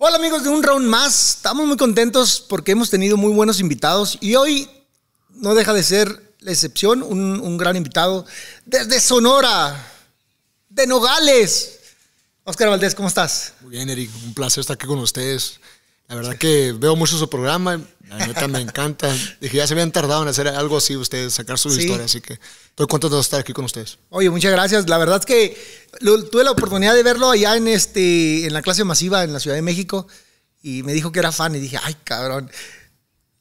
Hola amigos de un round más, estamos muy contentos porque hemos tenido muy buenos invitados y hoy no deja de ser la excepción, un, gran invitado desde Sonora, de Nogales. Oscar Valdés, ¿cómo estás? Muy bien, Eric, un placer estar aquí con ustedes. La verdad que veo mucho su programa, la también me encanta. Dije, ya se habían tardado en hacer algo así ustedes, sacar su historia, así que estoy contento de estar aquí con ustedes. Oye, muchas gracias. La verdad es que tuve la oportunidad de verlo allá en, este, en la clase masiva en la Ciudad de México y me dijo que era fan y dije, ay, cabrón.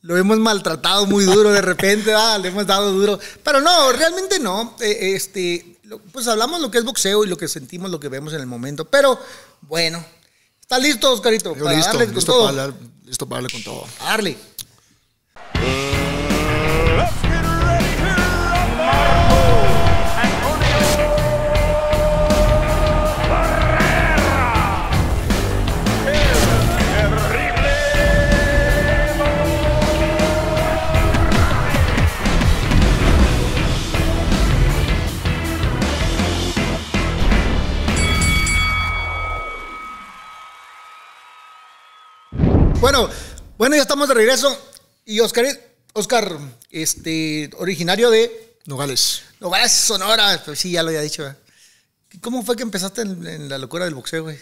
Lo hemos maltratado muy duro de repente, le hemos dado duro. Pero no, realmente no. Eh, eh, este, pues hablamos lo que es boxeo y lo que sentimos, lo que vemos en el momento. Pero bueno, ¿Estás listo, Oscarito? Yo para listo, darle con listo todo. Para, listo para darle con todo. Harley. Bueno, bueno, ya estamos de regreso. Y Oscar, Oscar este, originario de... Nogales. Nogales, Sonora. Pues sí, ya lo había dicho. ¿Cómo fue que empezaste en, la locura del boxeo, güey?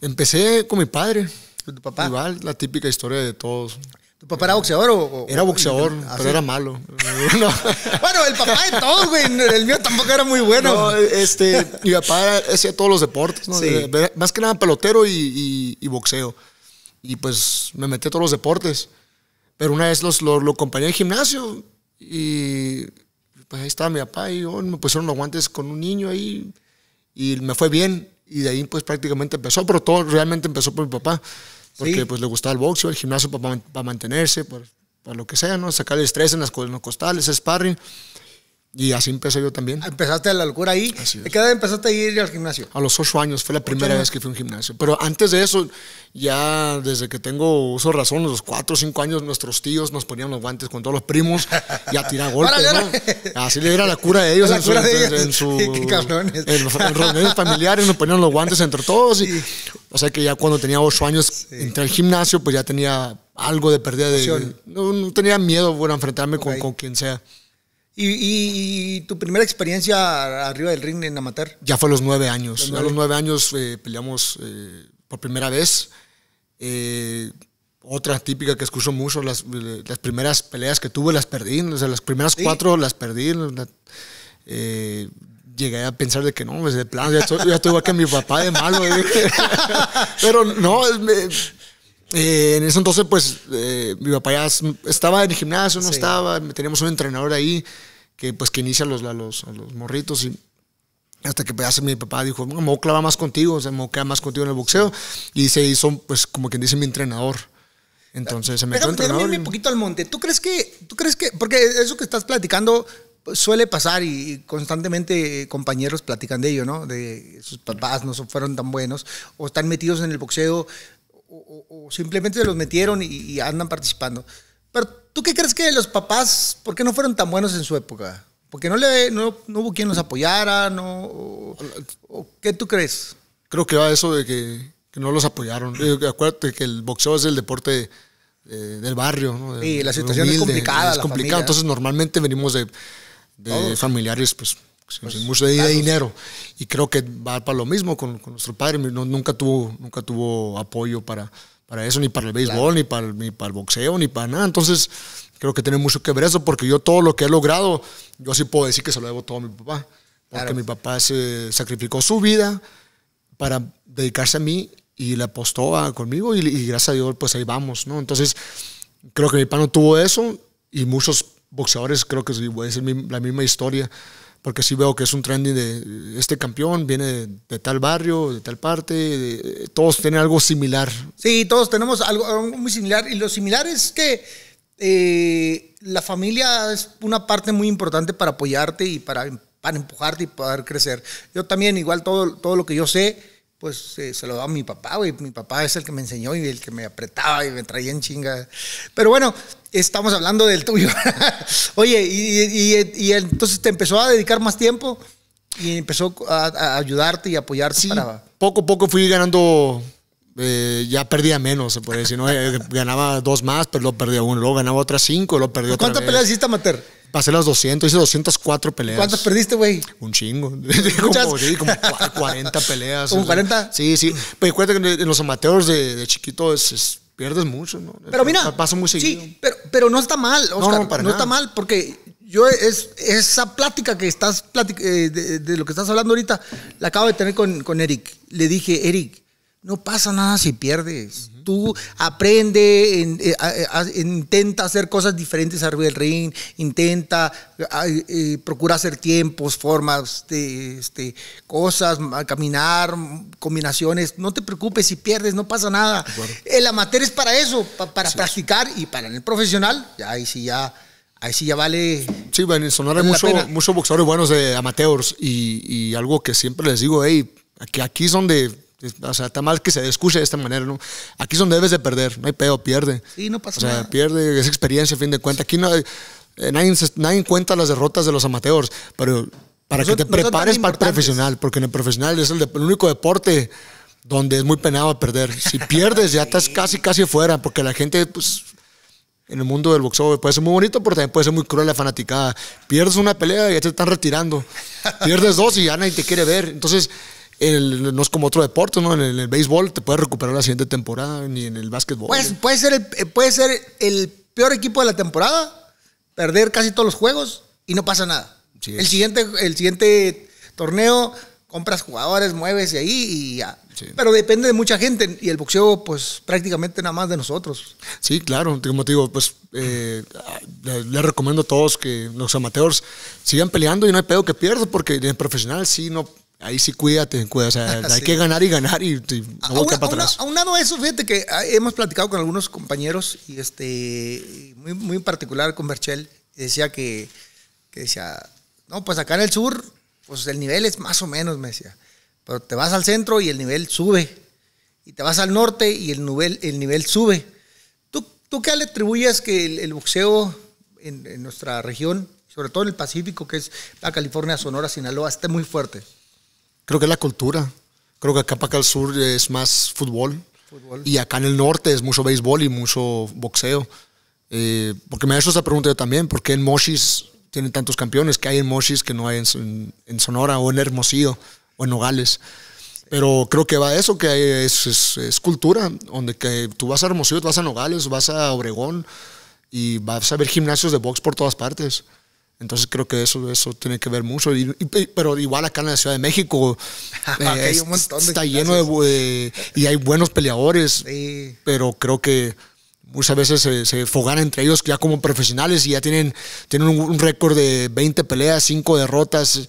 Empecé con mi padre. tu papá? Igual, la típica historia de todos. ¿Tu papá era boxeador o...? era boxeador, pero ah, era malo. bueno, el papá de todos, güey. El mío tampoco era muy bueno. este, mi papá hacía todos los deportes, Más que nada pelotero y, y boxeo y pues me metí a todos los deportes. Pero una vez los, lo, acompañé al gimnasio y pues ahí estaba mi papá y me pusieron los guantes con un niño ahí y me fue bien. Y de ahí pues prácticamente empezó, pero todo realmente empezó por mi papá, porque pues le gustaba el boxeo, el gimnasio para, mantenerse, para, para, lo que sea, ¿no? Sacar el estrés en, las, en los costales, sparring. Y así empecé yo también. Ah, empezaste la locura ahí. Así qué edad empezaste a ir al gimnasio? A los ocho años, fue la primera vez que fui a un gimnasio. Pero antes de eso, ya desde que tengo uso razón, los cuatro o cinco años, nuestros tíos nos ponían los guantes con todos los primos y a tirar golpes, Así le era la cura de ellos, en, su, en, los familiares nos ponían los guantes entre todos. Y, O sea que ya cuando tenía ocho años, entre entré al gimnasio, pues ya tenía algo de pérdida de... No, tenía miedo, bueno, enfrentarme con, con quien sea. ¿Y, tu primera experiencia arriba del ring en amateur? Ya fue a los nueve años. Los A los nueve años eh, peleamos eh, por primera vez. Eh, otra típica que escucho mucho, las, primeras peleas que tuve las perdí, o sea, las primeras cuatro las perdí. llegué a pensar de que no, pues, de plan, ya estoy, ya igual que mi papá de malo. Pero no, me, eh, en ese entonces, pues, eh, mi papá ya estaba en el gimnasio, no estaba, teníamos un entrenador ahí que, pues, que inicia a los, los, morritos y hasta que pues, mi papá dijo, me voy a clavar más contigo, o sea, me voy a quedar más contigo en el boxeo y se hizo, pues, como quien dice, mi entrenador. Entonces, se me Pero, entrenador. un poquito al monte. ¿Tú crees que, tú crees que, porque eso que estás platicando suele pasar y constantemente compañeros platican de ello, ¿no? De sus papás no fueron tan buenos o están metidos en el boxeo o, o, se simplemente los metieron y, andan participando. Pero ¿tú qué crees que los papás, por qué no fueron tan buenos en su época? Porque no, le, no, hubo quien los apoyara, no, ¿qué tú crees? Creo que va eso de que, que no los apoyaron. Mm. Acuérdate que el boxeo es el deporte... Eh, del barrio. Y la situación es complicada. Es complicada, entonces normalmente venimos de, de familiares pues pues pues mucho de dinero. Y creo que va para lo mismo con, nuestro padre. nunca, tuvo, nunca tuvo apoyo para, para eso, ni para el béisbol, ni, para, para el boxeo, ni para nada. Entonces, creo que tiene mucho que ver eso, porque yo todo lo que he logrado, yo sí puedo decir que se lo debo todo a mi papá. Porque mi papá se sacrificó su vida para dedicarse a mí y le apostó a, conmigo y, gracias a Dios, pues ahí vamos, ¿no? Entonces, creo que mi papá no tuvo eso y muchos boxeadores creo que voy decir la misma historia porque si sí veo que es un trending de este campeón viene de, tal barrio, de tal parte, todos tienen algo similar. Sí, todos tenemos algo, muy similar y lo similar es que eh, la familia es una parte muy importante para apoyarte y para, para empujarte y poder crecer. Yo también, igual todo, todo lo que yo sé, pues eh, se lo daba a mi papá, güey. Mi papá es el que me enseñó y el que me apretaba y me traía en chinga. Pero bueno, estamos hablando del tuyo. Oye, y, entonces te empezó a dedicar más tiempo y empezó a, ayudarte y apoyarte. Sí, poco a poco fui ganando eh, ya perdía menos, se puede decir. ¿no? Eh, ganaba dos más, pero lo perdía uno. Luego ganaba otras cinco, lo perdió ¿Cuántas peleas hiciste Mater Pasé las 200, hice 204 peleas. ¿Cuántas perdiste, güey? Un chingo. como, 40 peleas. ¿Como 40? Sí, sí. Pero pues recuerda que en los amateurs de, chiquitos chiquito es, pierdes mucho, ¿no? Pero mira. Pasa muy seguido. Sí, pero, pero no está mal, Oscar, No, no, está mal porque yo es, esa plática que estás, eh, de, lo que estás hablando ahorita, la acabo de tener con, con Eric. Le dije, Eric, no pasa nada si pierdes. Tú aprende, eh, eh, intenta hacer cosas diferentes arriba del ring, intenta, eh, procura hacer tiempos, formas, este, cosas, caminar, combinaciones. No te preocupes si pierdes, no pasa nada. El amateur es para eso, para practicar y para el profesional, ahí sí ya ahí sí ya vale. Sí, en Sonora hay muchos boxeadores buenos de amateurs y, algo que siempre les digo, hey, aquí, aquí es donde o sea, está mal que se escuche de esta manera, ¿no? Aquí son debes de perder, no hay pedo, pierde. Sí, no pasa o sea, pierde, es experiencia, a fin de cuentas. Aquí no eh, nadie, cuenta las derrotas de los amateurs, pero para que te prepares para el profesional, porque en el profesional es el, el único deporte donde es muy penado perder. Si pierdes, ya estás casi, casi fuera, porque la gente, pues, en el mundo del boxeo puede ser muy bonito, pero también puede ser muy cruel la fanaticada. Pierdes una pelea y ya te están retirando. Pierdes dos y ya nadie te quiere ver. Entonces, no es como otro deporte, ¿no? En el, béisbol te puedes recuperar la siguiente temporada, ni en el básquetbol. Pues, puede, ser el, eh, puede ser el peor equipo de la temporada, perder casi todos los juegos y no pasa nada. el, siguiente, el siguiente torneo compras jugadores, mueves y ahí y ya. Pero depende de mucha gente y el boxeo pues prácticamente nada más de nosotros. Sí, claro, como te digo, pues eh, les le recomiendo a todos que los amateurs sigan peleando y no hay pedo que pierdan porque en el profesional sí no ahí sí cuídate, cuídate. O sea, ah, hay que ganar y ganar y, ah, no para atrás. A un lado eso, fíjate que ah, hemos platicado con algunos compañeros y este, muy, muy en particular con Berchel, decía que, decía, no, pues acá en el sur, pues el nivel es más o menos, me decía, pero te vas al centro y el nivel sube, y te vas al norte y el nivel, el nivel sube. ¿Tú, ¿Tú qué le atribuyes que el, boxeo en, en nuestra región, sobre todo en el Pacífico, que es la California, Sonora, Sinaloa, esté muy fuerte? Creo que es la cultura. Creo que acá para acá al sur es más fútbol. Y acá en el norte es mucho béisbol y mucho boxeo. Eh, porque me ha hecho esa pregunta yo también, ¿por qué en Moshis tienen tantos campeones? que hay en Moshis que no hay en, Sonora o en Hermosillo o en Nogales? Pero creo que va eso, que es, cultura, donde que tú vas a Hermosillo, tú vas a Nogales, vas a Obregón y vas a ver gimnasios de box por todas partes. Entonces creo que eso, eso tiene que ver mucho. pero igual acá en la Ciudad de México eh, está lleno de... Eh, y hay buenos peleadores, sí. pero creo que muchas veces se, fogan entre ellos ya como profesionales y ya tienen, tienen un, récord de 20 peleas, 5 derrotas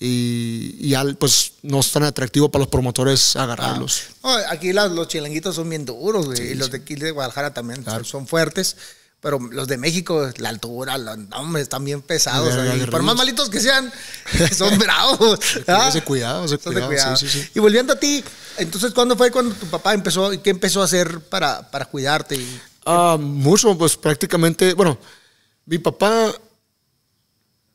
y, ya pues no es tan atractivo para los promotores agarrarlos. Ah. aquí las, los chilanguitos son bien duros güey, y los de aquí de Guadalajara también son fuertes. Pero los de México, la altura, los están bien pesados. por más malitos que sean, son bravos. Ese cuidado, se cuidado. Y volviendo a ti, entonces, ¿cuándo fue cuando tu papá empezó, y qué empezó a hacer para, para cuidarte? Ah, mucho, pues prácticamente, bueno, mi papá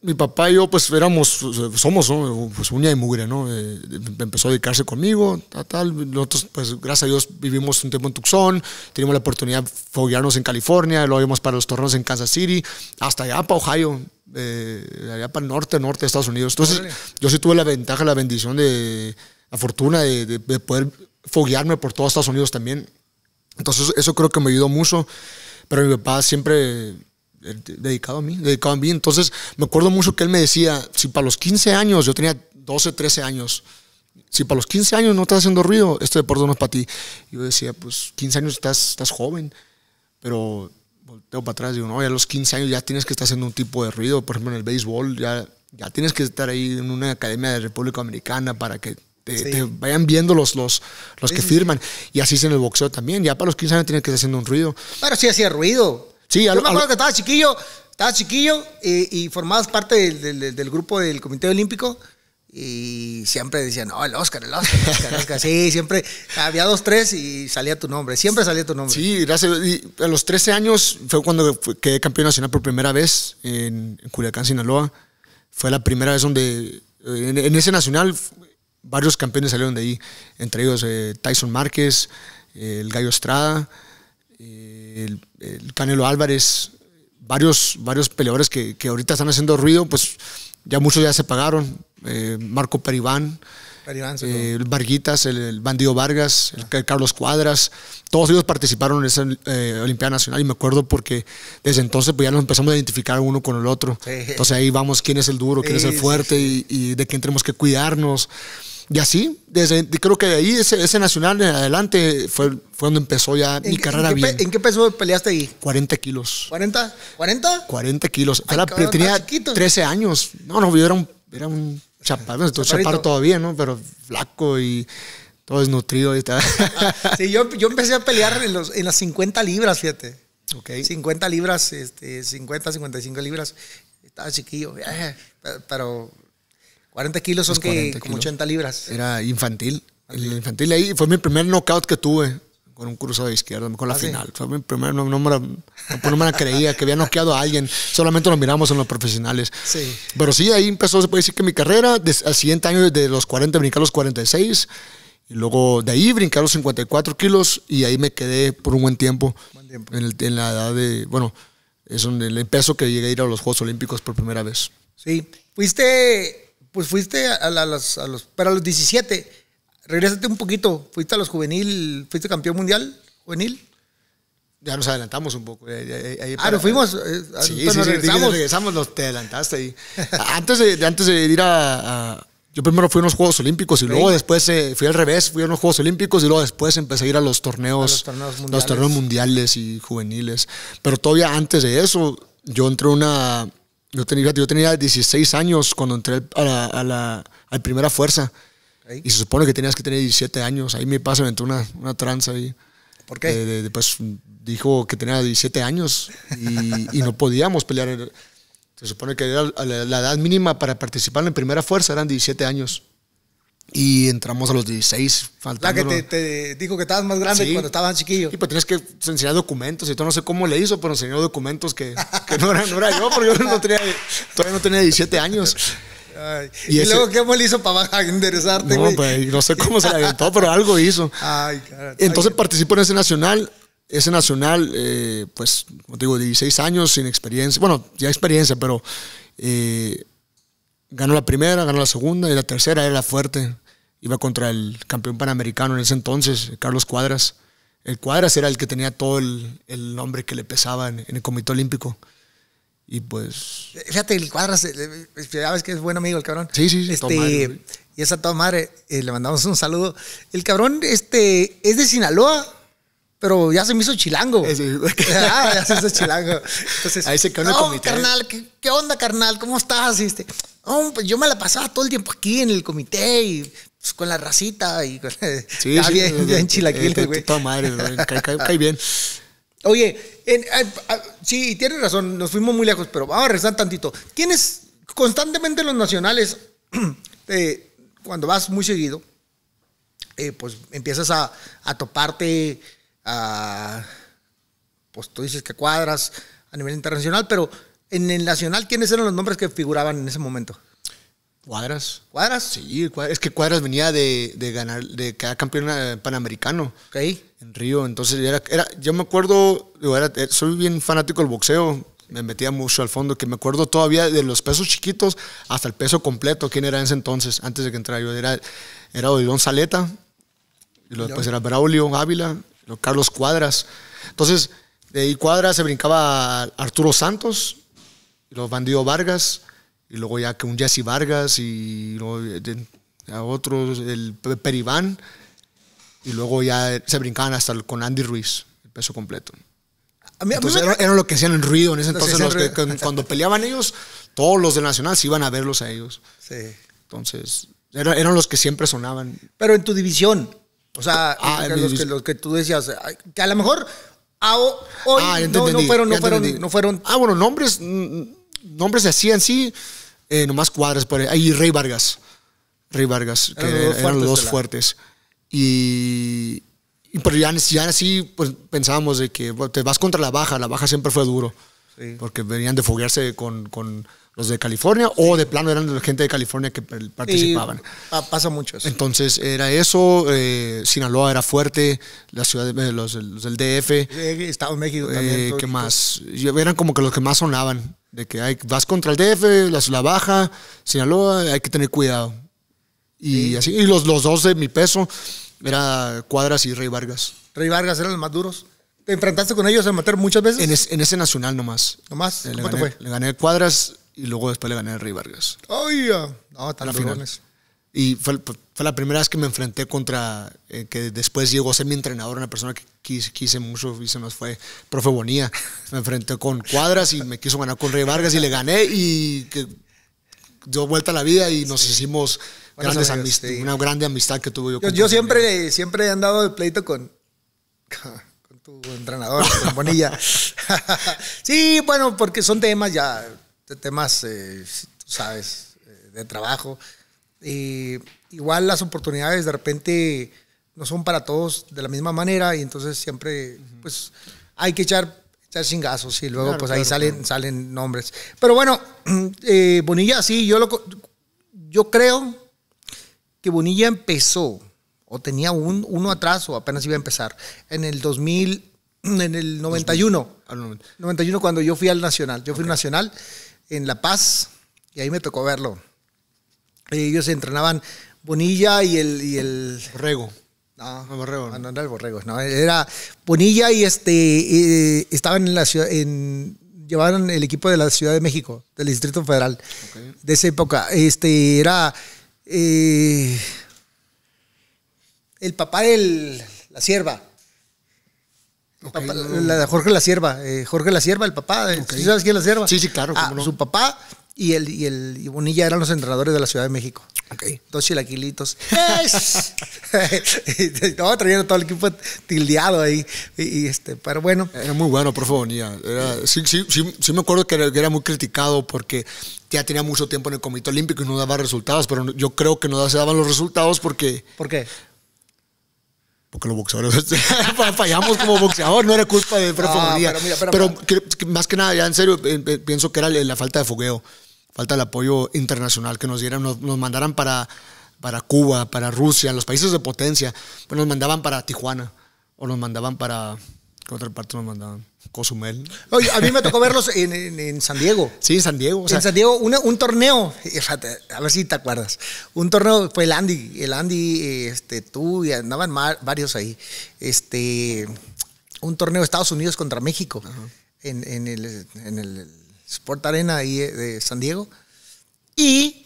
mi papá y yo pues éramos, somos pues uña y mugre, ¿no? Eh, empezó a dedicarse conmigo, tal, tal. Nosotros pues gracias a Dios vivimos un tiempo en Tucson, teníamos la oportunidad de foguearnos en California, luego íbamos para los torneos en Kansas City, hasta allá para Ohio, eh, allá para el norte, norte de Estados Unidos. Entonces yo sí tuve la ventaja, la bendición de, la fortuna de, poder foguearme por todos Estados Unidos también. Entonces eso creo que me ayudó mucho, pero mi papá siempre dedicado a mí, dedicado a mí. Entonces, me acuerdo mucho que él me decía, si para los 15 años, yo tenía 12, 13 años, si para los 15 años no estás haciendo ruido, este deporte no es para ti. Yo decía, pues 15 años estás, estás joven, pero volteo para atrás digo, no, ya a los 15 años ya tienes que estar haciendo un tipo de ruido, por ejemplo en el béisbol, ya, ya tienes que estar ahí en una academia de República Americana para que te, vayan viendo los, los, los que firman. Y así es en el boxeo también. Ya para los 15 años tienes que estar haciendo un ruido. Pero sí hacía ruido. Sí, Yo me acuerdo que estaba chiquillo, estaba chiquillo y, y formabas parte del, grupo del Comité Olímpico y siempre decían, no, el Oscar, el Oscar, el Oscar, Sí, siempre había dos, tres y salía tu nombre, siempre salía tu nombre. Sí, a los 13 años fue cuando quedé campeón nacional por primera vez en, Culiacán, Sinaloa. Fue la primera vez donde, eh, en, ese nacional, varios campeones salieron de ahí, entre ellos eh, Tyson Márquez, eh, el Gallo Estrada el, Canelo Álvarez, varios, varios peleadores que, que, ahorita están haciendo ruido, pues ya muchos ya se pagaron. Eh, Marco Peribán, eh, el Varguitas, el, Bandido Vargas, Carlos Cuadras, todos ellos participaron en esa eh, Olimpia Nacional y me acuerdo porque desde entonces pues, ya nos empezamos a identificar uno con el otro. Entonces ahí vamos quién es el duro, quién es el fuerte y, y, de quién tenemos que cuidarnos. Y así, desde, creo que de ahí, ese, ese nacional en adelante, fue, fue donde empezó ya mi carrera ¿en qué, bien. ¿En qué peso peleaste ahí? 40 kilos. ¿40? ¿40? 40 kilos. tenía 13 años. No, no, yo era un, era un chaparro, todavía, ¿no? Pero flaco y todo desnutrido. Y tal. sí, yo, empecé a pelear en, los, en las 50 libras, fíjate. Okay. 50 libras, este, 50, 55 libras. Estaba chiquillo, eh, pero 40 kilos son que, como 80 libras. Era infantil. El infantil ahí fue mi primer knockout que tuve con un cruzado de izquierda, con la ah, final. Fue mi primer, no, no, me la, no, me creía que había noqueado a alguien. Solamente nos miramos en los profesionales. Sí. Pero sí, ahí empezó, se puede decir que mi carrera, al siguiente año, de los 40 brincar los 46. Y luego de ahí brincar los 54 kilos y ahí me quedé por un buen tiempo. En, la edad de, bueno, es donde empezó que llegué a ir a los Juegos Olímpicos por primera vez. Sí. Fuiste pues fuiste a, los, los, Pero los 17, regrésate un poquito. Fuiste a los juvenil, fuiste campeón mundial juvenil. Ya nos adelantamos un poco. Eh, eh, eh, ahí, ah, no fuimos. sí, sí, regresamos. regresamos te adelantaste ahí. antes, de, antes de ir a, Yo primero fui a unos Juegos Olímpicos y luego después fui al revés, fui a unos Juegos Olímpicos y luego después empecé a ir a los torneos, los, torneos mundiales. los torneos mundiales y juveniles. Pero todavía antes de eso, yo entré una yo tenía, yo tenía 16 años cuando entré a la, primera fuerza. Y se supone que tenías que tener 17 años. Ahí me pasó me una, una tranza ahí. ¿Por qué? Eh, pues dijo que tenía 17 años y, no podíamos pelear. Se supone que la, la edad mínima para participar en primera fuerza eran 17 años. Y entramos a los 16, faltando. La que te, dijo que estabas más grande cuando estabas chiquillo. Y pues tienes que enseñar documentos y todo. No sé cómo le hizo, pero enseñó documentos que, no, era, no, era, yo, porque yo no tenía, todavía no tenía 17 años. y, luego, ¿qué le hizo para enderezarte? No, pues, no sé cómo se le aventó, pero algo hizo. Ay, Entonces participo en ese nacional. Ese nacional, eh, pues, como te digo, 16 años sin experiencia. Bueno, ya experiencia, pero eh, ganó la primera, ganó la segunda y la tercera era fuerte. Iba contra el campeón panamericano en ese entonces, Carlos Cuadras. El Cuadras era el que tenía todo el, nombre que le pesaba en, el Comité Olímpico. Y pues. Fíjate, el Cuadras, sabes eh, eh, que es buen amigo el cabrón. Sí, sí, sí. Este, y esa toda madre, eh, le mandamos un saludo. El cabrón este, es de Sinaloa pero ya se me hizo chilango. Eh, ah, ya se hizo chilango. Entonces, Ahí se quedó el comité. carnal, ¿qué, onda, carnal? ¿Cómo estás? Este, pues yo me la pasaba todo el tiempo aquí en el comité y pues, con la racita y con sí, bien, bien güey. madre, cae, cae, bien. Oye, en, sí, tienes razón, nos fuimos muy lejos, pero vamos a rezar tantito. Tienes constantemente los nacionales, eh, cuando vas muy seguido, eh, pues empiezas a, a toparte pues tú dices que cuadras a nivel internacional, pero en el nacional, ¿quiénes eran los nombres que figuraban en ese momento? Cuadras. ¿Cuadras? Sí, es que Cuadras venía de, ganar, de cada campeón eh, panamericano. En Río, entonces era, yo me acuerdo, eh, soy bien fanático del boxeo, me metía mucho al fondo, que me acuerdo todavía de los pesos chiquitos hasta el peso completo, quién era en ese entonces, antes de que entrara yo, era, era Saleta, luego después era Braulio Ávila, Carlos Cuadras. Entonces, de ahí Cuadras se brincaba Arturo Santos, los bandidos Vargas, y luego ya que un Jesse Vargas, y luego eh, a otros, el Peribán, y luego ya se brincaban hasta con Andy Ruiz, el peso completo. A mí, entonces lo que hacían el ruido en ese entonces. cuando peleaban ellos, todos los de Nacional se iban a verlos a ellos. Sí. Entonces, eran los que siempre sonaban. Pero en tu división, o sea, ah, eran los, que, tú decías, que a lo mejor hoy ah, no, no, fueron, Ah, bueno, nombres, mm, nombres así en sí, eh, nomás cuadras, por ahí Rey Vargas. Rey Vargas, que eran los dos, fuertes, Y, pero ya, así pues, pensábamos de que te vas contra la baja, la baja siempre fue duro. Porque venían de foguearse con los de California, o de plano eran la gente de California que participaban. pasa mucho eso. Entonces era eso, eh, Sinaloa era fuerte, la ciudad de, eh, los, del DF. Eh, Estado México también. ¿Qué más? Eran como que los que más sonaban, de que hay, vas contra el DF, la, ciudad baja, Sinaloa, hay que tener cuidado. Y así, y los, los dos de mi peso, era Cuadras y Rey Vargas. Rey Vargas eran los más duros. ¿Te enfrentaste con ellos a matar muchas veces? En, ese nacional nomás. ¿Nomás? fue? Le gané Cuadras y luego después le gané a Rey Vargas. ¡Ay! No, tan la Y fue, la primera vez que me enfrenté contra, eh, que después llegó a ser mi entrenador, una persona que quise, mucho y se nos fue, profe Bonilla. Me enfrenté con Cuadras y me quiso ganar con Rey Vargas y le gané y dio vuelta a la vida y nos hicimos grandes una grande amistad que tuve yo. con Yo, yo siempre, siempre he andado de pleito con, con tu entrenador, con Bonilla. sí, bueno, porque son temas ya temas, eh, tú sabes, eh, de trabajo. Y igual las oportunidades de repente no son para todos de la misma manera y entonces siempre, pues, hay que echar, echar chingazos y luego, pues, ahí salen, salen nombres. Pero bueno, eh, Bonilla, sí, yo, lo, yo creo que Bonilla empezó o tenía un, uno atrás o apenas iba a empezar en el 2000, en el 91. 91 cuando yo fui al Nacional. Yo fui al Nacional en La Paz y ahí me tocó verlo. Ellos entrenaban Bonilla y el... Y el... Borrego. No, ah, no, borrego, no, no era el borrego, no, era Bonilla y este, eh, estaban en la ciudad, en, llevaron el equipo de la Ciudad de México, del Distrito Federal, de esa época. Este, era eh, el papá de la sierva, la de Jorge La Sierva, eh, Jorge La Sierva, el papá, ¿sabes quién es La Sierva? Sí, sí, claro. Ah, su papá y el, y el Bonilla eran los entrenadores de la Ciudad de México. Okay. Dos chilaquilitos. estaba trayendo todo el equipo tildeado ahí. Y, este, pero bueno. Era muy bueno, favor Bonilla. sí, sí, sí, me acuerdo que era, muy criticado porque ya tenía mucho tiempo en el Comité Olímpico y no daba resultados, pero yo creo que no se daban los resultados porque... ¿Por qué? que los boxeadores fallamos como boxeador, no era culpa de Fred Pero, ah, más que nada, ya en serio, eh, eh, pienso que era la falta de fogueo, falta el apoyo internacional que nos dieran, nos, mandaran para, para Cuba, para Rusia, los países de potencia, pues nos mandaban para Tijuana o nos mandaban para ¿Qué otra parte nos mandaban? Cozumel. a mí me tocó verlos en, San Diego. Sí, en San Diego. en San Diego, un torneo, a ver si te acuerdas. Un torneo fue el Andy, el Andy, este, tú y andaban varios ahí. Este, un torneo de Estados Unidos contra México en, el, en el Sport Arena ahí de San Diego. Y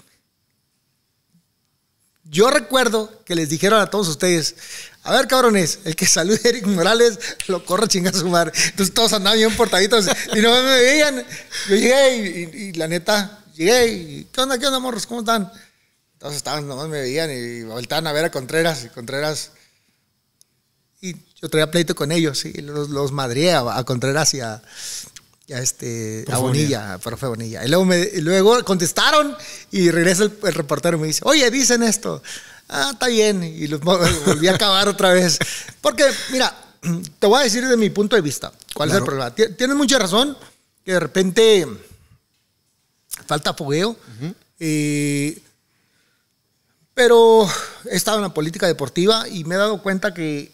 yo recuerdo que les dijeron a todos ustedes, a ver, cabrones, el que salude a Eric Morales lo corre a su madre. Entonces todos andaban bien portaditos y no me veían. Yo llegué y, la neta, llegué ¿qué onda, qué onda, morros? ¿Cómo están? Entonces estaban, nomás me veían y voltaban a ver a Contreras y Contreras. Y yo traía pleito con ellos, y los, los a, Contreras y a, este, Bonilla, profe Bonilla. Y luego, me, luego contestaron y regresa el reportero y me dice, oye, dicen esto ah, está bien, y lo volví a acabar otra vez. Porque, mira, te voy a decir desde mi punto de vista cuál es el problema. Tienes mucha razón que de repente falta fogueo, pero he estado en la política deportiva y me he dado cuenta que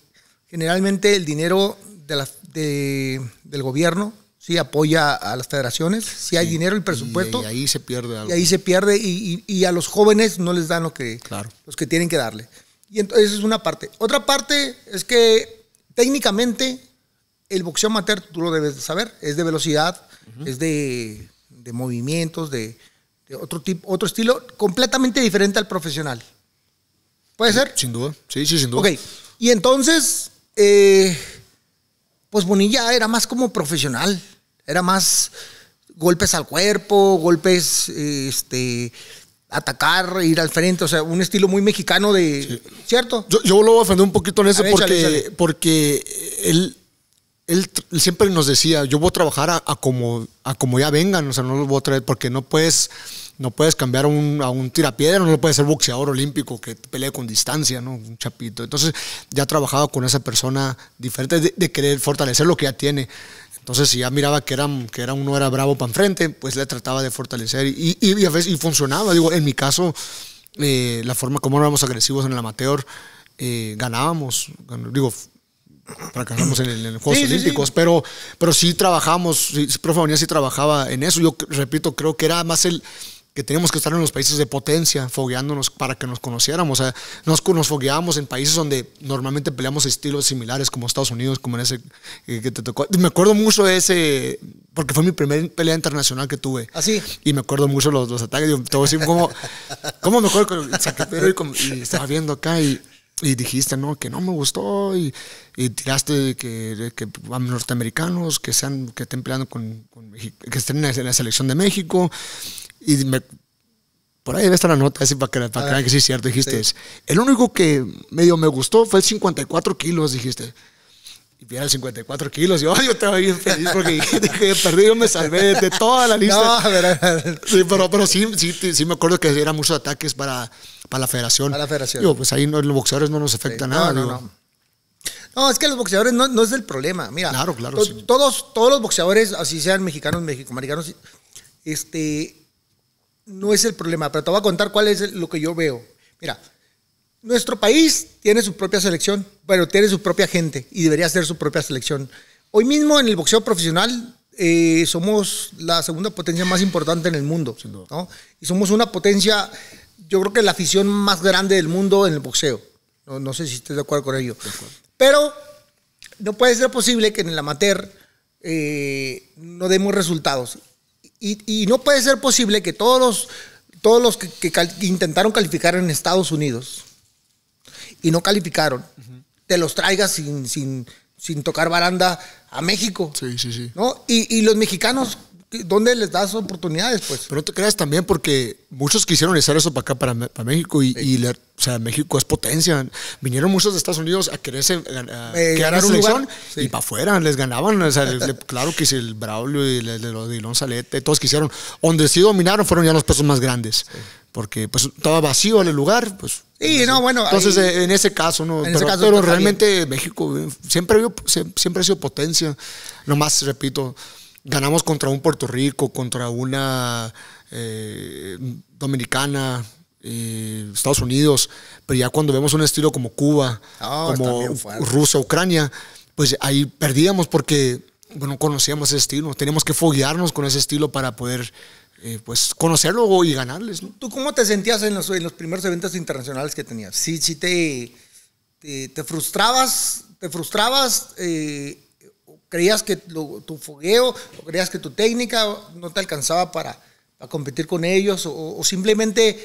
generalmente el dinero del gobierno sí apoya a las federaciones, si hay dinero, y presupuesto. Y, ahí se pierde algo. Y ahí se pierde y, a los jóvenes no les dan lo que, los que tienen que darle. Y entonces es una parte. Otra parte es que técnicamente el boxeo amateur, tú lo debes de saber, es de velocidad, es de, movimientos, de, otro, tipo, otro estilo completamente diferente al profesional. ¿Puede ser? Sin duda, sí, sí, sin duda. Ok, y entonces... Eh, pues Bonilla era más como profesional. Era más golpes al cuerpo, golpes, este, atacar, ir al frente, o sea, un estilo muy mexicano de... ¿Cierto? Yo, lo voy a ofender un poquito en eso porque, él, él, siempre nos decía, yo voy a trabajar a, como, a como ya vengan, o sea, no los voy a traer porque no puedes... No puedes cambiar a un tirapiedra, no lo puedes ser boxeador olímpico que pelee con distancia, ¿no? Un chapito. Entonces, ya he trabajado con esa persona diferente de, de querer fortalecer lo que ya tiene. Entonces, si ya miraba que, eran, que era uno era bravo para enfrente, pues le trataba de fortalecer y, veces y funcionaba. Digo, en mi caso, eh, la forma como éramos agresivos en el amateur, eh, ganábamos. Digo, fracasamos en, en los Juegos Olímpicos, pero pero sí trabajamos, sí, profe Bonilla sí trabajaba en eso. Yo repito, creo que era más el que teníamos que estar en los países de potencia, fogueándonos para que nos conociéramos. O sea, nos, nos fogueábamos en países donde normalmente peleamos estilos similares, como Estados Unidos, como en ese eh, que te tocó. Me acuerdo mucho de ese, porque fue mi primera pelea internacional que tuve. Así. ¿Ah, y me acuerdo mucho los, los ataques. como, ¿cómo me acuerdo? y, estaba viendo acá y dijiste, no, que no me gustó y, y tiraste que, que norteamericanos que sean que estén peleando con, con que estén en la selección de México y me, por ahí debe estar la nota, para que, para que ah, es cierto, dijiste. El único que medio me gustó fue el 54 kilos, dijiste. Y el 54 kilos. Yo, yo estaba bien feliz porque dije, perdido me salvé de toda la lista. No, pero, sí, pero, sí, sí, me acuerdo que eran muchos ataques para, para la federación. Para la federación. yo, pues ahí los boxeadores no nos afecta nada. No, no, no, no, es que los boxeadores no, es el problema. Mira, claro, claro, todos, todos los boxeadores, así sean mexicanos, mexicoamericanos, este, no es el problema, pero te voy a contar cuál es lo que yo veo. Mira, nuestro país tiene su propia selección, pero tiene su propia gente y debería ser su propia selección. Hoy mismo en el boxeo profesional eh, somos la segunda potencia más importante en el mundo, ¿no? Y somos una potencia, yo creo que la afición más grande del mundo en el boxeo. No, sé si estés de acuerdo con ello. Pero no puede ser posible que en el amateur eh, no demos resultados. Y, no puede ser posible que todos los, todos los que, intentaron calificar en Estados Unidos y no calificaron, te los traigas sin, sin, sin, tocar baranda a México. Sí, sí, sí. ¿no? y los mexicanos ¿Dónde les das oportunidades, pues? Pero no te creas también porque muchos quisieron hacer eso para acá, para, México, y, México es potencia. Vinieron muchos de Estados Unidos a quererse a, a eh, y para afuera, les ganaban. claro que si el Braulio y el de Ilón Salete, todos quisieron. Donde sí dominaron fueron ya los pesos más grandes. Porque pues estaba vacío el lugar, pues. Sí, no, bueno. Entonces, en ese caso, ¿no? Pero, realmente México eh, siempre, siempre ha sido potencia. Nomás, repito, ganamos contra un Puerto Rico, contra una eh, Dominicana, eh, Estados Unidos, pero ya cuando vemos un estilo como Cuba, ah, como Rusia, Ucrania, pues ahí perdíamos porque bueno, conocíamos ese estilo, teníamos que foguearnos con ese estilo para poder eh, pues conocerlo y ganarles. ¿Tú cómo te sentías en los, en los, primeros eventos internacionales que tenías? ¿Sí, sí te, te, frustrabas, te frustrabas creías que tu fogueo, o creías que tu técnica no te alcanzaba para, competir con ellos, o, simplemente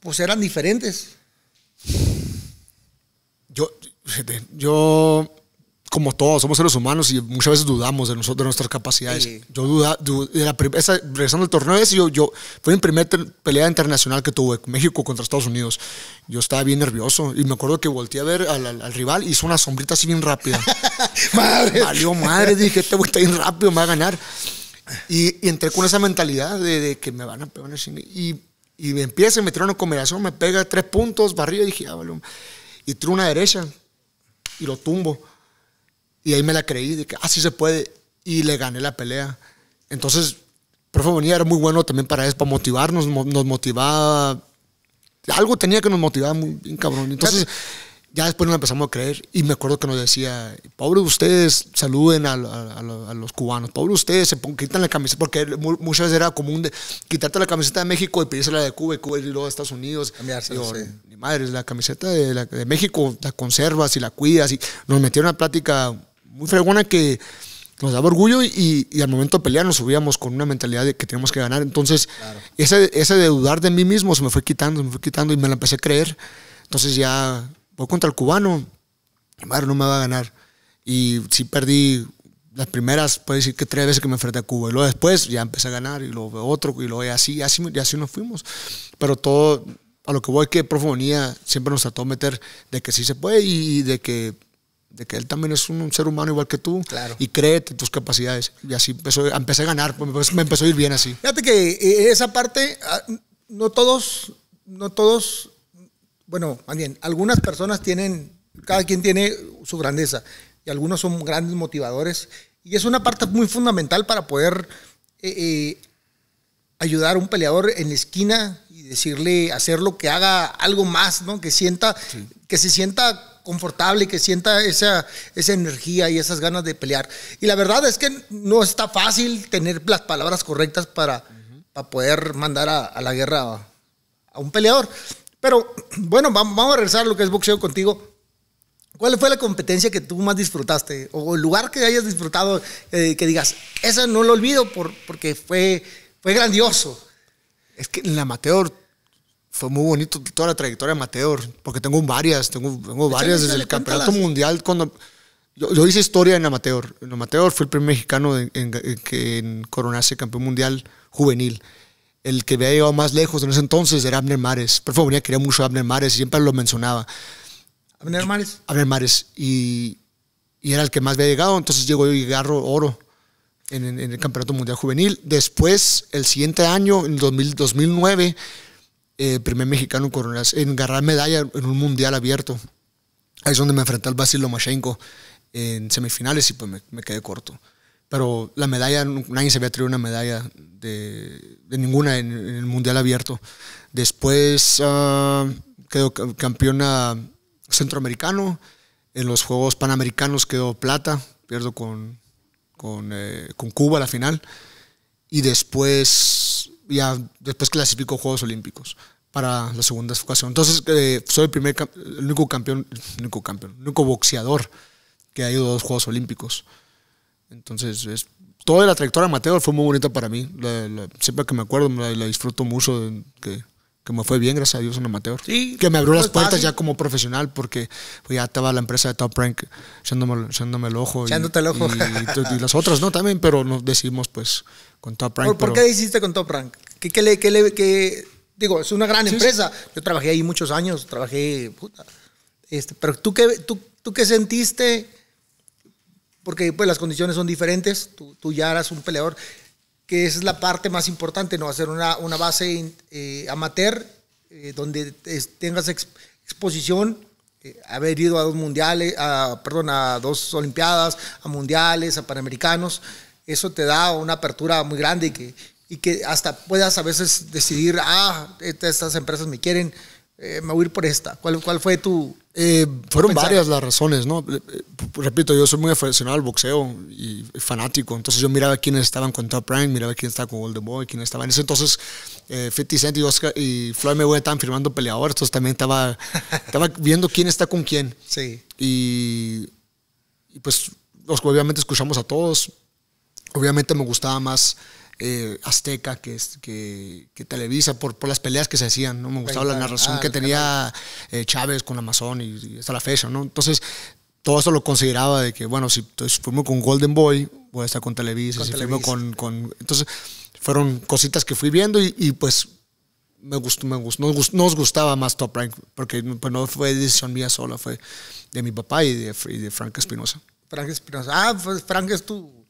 pues eran diferentes. Yo, yo como todos, somos seres humanos y muchas veces dudamos de, nosotros, de nuestras capacidades. Yo duda, regresando al torneo ese, yo, yo fue mi primera pelea internacional que tuve, México contra Estados Unidos. Yo estaba bien nervioso y me acuerdo que volteé a ver al, rival y hizo una sombrita así bien rápida. madre. Valió madre, dije, este güey está bien rápido, me va a ganar. Y, entré con esa mentalidad de, que me van a pegar Y, y me empieza, me tiró una combinación, me pega tres puntos, y dije, ah, Y tiro una derecha y lo tumbo y ahí me la creí, de que así ah, sí se puede. Y le gané la pelea. Entonces, profe Bonilla era muy bueno también para eso, para motivarnos, nos motivaba. Algo tenía que nos motivaba muy bien, cabrón. Entonces, ya después nos empezamos a creer. Y me acuerdo que nos decía, pobre ustedes, saluden a, a, los cubanos. Pobre ustedes, se quitan la camiseta. Porque muchas veces era común de, quitarte la camiseta de México y la de Cuba, y Cuba y luego de Estados Unidos. cambiarse sí. Mi madre, la camiseta de, de México la conservas y la cuidas. Y nos metieron a plática muy fregona que nos daba orgullo y, al momento de pelear nos subíamos con una mentalidad de que teníamos que ganar. Entonces, ese, ese de dudar de mí mismo se me fue quitando, se me fue quitando y me la empecé a creer. Entonces ya voy contra el cubano, Mar no me va a ganar. Y si perdí las primeras, puede decir que tres veces que me enfrenté a Cuba. Y luego después ya empecé a ganar y luego otro y luego y así, y así, así nos fuimos. Pero todo, a lo que voy que Profonía siempre nos trató de meter de que sí se puede y de que de que él también es un, ser humano igual que tú claro. y créete tus capacidades. Y así empecé a ganar, pues me empezó a ir bien así. Fíjate que eh, esa parte, ah, no todos, no todos, bueno, algunas personas tienen, cada quien tiene su grandeza y algunos son grandes motivadores y es una parte muy fundamental para poder eh, eh, ayudar a un peleador en la esquina y decirle, hacerlo, que haga algo más, ¿no? Que sienta, que se sienta confortable, que sienta esa, esa energía y esas ganas de pelear. Y la verdad es que no está fácil tener las palabras correctas para, para poder mandar a, la guerra a, un peleador. Pero bueno, vamos, a regresar a lo que es boxeo contigo. ¿Cuál fue la competencia que tú más disfrutaste? O el lugar que hayas disfrutado, eh, que digas, esa no lo olvido por, porque fue, fue grandioso. Es que en el amateur fue muy bonito toda la trayectoria de amateur, porque tengo varias, tengo, tengo varias desde el campeonato mundial cuando... Yo, hice historia en amateur. En amateur fue el primer mexicano en, que en coronarse campeón mundial juvenil. El que había llegado más lejos en ese entonces era Abner Mares. Por favor, quería mucho a Abner Mares y siempre lo mencionaba. ¿Abner Mares? Abner Mares. Y, y, era el que más había llegado. Entonces llegó yo y agarro oro en, el Campeonato Mundial Juvenil. Después, el siguiente año, en 2009 eh, primer mexicano coronas en agarrar medalla en un mundial abierto. Ahí es donde me enfrenté al Basil Lomachenko en semifinales y pues me, quedé corto. Pero la medalla, nadie se había traído una medalla de, ninguna en, el mundial abierto. Después ah, quedó campeona centroamericano. En los Juegos Panamericanos quedó plata, pierdo con, con, eh, Cuba la final. Y después ya después clasificó Juegos Olímpicos para la segunda ocasión. Entonces, eh, soy el, primer, único campeón, el único campeón, el único boxeador que ha ido a dos Juegos Olímpicos. Entonces, es, toda la trayectoria amateur fue muy bonita para mí. siempre que me acuerdo, la, disfruto mucho, que, que, me fue bien, gracias a Dios, en amateur. Sí, que me abrió las puertas ya como profesional, porque pues, ya estaba la empresa de Top Rank echándome, echándome el ojo. Echándote y, el ojo. Y, las otras, ¿no? También, pero nos decimos, pues, con Top Rank. ¿Por, qué hiciste con Top Rank? ¿Qué, qué, le, qué, le, Digo, es una gran empresa. Yo trabajé ahí muchos años, trabajé, este, pero tú qué, tú, qué sentiste, porque pues las condiciones son diferentes, tú, ya eras un peleador, que esa es la parte más importante, ¿no? Hacer una, base eh, amateur eh, donde tengas exposición, eh, haber ido a dos mundiales, a, perdón, a dos olimpiadas, a mundiales, a panamericanos, eso te da una apertura muy grande y que y que hasta puedas a veces decidir, ah, estas empresas me quieren, eh, me voy a ir por esta. ¿Cuál, cuál fue tu... Eh, fueron varias las razones, ¿no? Eh, repito, yo soy muy aficionado al boxeo y fanático, entonces yo miraba quiénes estaban con Top Rank, miraba quién estaba con Golden Boy, quién estaba. En ese entonces, eh, 50 Cent y, Oscar, y Floyd Mayweather estaban firmando peleadores, entonces también estaba, estaba viendo quién está con quién. Sí. Y, y pues obviamente escuchamos a todos, obviamente me gustaba más eh, Azteca, que, que, Televisa, por, por, las peleas que se hacían, ¿no? Me gustaba la narración ah, que tenía eh, Chávez con Amazon y, hasta la fecha, ¿no? Entonces, todo eso lo consideraba de que, bueno, si fuimos con Golden Boy, voy a estar con Televisa, si Con, Entonces, fueron cositas que fui viendo y, pues me gustó, me gustó, nos, gustaba más Top Rank, porque pues, no fue decisión mía sola, fue de mi papá y de, Frank Espinosa. Frank Espinosa. Ah, pues, Frank es tu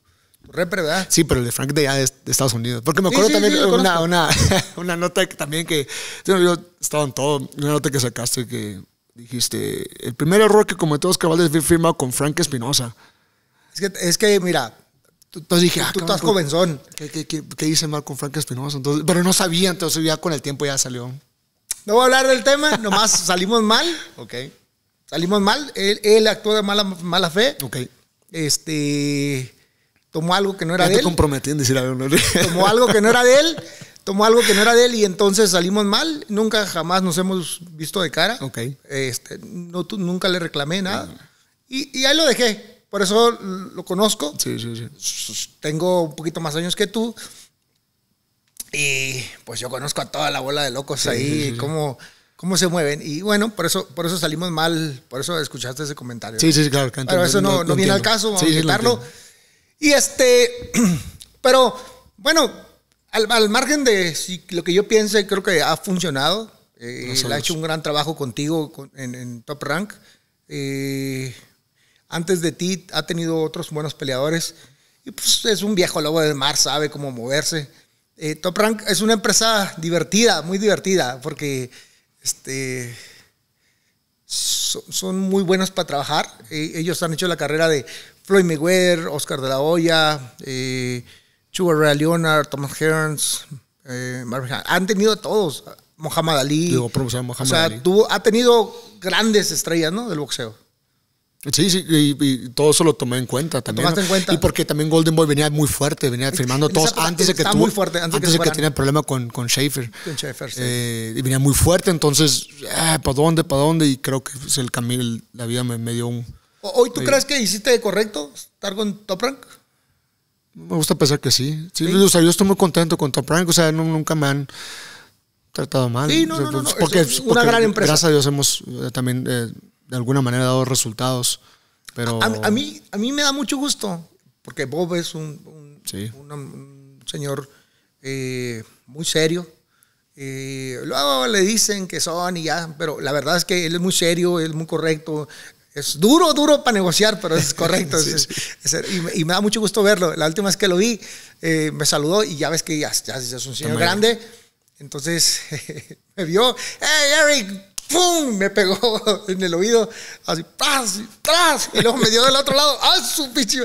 Repre, ¿verdad? Sí, pero el de Frank de, de, Estados Unidos. Porque me acuerdo también de una, una, nota que también que. Yo estaba en todo. Una nota que sacaste que dijiste. El primer error que cometió Oscar Valdez fue firmado con Frank Espinosa. Es que, es que, mira. Entonces dije, tú, ah, tú estás jovenzón. ¿Qué, hice mal con Frank Espinosa? Entonces, pero no sabía, entonces ya con el tiempo ya salió. No voy a hablar del tema, nomás salimos mal. Ok. Salimos mal. Él, él actuó de mala, mala fe. Ok. Este tomó algo que no era de te él. comprometí en decir algo, Tomó algo que no era de él, tomó algo que no era de él y entonces salimos mal. Nunca jamás nos hemos visto de cara. Ok. Este, no, tú, nunca le reclamé nada. Y, ahí lo dejé. Por eso lo conozco. Sí, sí, sí. Tengo un poquito más años que tú. Y pues yo conozco a toda la bola de locos ahí, cómo, cómo se mueven. Y bueno, por eso, por eso salimos mal, por eso escuchaste ese comentario. Sí, sí, claro. Pero eso no, no, viene al caso, vamos a quitarlo. Y este, pero bueno, al, margen de lo que yo piense, creo que ha funcionado. Eh, se ha hecho un gran trabajo contigo en, Top Rank. Eh, antes de ti ha tenido otros buenos peleadores. Y pues es un viejo lobo del mar, sabe cómo moverse. Eh, Top Rank es una empresa divertida, muy divertida, porque este, son muy buenos para trabajar. ellos han hecho la carrera de Floyd Mayweather, Oscar de la Hoya, eh, Ray Leonard, Thomas Hearns, eh, han tenido a todos. Muhammad Ali. o sea, Ali. ha tenido grandes estrellas, ¿no? Del boxeo. Sí, sí, y, todo eso lo tomé en cuenta también. ¿Tomaste en cuenta? Y porque también Golden Boy venía muy fuerte, venía firmando todos antes de que tuvo, fuerte, antes, de que tenía problema con, Schaefer. Con Schaefer, eh, y venía muy fuerte, entonces, ah, ¿para dónde? ¿Para dónde? Y creo que es pues, el camino, la vida me dio un, ¿Hoy tú crees que hiciste de correcto estar con Top Rank? Me gusta pensar que sí. sí. yo estoy muy contento con Top Rank. O sea, nunca me han tratado mal. Sí, no, no, no, Porque, es una gran empresa. Gracias a Dios hemos eh, también eh, de alguna manera dado resultados. Pero... A, mí, a mí me da mucho gusto. Porque Bob es un, un, señor eh, muy serio. luego le dicen que son y ya, pero la verdad es que él es muy serio, él es muy correcto, es duro, duro para negociar, pero es correcto. y, me da mucho gusto verlo. La última vez que lo vi, eh, me saludó y ya ves que ya, es un señor grande. Entonces me vio, ¡Hey, Eric! ¡Pum! Me pegó en el oído, así, ¡tras! ¡tras! Y luego me dio del otro lado, ¡ah, su picho!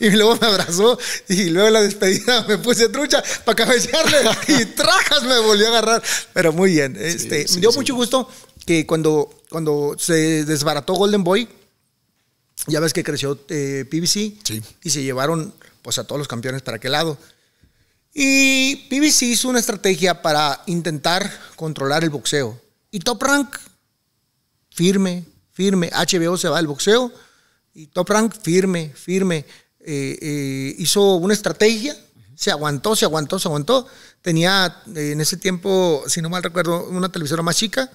Y, luego me abrazó, y luego en la despedida me puse trucha para cabecearle, y ¡trajas! Me volvió a agarrar. Pero muy bien, este, me dio mucho gusto que cuando cuando se desbarató Golden Boy, ya ves que creció eh, PBC y se llevaron pues a todos los campeones para aquel lado. Y PBC hizo una estrategia para intentar controlar el boxeo. Y Top Rank, firme, firme. HBO se va al boxeo. Y Top Rank, firme, firme. Eh, eh, hizo una estrategia. Se aguantó, se aguantó, se aguantó. Tenía en ese tiempo, si no mal recuerdo, una televisora más chica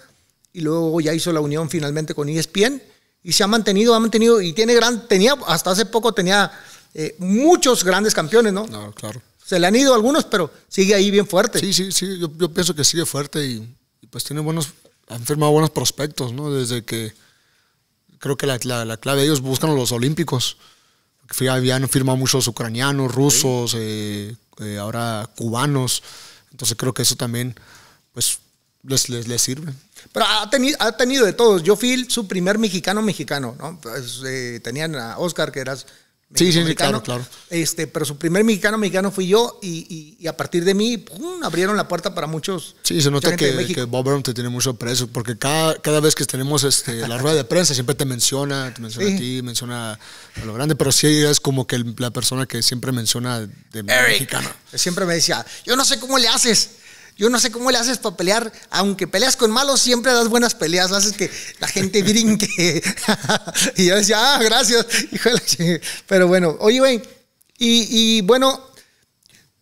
y luego ya hizo la unión finalmente con ESPN y se ha mantenido, ha mantenido y tiene gran, tenía, hasta hace poco tenía eh, muchos grandes campeones, ¿no? No, claro. Se le han ido algunos, pero sigue ahí bien fuerte. Sí, sí, sí, yo, pienso que sigue fuerte y, pues tiene buenos, han firmado buenos prospectos, ¿no? Desde que creo que la, clave de ellos buscan los olímpicos. Habían firmado muchos ucranianos, rusos, eh, eh, ahora cubanos. Entonces creo que eso también, pues les, les, sirve. Pero ha, tenido, ha tenido de todos. Yo fui su primer mexicano mexicano, ¿no? Pues, eh, tenían a Oscar, que eras... Sí, sí, claro, claro. Este, pero su primer mexicano mexicano fui yo y, y, a partir de mí abrieron la puerta para muchos. Sí, se nota que, que, Bob Brown te tiene mucho preso porque cada, cada vez que tenemos este, la rueda de prensa siempre te menciona, te menciona a ti, menciona a lo grande, pero sí es como que la persona que siempre menciona de mexicano. Siempre me decía, yo no sé cómo le haces. Yo no sé cómo le haces para pelear, aunque peleas con malos, siempre das buenas peleas, haces que la gente brinque. y yo decía, ah, gracias, Pero bueno, oye, y, bueno,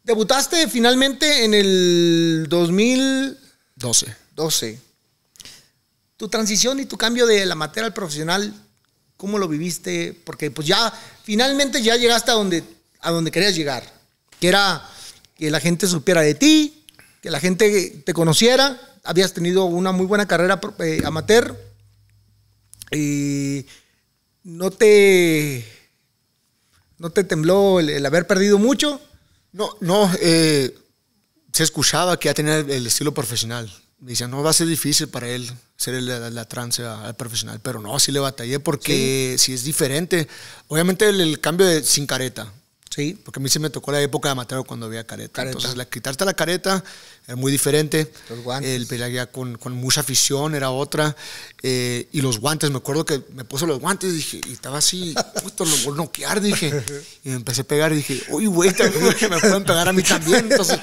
debutaste finalmente en el 2012. Tu transición y tu cambio de la materia al profesional, ¿cómo lo viviste? Porque pues ya finalmente ya llegaste a donde, a donde querías llegar, que era que la gente supiera de ti, la gente te conociera, habías tenido una muy buena carrera eh, amateur y no te, no te tembló el, haber perdido mucho. No, no, eh, se escuchaba que ya tenía el estilo profesional. me decían no, va a ser difícil para él ser el, la, la, trance al profesional, pero no, sí le batallé porque si es diferente. Obviamente el, cambio de sin careta, ¿sí? Porque a mí sí me tocó la época de Mateo cuando había careta. Entonces, la, quitarte la careta es muy diferente. Los guantes. El pelear con, mucha afición era otra. Eh, y los guantes, me acuerdo que me puse los guantes y, dije, y estaba así, justo lo voy a noquear, dije. Y me empecé a pegar y dije, uy, güey, que me pueden pegar a mí también. Entonces,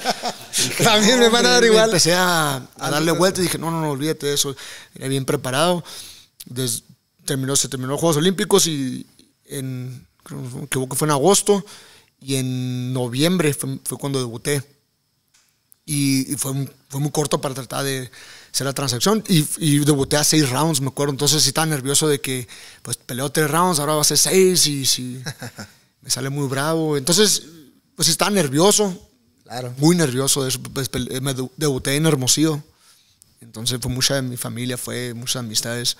también me van a dar igual. Empecé a, darle vuelta y dije, no, no, no, olvídate de eso. Era bien preparado. terminó, se terminó los Juegos Olímpicos y en, creo que fue en agosto, y en noviembre fue, cuando debuté. Y, fue, fue, muy corto para tratar de hacer la transacción. Y, debuté a seis rounds, me acuerdo. Entonces sí estaba nervioso de que, pues peleó tres rounds, ahora va a ser seis y me sale muy bravo. Entonces, pues estaba nervioso. Claro. Muy nervioso pues, me debuté en Hermosillo. Entonces fue mucha de mi familia, fue muchas amistades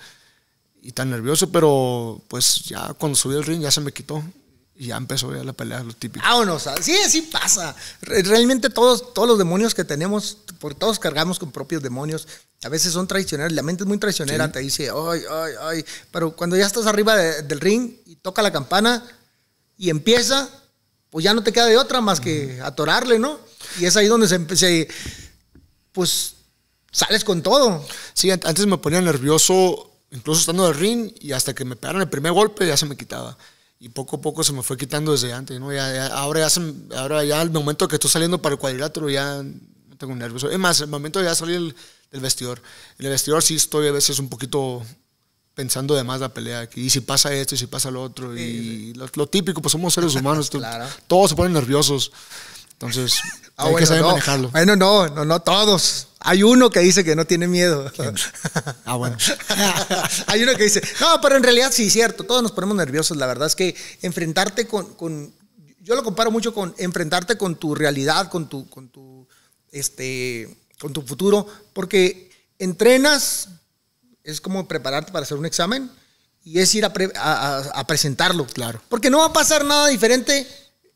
y tan nervioso, pero pues ya cuando subí al ring ya se me quitó. Y ya empezó ya la pelea, lo típico. no sí, así pasa. Realmente todos, todos los demonios que tenemos, por todos cargamos con propios demonios. A veces son traicioneros, la mente es muy traicionera, te dice, ay, ay, ay. Pero cuando ya estás arriba del ring y toca la campana y empieza, pues ya no te queda de otra más que atorarle, ¿no? Y es ahí donde se, se pues sales con todo. Sí, antes me ponía nervioso, incluso estando en el ring, y hasta que me pegaron el primer golpe ya se me quitaba y poco a poco se me fue quitando desde antes, ¿no? Ya, ahora, ya ahora ya al momento que estoy saliendo para el cuadrilátero ya no tengo nervios. Es más, el momento de ya salir el, del vestidor. En el vestidor sí estoy a veces un poquito pensando de más la pelea. Y si pasa esto, y si pasa lo otro. y Lo, típico, pues somos seres humanos. Todos se ponen nerviosos. Entonces, ah, hay que saber manejarlo. Bueno, no, no, no todos. Hay uno que dice que no tiene miedo. Ah, bueno. Hay uno que dice, no, pero en realidad sí, es cierto, todos nos ponemos nerviosos. La verdad es que enfrentarte con, yo lo comparo mucho con enfrentarte con tu realidad, con tu, con tu, este, con tu futuro, porque entrenas, es como prepararte para hacer un examen y es ir a presentarlo. Claro. Porque no va a pasar nada diferente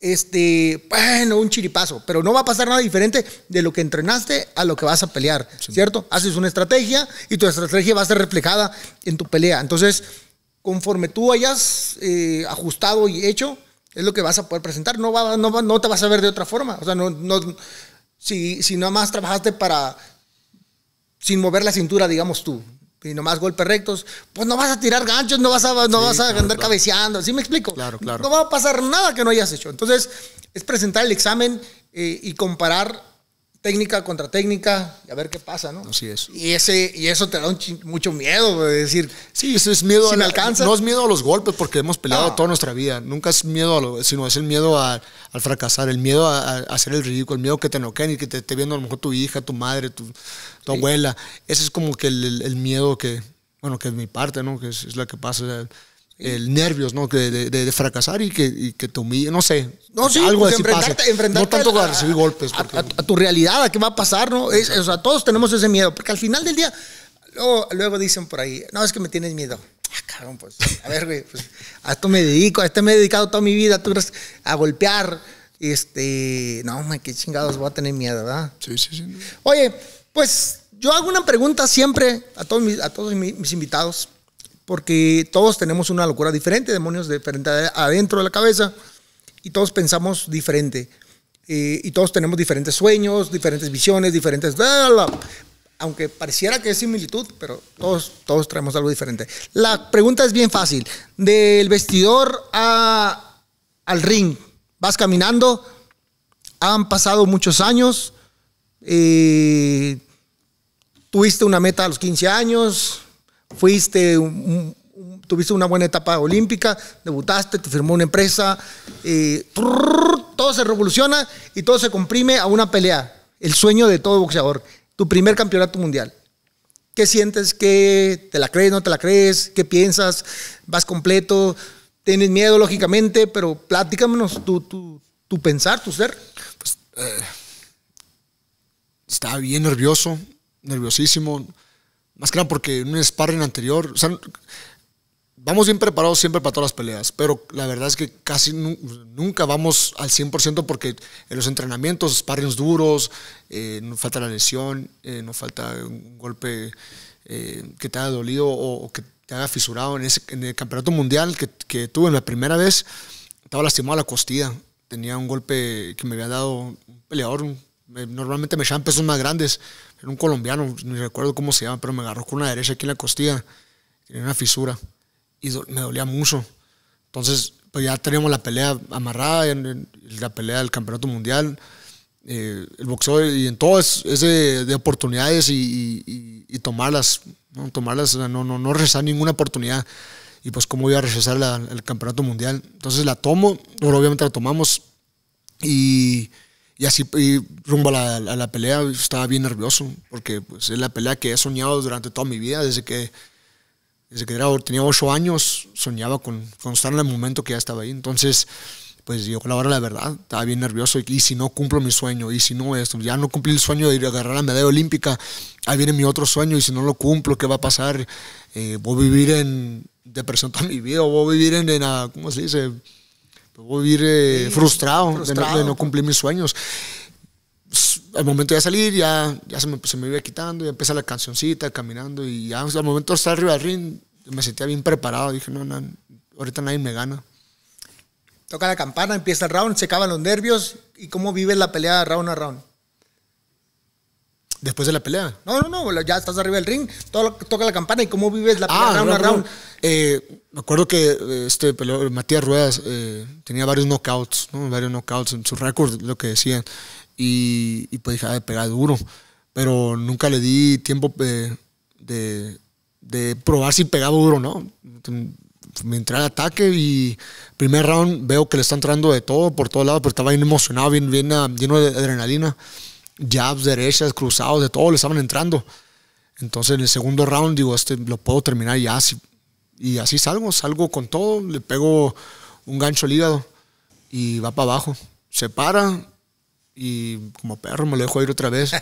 este, bueno, un chiripazo, pero no va a pasar nada diferente de lo que entrenaste a lo que vas a pelear, ¿cierto? Haces una estrategia y tu estrategia va a ser reflejada en tu pelea. Entonces, conforme tú hayas eh, ajustado y hecho, es lo que vas a poder presentar. No, va, no, te vas a ver de otra forma. O sea, no, no, si, si nada más trabajaste para, sin mover la cintura, digamos tú, y nomás golpes rectos, pues no vas a tirar ganchos, no vas a, no vas a andar cabeceando, ¿sí me explico? Claro, claro. No va a pasar nada que no hayas hecho. Entonces, es presentar el examen eh, y comparar técnica contra técnica y a ver qué pasa, ¿no? Así es. Y, ese, y eso te da mucho miedo, de decir. Sí, eso es miedo. Si alcance No es miedo a los golpes porque hemos peleado toda nuestra vida. Nunca es miedo, a lo, sino es el miedo al fracasar, el miedo a, hacer el ridículo, el miedo que te noquen y que te esté viendo a lo mejor tu hija, tu madre, tu, tu abuela. Ese es como que el, miedo que, bueno, que es mi parte, ¿no? Que es, es la que pasa el nervios, ¿no? De, de, fracasar y que, y que te humille, no sé. No, sí, algo pues así enfrentarte, pasa. no tanto a, recibir golpes. A, tu realidad, a qué va a pasar, ¿no? o sea, todos tenemos ese miedo, porque al final del día, luego, luego dicen por ahí, no, es que me tienes miedo. Ah, cabrón, pues, a ver, güey, pues, a esto me dedico, a esto me he dedicado toda mi vida, tú a golpear, este, no, man, qué chingados voy a tener miedo, ¿verdad? Sí, sí, sí. Oye, pues, yo hago una pregunta siempre a todos a todos mis, mis invitados porque todos tenemos una locura diferente, demonios diferentes adentro de la cabeza y todos pensamos diferente. Eh, y todos tenemos diferentes sueños, diferentes visiones, diferentes... Aunque pareciera que es similitud, pero todos, todos traemos algo diferente. La pregunta es bien fácil. Del vestidor al ring, vas caminando, han pasado muchos años, eh, tuviste una meta a los 15 años, fuiste tuviste una buena etapa olímpica, debutaste, te firmó una empresa, eh, todo se revoluciona y todo se comprime a una pelea, el sueño de todo boxeador, tu primer campeonato mundial. ¿Qué sientes? ¿Qué te la crees? ¿No te la crees? ¿Qué piensas? ¿Vas completo? ¿Tienes miedo, lógicamente? Pero platícanos tu, pensar, tu ser. Pues, eh, estaba bien nervioso, nerviosísimo. Más que nada porque en un sparring anterior, vamos bien preparados siempre para todas las peleas, pero la verdad es que casi nunca vamos al 100% porque en los entrenamientos, sparrings duros, eh, no nos falta la lesión, eh, nos falta un golpe eh, que te haya dolido o, que te haya fisurado. En, ese, en el campeonato mundial que, tuve en la primera vez, estaba lastimado la costilla. Tenía un golpe que me había dado un peleador. normalmente me llaman pesos más grandes era un colombiano, ni recuerdo cómo se llama, pero me agarró con una derecha aquí en la costilla. Tenía una fisura. Y me dolía mucho. Entonces, pues ya teníamos la pelea amarrada, la pelea del campeonato mundial, eh, el boxeo, y en todo es, de, oportunidades y, tomarlas, ¿no? tomarlas, no, no, no rechazar ninguna oportunidad. Y pues, ¿cómo voy a rechazar el campeonato mundial? Entonces la tomo, obviamente la tomamos y y así, y rumbo a la, pelea, estaba bien nervioso, porque pues, es la pelea que he soñado durante toda mi vida, desde que, desde que tenía ocho años, soñaba con, estar en el momento que ya estaba ahí. Entonces, pues yo la hora la verdad, estaba bien nervioso, y, si no cumplo mi sueño, y si no esto, ya no cumplí el sueño de ir a agarrar la medalla olímpica, ahí viene mi otro sueño, y si no lo cumplo, ¿qué va a pasar? Eh, voy a vivir en depresión toda mi vida, o voy a vivir en, en a, ah, ¿cómo se dice? a vivir eh, frustrado, de, no, cumplir mis sueños. Al momento de salir, ya, se, me, iba quitando, ya empieza la cancioncita, caminando, y ya al momento de estar arriba del ring, me sentía bien preparado. Dije, no, no, ahorita nadie me gana. Toca la campana, empieza el round, se acaban los nervios. ¿Y cómo vives la pelea round a round? Después de la pelea. No, no, no, ya estás arriba del ring, todo, toca la campana y cómo vives la pelea ah, round round. Eh, me acuerdo que eh, este Matías Ruedas eh, tenía varios knockouts, varios knockouts en su récord, lo que decían. Y, pues dije, de pegar duro. Pero nunca le di tiempo de, de, probar si pegaba duro, ¿no? me entré al ataque y primer round veo que le está entrando de todo, por todos lados, pero estaba bien emocionado, bien, bien ah, lleno de adrenalina jabs, derechas, cruzados, de todo le estaban entrando. Entonces en el segundo round digo, este lo puedo terminar ya. Así, y así salgo, salgo con todo, le pego un gancho al hígado y va para abajo. Se para y como perro me lo dejo ir otra vez.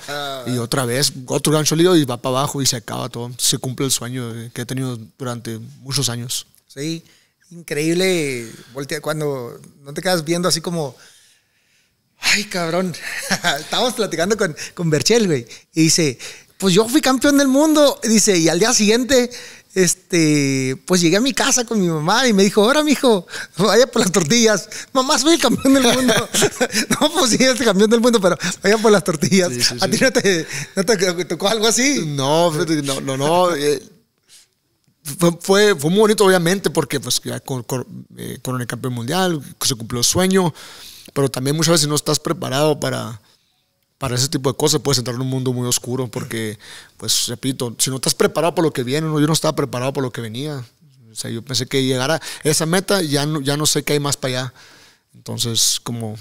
y otra vez, otro gancho al hígado y va para abajo y se acaba todo. Se cumple el sueño que he tenido durante muchos años. Sí, increíble. Voltea, cuando no te quedas viendo así como ay, cabrón, estábamos platicando con, con Berchel, güey, y dice, pues yo fui campeón del mundo, dice, y al día siguiente, este, pues llegué a mi casa con mi mamá y me dijo, ahora mijo, vaya por las tortillas. Mamá, soy el campeón del mundo. no, pues sí, eres este el campeón del mundo, pero vaya por las tortillas. ¿A ti no, te, no te, tocó algo así? No, no, no, no. Eh, fue, fue muy bonito, obviamente, porque pues, eh, con, el campeón mundial, se cumplió el sueño, pero también muchas veces no estás preparado para, para ese tipo de cosas, puedes entrar en un mundo muy oscuro, porque, pues, repito, si no estás preparado para lo que viene, yo no estaba preparado para lo que venía. O sea, yo pensé que llegara esa meta, ya no, ya no sé qué hay más para allá. Entonces, como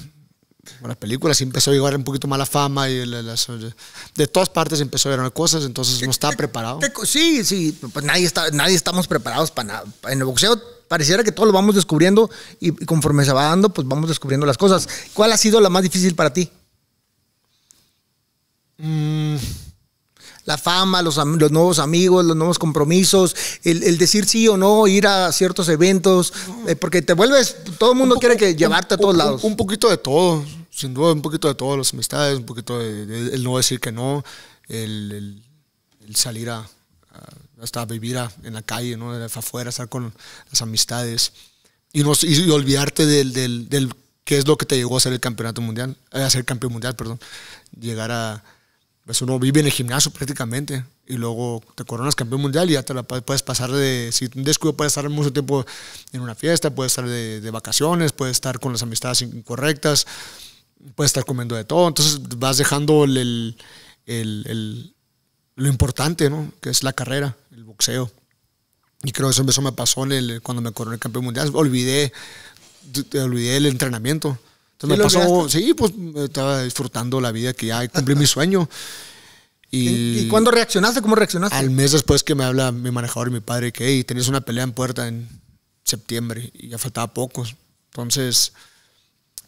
bueno, las películas, y empezó a llegar un poquito mala fama y de todas partes empezó a llegar cosas, entonces no estaba preparado. sí, sí, pues nadie, está, nadie estamos preparados para nada. En el boxeo pareciera que todo lo vamos descubriendo y, y conforme se va dando, pues vamos descubriendo las cosas. ¿Cuál ha sido la más difícil para ti? Mmm la fama, los, los nuevos amigos, los nuevos compromisos, el, decir sí o no, ir a ciertos eventos, eh, porque te vuelves, todo el mundo quiere que llevarte a todos lados. Un, poquito de todo, sin duda, un poquito de todo, las amistades, un poquito de, el no decir que no, el, salir a, hasta vivir en la calle, ¿no? afuera, estar con las amistades y, no, olvidarte del, del, qué es lo que te llegó a ser el campeonato mundial, eh, a ser campeón mundial, perdón, llegar a pues uno vive en el gimnasio prácticamente y luego te coronas campeón mundial y ya te la puedes pasar de, si te descuido puedes estar mucho tiempo en una fiesta, puedes estar de, vacaciones, puedes estar con las amistades incorrectas, puedes estar comiendo de todo, entonces vas dejando lo importante, Que es la carrera, el boxeo. Y creo que eso, eso me pasó cuando me coroné campeón mundial, olvidé, olvidé el entrenamiento entonces me pasó, sí, pues estaba disfrutando la vida que ya cumplí mi sueño. Y, cuándo reaccionaste? ¿Cómo reaccionaste? Al mes después que me habla mi manejador y mi padre que, hey, tenías una pelea en puerta en septiembre y ya faltaba pocos. Entonces,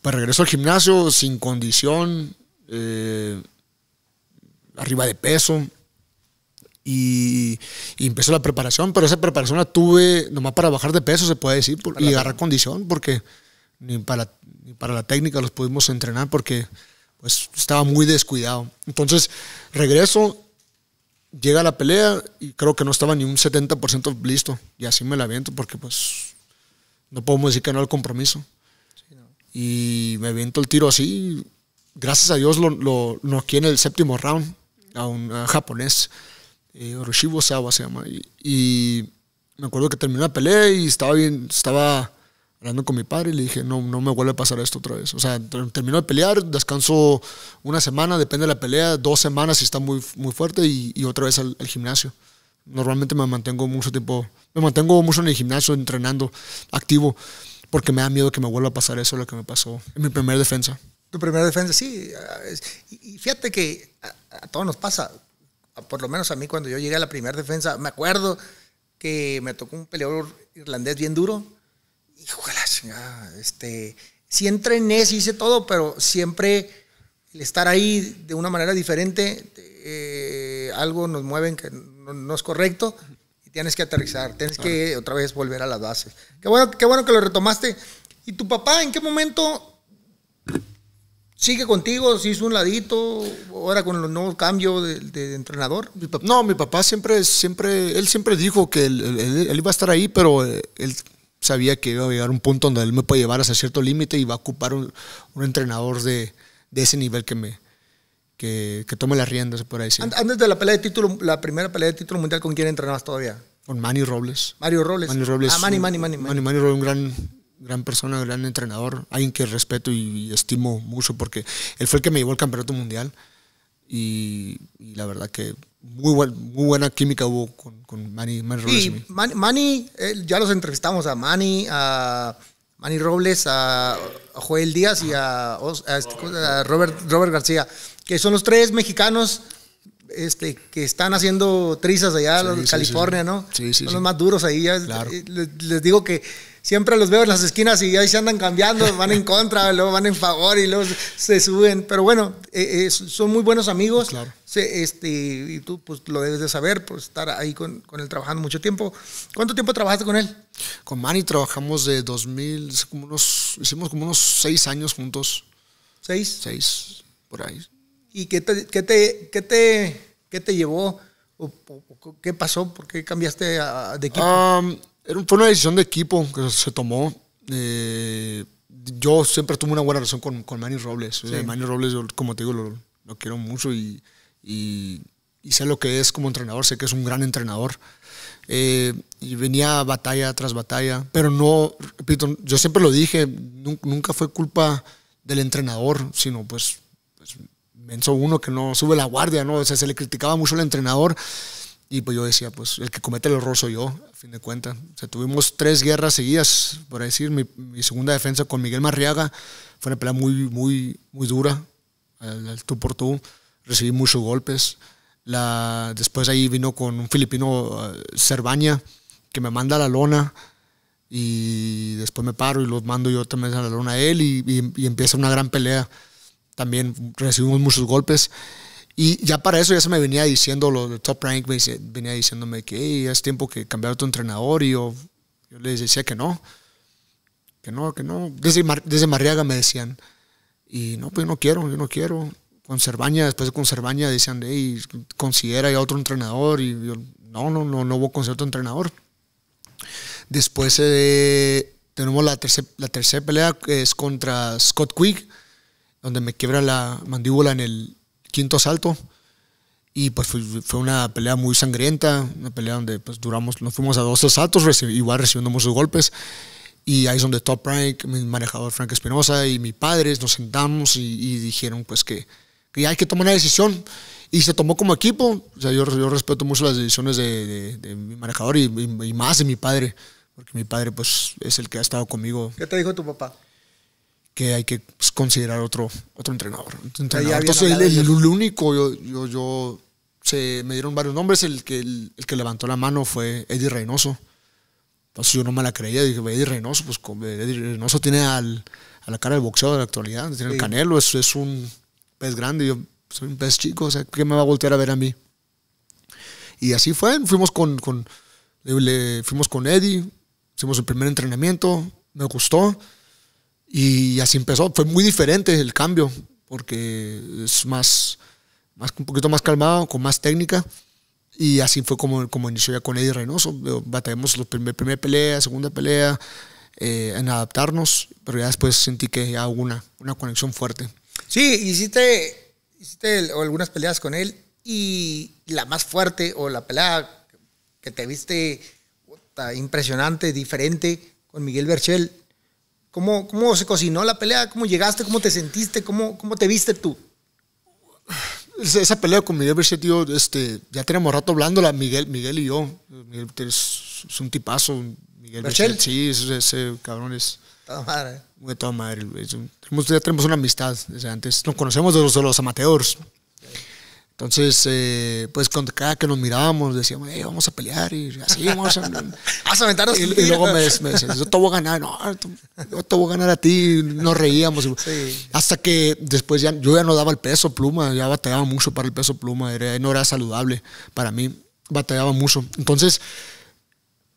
pues regreso al gimnasio sin condición, eh, arriba de peso. Y, empezó la preparación, pero esa preparación la tuve nomás para bajar de peso, se puede decir, y agarrar condición, porque ni para, para la técnica los pudimos entrenar porque pues, estaba muy descuidado. Entonces, regreso, llega la pelea y creo que no estaba ni un 70% listo. Y así me la aviento porque pues no podemos decir que no al compromiso. Y me viento el tiro así. Gracias a Dios lo, lo, aquí en el séptimo round a un japonés, eh, se llama. Y, me acuerdo que terminó la pelea y estaba bien, estaba hablando con mi padre y le dije, no, no me vuelve a pasar esto otra vez. O sea, termino de pelear, descanso una semana, depende de la pelea, dos semanas si está muy, muy fuerte y, otra vez al, gimnasio. Normalmente me mantengo mucho tiempo, me mantengo mucho en el gimnasio, entrenando, activo, porque me da miedo que me vuelva a pasar eso, lo que me pasó en mi primera defensa. Tu primera defensa, sí. Ah, y fíjate que a, a todos nos pasa, por lo menos a mí cuando yo llegué a la primera defensa, me acuerdo que me tocó un peleador irlandés bien duro si este, sí entrené, sí hice todo, pero siempre el estar ahí de una manera diferente, eh, algo nos mueve que no, es correcto y tienes que aterrizar, tienes que otra vez volver a las bases. Qué bueno, qué bueno que lo retomaste. ¿Y tu papá en qué momento sigue contigo? si hizo un ladito ahora con el nuevos cambio de, entrenador? no, mi papá siempre, siempre, él siempre dijo que él, él, iba a estar ahí, pero eh, él sabía que iba a llegar un punto donde él me puede llevar hasta cierto límite y va a ocupar un, entrenador de, ese nivel que me que, tome las riendas, por ahí Antes de la pelea de título, la primera pelea de título mundial, ¿con quién entrenabas todavía? Con Manny Robles. Mario Robles. Manny Robles. Ah, Manny, Manny, Manny. Manny, Robles, un gran, gran persona, gran entrenador, alguien que respeto y, estimo mucho porque él fue el que me llevó el campeonato mundial y la verdad que muy, buena química hubo con, con Manny, Manny Robles. y eh, ya los entrevistamos a Manny, a Manny Robles, a, Joel Díaz y este, a, Robert, Robert García, que son los tres mexicanos este, que están haciendo trizas allá en California, ¿no? Son los más duros ahí. Eh, les, digo que siempre los veo en las esquinas y ahí se andan cambiando, van en contra, luego van en favor y luego se suben. Pero bueno, eh, eh, son muy buenos amigos. Claro. este, y tú pues lo debes de saber por estar ahí con, con, él trabajando mucho tiempo. ¿Cuánto tiempo trabajaste con él? Con Manny trabajamos de 2000, como unos, hicimos como unos seis años juntos. ¿Seis? Seis, por ahí. ¿Y qué te, qué te, qué te, qué te llevó? O, ¿Qué pasó? ¿Por qué cambiaste de equipo? fue una decisión de equipo que se tomó. Eh, yo siempre tuve una buena relación con, con Manny Robles. Eh, Manny Robles, como te digo, lo, quiero mucho y, sé lo que es como entrenador, sé que es un gran entrenador. Eh, y venía batalla tras batalla, pero no, repito, yo siempre lo dije, nunca fue culpa del entrenador, sino pues, pues menso uno que no sube la guardia, ¿no? O sea, se le criticaba mucho al entrenador y pues yo decía, pues el que comete el error soy yo, a fin de cuentas. O sea, tuvimos tres guerras seguidas, por decir. Mi, segunda defensa con Miguel Marriaga fue una pelea muy, muy, muy dura, el tú por tú. Recibí muchos golpes. La, después ahí vino con un filipino, eh, Cervaña, que me manda a la lona y después me paro y los mando yo también a la lona a él y empieza una gran pelea. También recibimos muchos golpes y ya para eso ya se me venía diciendo, los de Top Rank me venía diciéndome que es tiempo que cambiar tu entrenador y yo, les decía que no, que no, que no. Desde, Marriaga me decían, y no, pues no quiero, yo no quiero. Con Cervaña, después de con Cervaña decían, considera ya otro entrenador y yo, no, no, no, no conseguir otro entrenador. Después eh, tenemos la tercera pelea, que es contra Scott Quick, donde me quiebra la mandíbula en el, quinto asalto. Y pues fue, una pelea muy sangrienta, una pelea donde pues duramos, nos fuimos a dos saltos igual recibiendo muchos golpes. Y ahí es donde Top Rank, mi manejador Frank Espinosa y mi padre nos sentamos y, dijeron pues que, hay que tomar una decisión. Y se tomó como equipo. O sea, yo, yo respeto mucho las decisiones de, mi manejador y, más de mi padre, porque mi padre pues es el que ha estado conmigo. ¿Qué te dijo tu papá? que hay que pues, considerar otro, otro entrenador. Entonces, el, único, yo, yo, yo se, me dieron varios nombres, el que, el, que levantó la mano fue Eddie Reynoso. Entonces yo no me la creía, dije, Eddie Reynoso, pues eh, Eddie Reynoso tiene al, a la cara del boxeo de la actualidad, tiene el canelo, es, es un pez grande, yo soy un pez chico, o sea, ¿qué me va a voltear a ver a mí? Y así fue, fuimos con, con le, fuimos con Eddie, hicimos el primer entrenamiento, me gustó. Y así empezó. Fue muy diferente el cambio, porque es más, más un poquito más calmado, con más técnica. Y así fue como, como inició ya con Eddie Reynoso. Batallamos la primer, primera pelea, segunda pelea, eh, en adaptarnos, pero ya después sentí que había una, conexión fuerte. Sí, hiciste, algunas peleas con él y la más fuerte o la pelea que te viste impresionante, diferente con Miguel Berchel ¿Cómo, ¿Cómo se cocinó la pelea? ¿Cómo llegaste? ¿Cómo te sentiste? ¿Cómo, cómo te viste tú? Esa pelea con Miguel Berchet, tío, este, ya tenemos rato hablándola, Miguel, Miguel y yo. Miguel es, un tipazo, Miguel Berchet. Sí, ese, cabrón es... Toda madre. De toda madre. ya tenemos una amistad desde antes. Nos conocemos de los, de los amateurs. Entonces, eh, pues cada que nos mirábamos decíamos, vamos a pelear y así, vamos a, aventarnos. Y, luego me, decían, yo te voy a ganar, no, yo te voy a ganar a ti, nos reíamos. Hasta que después ya, yo ya no daba el peso pluma, ya batallaba mucho para el peso pluma, era, no era saludable para mí, batallaba mucho. Entonces,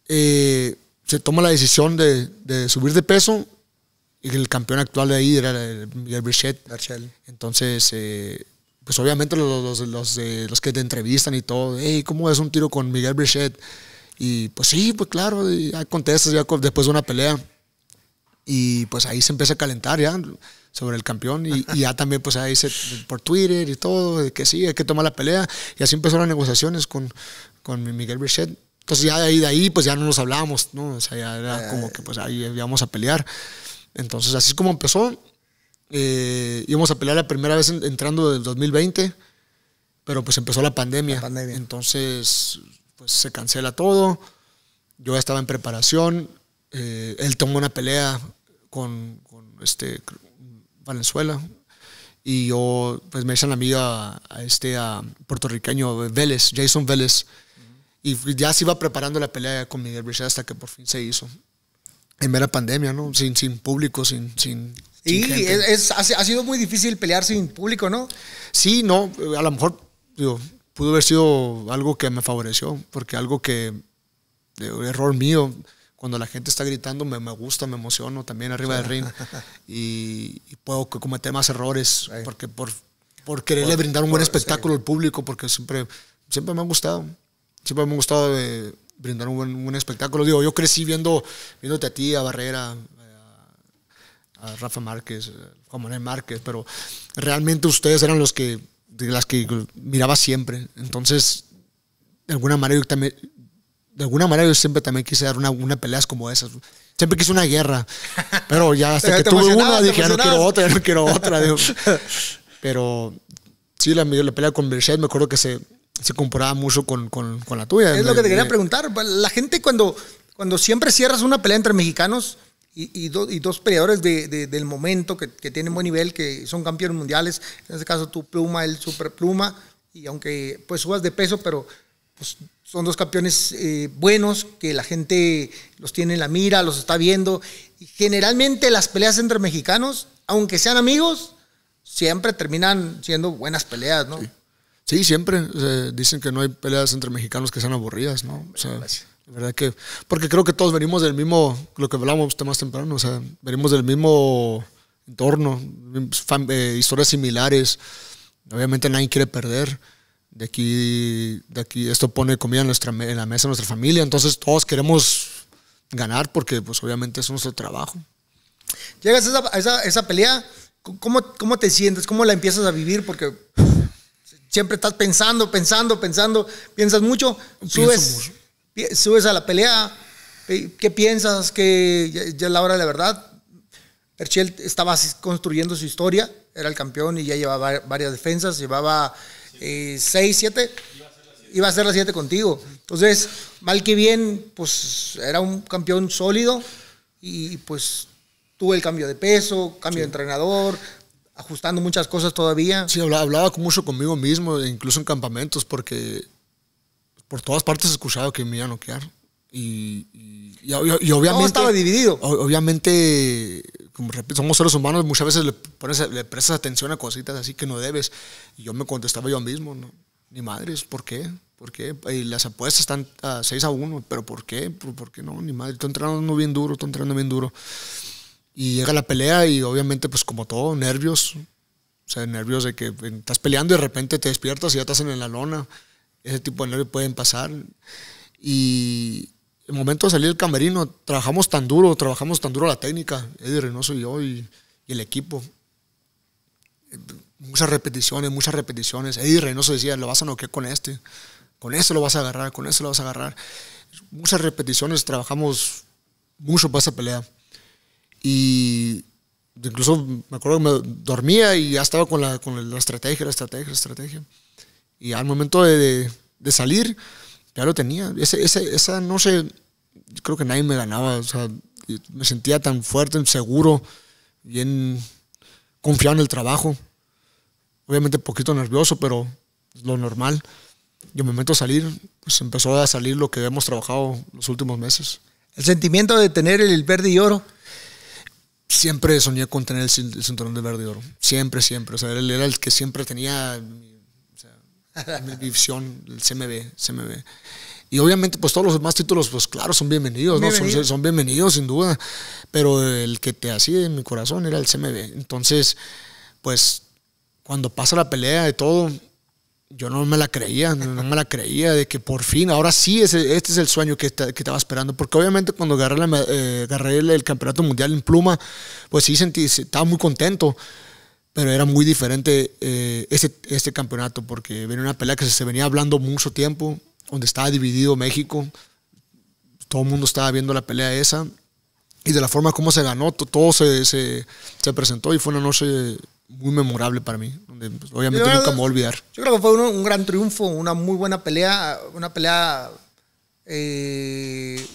eh, se toma la decisión de, subir de peso y el campeón actual de ahí era el Brichet. Entonces, eh, pues obviamente los, los, eh, los, que te entrevistan y todo, hey, ¿cómo es un tiro con Miguel Brichet? Y pues sí, pues claro, ya contestas ya después de una pelea. Y pues ahí se empieza a calentar ya sobre el campeón y, ya también pues ahí por Twitter y todo, que sí, hay que tomar la pelea. Y así empezaron las negociaciones con, con Miguel Brichet. Entonces ya de ahí, de ahí pues ya no nos hablábamos, ¿no? O sea, ya era ah, como que pues ahí íbamos a pelear. Entonces así es como empezó. Eh, íbamos a pelear la primera vez entrando del 2020, pero pues empezó la pandemia. Entonces, pues se cancela todo. Yo ya estaba en preparación. Eh, él tomó una pelea con, con, este Valenzuela y yo, pues me echan amigo a, a este puertorriqueño Vélez, Jason Vélez. Y ya se iba preparando la pelea con Miguel Richard hasta que por fin se hizo. En mera pandemia, ¿no? Sin, sin público, sin, sin y es, ha sido muy difícil pelear sin público, ¿no? Sí, no, a lo mejor digo, pudo haber sido algo que me favoreció, porque algo que, de error mío, cuando la gente está gritando me, gusta, me emociono también arriba del ring y, puedo cometer más errores, porque por, por quererle brindar un buen espectáculo al público, porque siempre, siempre me ha gustado, siempre me ha gustado eh, brindar un buen, un espectáculo. Digo, yo crecí viendo, viéndote a ti, a Barrera, Rafa Márquez, a eh, Juan Manuel Márquez, pero realmente ustedes eran los que, de las que miraba siempre. Entonces, de alguna manera yo también, de alguna manera yo siempre también quise dar una, una peleas como esas. Siempre quise una guerra, pero ya hasta que tuve una dije, ya no quiero otra, ya no quiero otra. Pero sí, la, la pelea con Berchet me acuerdo que se, se comparaba mucho con, con, con la tuya. Es lo que te quería preguntar. La gente cuando, cuando siempre cierras una pelea entre mexicanos, y, dos peleadores del momento que, tienen buen nivel, que son campeones mundiales. En este caso, tu pluma, el super pluma. Y aunque pues subas de peso, pero pues, son dos campeones eh, buenos que la gente los tiene en la mira, los está viendo. Y generalmente las peleas entre mexicanos, aunque sean amigos, siempre terminan siendo buenas peleas, ¿no? Sí, siempre. Eh, dicen que no hay peleas entre mexicanos que sean aburridas, ¿no? Pues, que, porque creo que todos venimos del mismo, lo que hablamos más temprano, o sea, venimos del mismo entorno, mm, eh, historias similares. Obviamente nadie quiere perder. De aquí, de aquí, esto pone comida en, nuestra, en la mesa de nuestra familia, entonces todos queremos ganar porque pues obviamente es nuestro trabajo. Llegas a esa, pelea, ¿cómo, ¿cómo te sientes? ¿Cómo la empiezas a vivir? Porque siempre estás pensando, pensando, pensando, piensas mucho, subes, mucho subes a la pelea, ¿qué piensas? Que ya, es la hora de la verdad. Herschel estaba construyendo su historia, era el campeón y ya llevaba varias defensas, llevaba 6, eh, siete, iba a ser la siete contigo. Entonces, mal que bien, pues era un campeón sólido y pues tuve el cambio de peso, cambio de entrenador, ajustando muchas cosas todavía. Sí, hablaba, hablaba, mucho conmigo mismo, incluso en campamentos, porque por todas partes he escuchado que me iban a noquear. Y, y, obviamente. estaba dividido. Obviamente, como somos seres humanos, muchas veces le, le, prestas atención a cositas así que no debes. Y yo me contestaba yo mismo, ¿no? Ni madres, ¿por qué? ¿Por qué? Y las apuestas están a 6 a 1, pero ¿por qué? ¿Por, qué no? Ni madre, estoy entrenando bien duro, estoy entrenando bien duro. Y llega la pelea y obviamente, pues como todo, nervios. O sea, nervios de que estás peleando y de repente te despiertas y ya estás en la lona ese tipo de nervios pueden pasar. Y el momento de salir el camerino, trabajamos tan duro, trabajamos tan duro la técnica, Eddie Reynoso y yo y, el equipo. Muchas repeticiones, muchas repeticiones. Eddie Reynoso decía, lo vas a noquear con este, con este lo vas a agarrar, con este lo vas a agarrar. Muchas repeticiones, trabajamos mucho para esa pelea. Y incluso me acuerdo que me dormía y ya estaba con la, con la estrategia, la estrategia, la estrategia. Y al momento de, salir, ya lo tenía. Ese, ese, esa, no sé, creo que nadie me ganaba. O sea, me sentía tan fuerte, seguro, bien confiado en el trabajo. Obviamente poquito nervioso, pero es lo normal. Y al momento de salir, pues empezó a salir lo que hemos trabajado los últimos meses. El sentimiento de tener el verde y oro. Siempre soñé con tener el cinturón de verde y oro. Siempre, siempre. O sea, él era el que siempre tenía Visión, el CMB, CMB. Y obviamente, pues todos los demás títulos, pues claro, son bienvenidos, ¿no? Son, son, bienvenidos, sin duda. Pero el que te hacía en mi corazón era el CMB. Entonces, pues cuando pasa la pelea de todo, yo no me la creía, no me la creía de que por fin, ahora sí, ese, este es el sueño que, que estaba esperando. Porque obviamente cuando agarré, la, eh, agarré el, el, campeonato mundial en pluma, pues sí sentí, estaba muy contento pero era muy diferente eh, ese este, campeonato porque venía una pelea que se venía hablando mucho tiempo, donde estaba dividido México, todo el mundo estaba viendo la pelea esa y de la forma como se ganó, todo se, se, se presentó y fue una noche muy memorable para mí, donde pues, obviamente nunca me voy a olvidar. Yo creo que fue un, un, gran triunfo, una muy buena pelea, una pelea eh,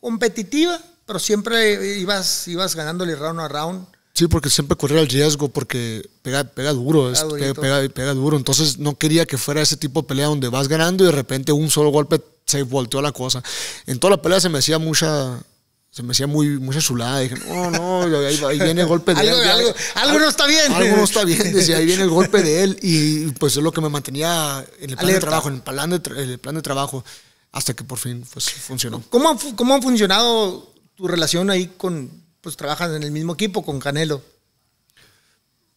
competitiva, pero siempre ibas, ibas ganándole round a round. Sí, porque siempre corría el riesgo, porque pega, pega duro, pega, pega, duro. Entonces no quería que fuera ese tipo de pelea donde vas ganando y de repente un solo golpe se volteó la cosa. En toda la pelea se me hacía mucha... Se me hacía muy, mucha chulada. Dije, no, no, ahí, viene el golpe de algo, él. Algo, no está bien. Algo no está bien. Decía, ahí viene el golpe de él. Y pues es lo que me mantenía en el plan de trabajo, en el plan de, el plan de trabajo, hasta que por fin pues, funcionó. ¿Cómo, ¿Cómo ha funcionado tu relación ahí con, pues trabajan en el mismo equipo con Canelo.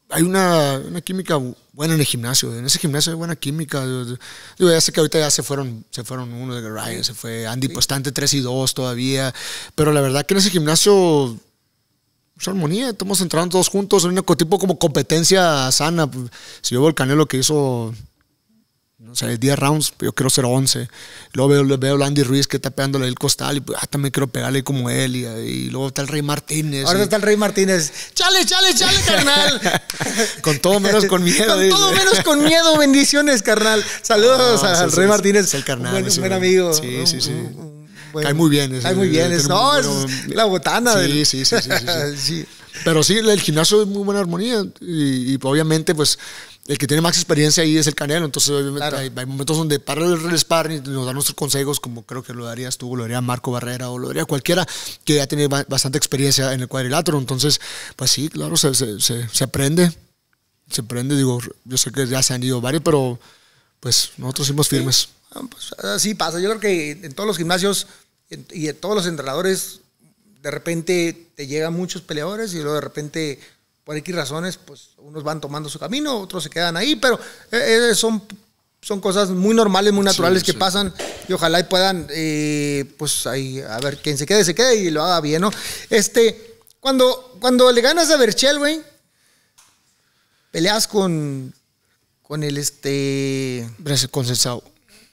Hay una, química buena en el gimnasio. En ese gimnasio hay buena química. Digo, ya sé que ahorita ya se fueron, se fueron uno de Ryan, se fue Andy Postante pues, 3 y 2 todavía. Pero la verdad que en ese gimnasio es pues, armonía, estamos entrando todos juntos en un ecotipo como competencia sana. Pues, si yo veo el Canelo que hizo o sea, 10 rounds, yo quiero ser 11. Luego veo, veo a Andy Ruiz que está pegándole el costal y pues, ah, también quiero pegarle como él. Y, luego está el Rey Martínez. Ahora está el Rey Martínez. ¡Chale, chale, chale, carnal! con todo menos con miedo. con todo menos con miedo, bendiciones, carnal. Saludos al Rey Martínez. Es el carnal. Un buen, amigo. Sí, sí, sí. Bueno, cae muy bien. cae muy bien. no, es la botana. Sí, sí, sí, sí, sí, sí. Pero sí, el gimnasio es muy buena armonía y obviamente pues el que tiene más experiencia ahí es el Canelo, entonces obviamente hay, momentos donde para el sparring nos dan nuestros consejos, como creo que lo darías tú, lo haría Marco Barrera o lo haría cualquiera que ya tiene bastante experiencia en el cuadrilátero, entonces pues sí, claro, se, aprende, se aprende, digo, yo sé que ya se han ido varios, pero pues nosotros somos firmes. Ah, pues, así pasa, yo creo que en todos los gimnasios y en todos los entrenadores, de repente te llegan muchos peleadores y luego de repente por X razones, pues unos van tomando su camino, otros se quedan ahí, pero eh, eh, son, son cosas muy normales, muy naturales que pasan y ojalá y puedan, eh, pues ahí, a ver, quién se quede, se quede y lo haga bien, ¿no? Este, cuando, cuando le ganas a Berchel, güey, peleas con, con el, este... Consensado.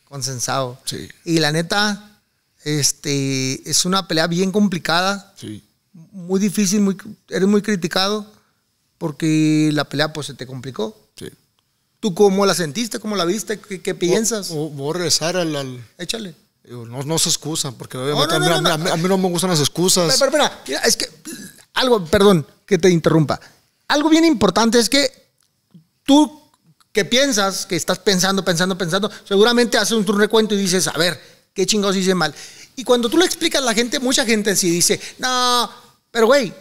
Consensado. Sí. Y la neta, este, es una pelea bien complicada. Sí. Muy difícil, muy, eres muy criticado porque la pelea pues se te complicó. Sí. ¿Tú cómo la sentiste? ¿Cómo la viste? ¿Qué, piensas? O, a regresar al... Échale. No, se excusan, porque a, mí, no me gustan las excusas. Pero, es que algo, perdón que te interrumpa. Algo bien importante es que tú que piensas, que estás pensando, pensando, pensando, seguramente haces un, un recuento y dices, a ver, ¿qué chingados hice mal? Y cuando tú le explicas a la gente, mucha gente sí dice, no, pero güey,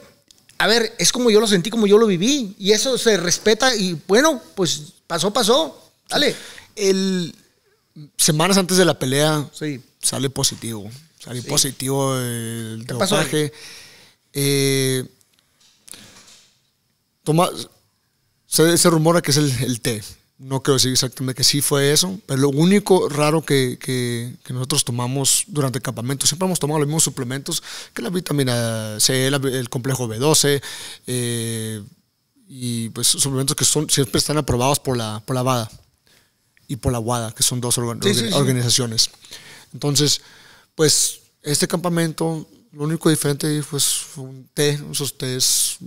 a ver, es como yo lo sentí, como yo lo viví. Y eso se respeta y bueno, pues pasó, pasó. Dale. El, semanas antes de la pelea sí. sale positivo. Sale positivo el pasaje eh, se, rumora que es el té no quiero decir exactamente que sí fue eso, pero lo único raro que, nosotros tomamos durante el campamento, siempre hemos tomado los mismos suplementos, que la vitamina C, el complejo B12, eh, y pues suplementos que son, siempre están aprobados por la, por la VADA y por la WADA, que son dos organizaciones. Entonces, pues este campamento, lo único diferente pues, fue un té, unos tés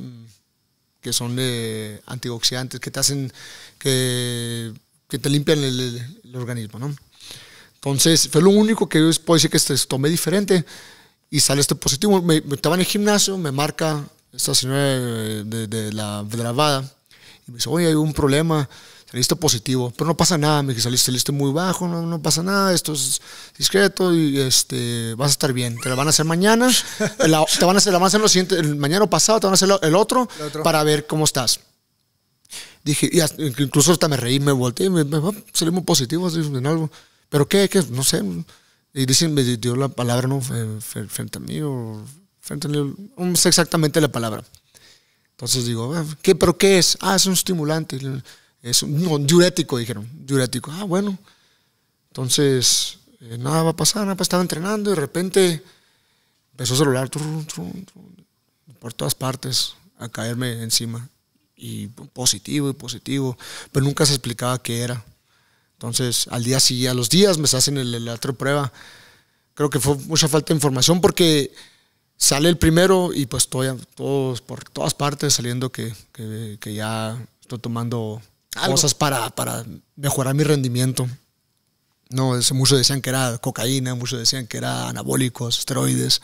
que son eh, antioxidantes, que te hacen, que, te limpian el, organismo, ¿no? Entonces, fue lo único que yo puedo decir que este, tomé diferente y sale este positivo. Me, estaba en el gimnasio, me marca esta señora eh, de, la, de y me dice, oye, hay un problema, listo positivo, pero no pasa nada, me dije, saliste, listo muy bajo, no, no, pasa nada, esto es discreto y este, vas a estar bien. Te la van a hacer mañana, te van a hacer, la van a hacer siguiente, el mañana o pasado, te van a hacer el, otro para ver cómo estás dije, incluso hasta me reí, me volteé, me, ah, salimos positivos algo. ¿Pero qué? qué? No sé. Y dicen, me dio la palabra, ¿no? Frente a mí o frente a No sé exactamente la palabra. Entonces digo, ah, ¿qué? ¿Pero qué es? Ah, es un estimulante. Es un no, diurético, dijeron. Diurético. Ah, bueno. Entonces, eh, nada va a pasar, nada pues, Estaba entrenando y de repente empezó a celular por todas partes a caerme encima. Y positivo y positivo. Pero nunca se explicaba qué era. Entonces, al día siguiente, a los días me hacen el, la otra prueba. Creo que fue mucha falta de información porque sale el primero y pues estoy todos por todas partes saliendo que ya estoy tomando cosas para, para mejorar mi rendimiento. No, muchos decían que era cocaína, muchos decían que era anabólicos, esteroides.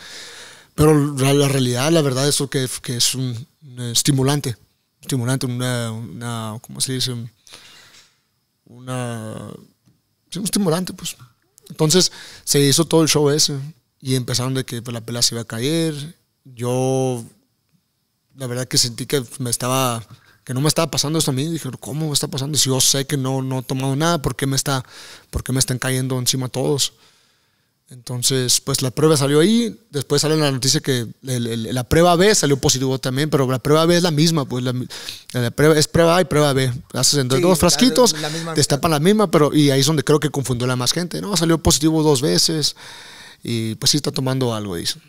Pero la, realidad, la verdad, es que, que es un, estimulante. Estimulante, una, una, ¿Cómo se dice? Una. un estimulante, pues. Entonces se hizo todo el show ese. Y empezaron de que pues, la pela se iba a caer. Yo. La verdad que sentí que me estaba que no me estaba pasando esto a mí. Dije, ¿cómo me está pasando? Si yo sé que no, no he tomado nada, ¿por qué me, está, por qué me están cayendo encima todos? Entonces, pues la prueba salió ahí. Después sale la noticia que la prueba B salió positivo también, pero la prueba B es la misma, pues la, prueba, es prueba A y prueba B. Haces dos frasquitos, te la la misma, pero y ahí es donde creo que confundió la más gente. No, salió positivo dos veces y pues sí está tomando algo, dicen.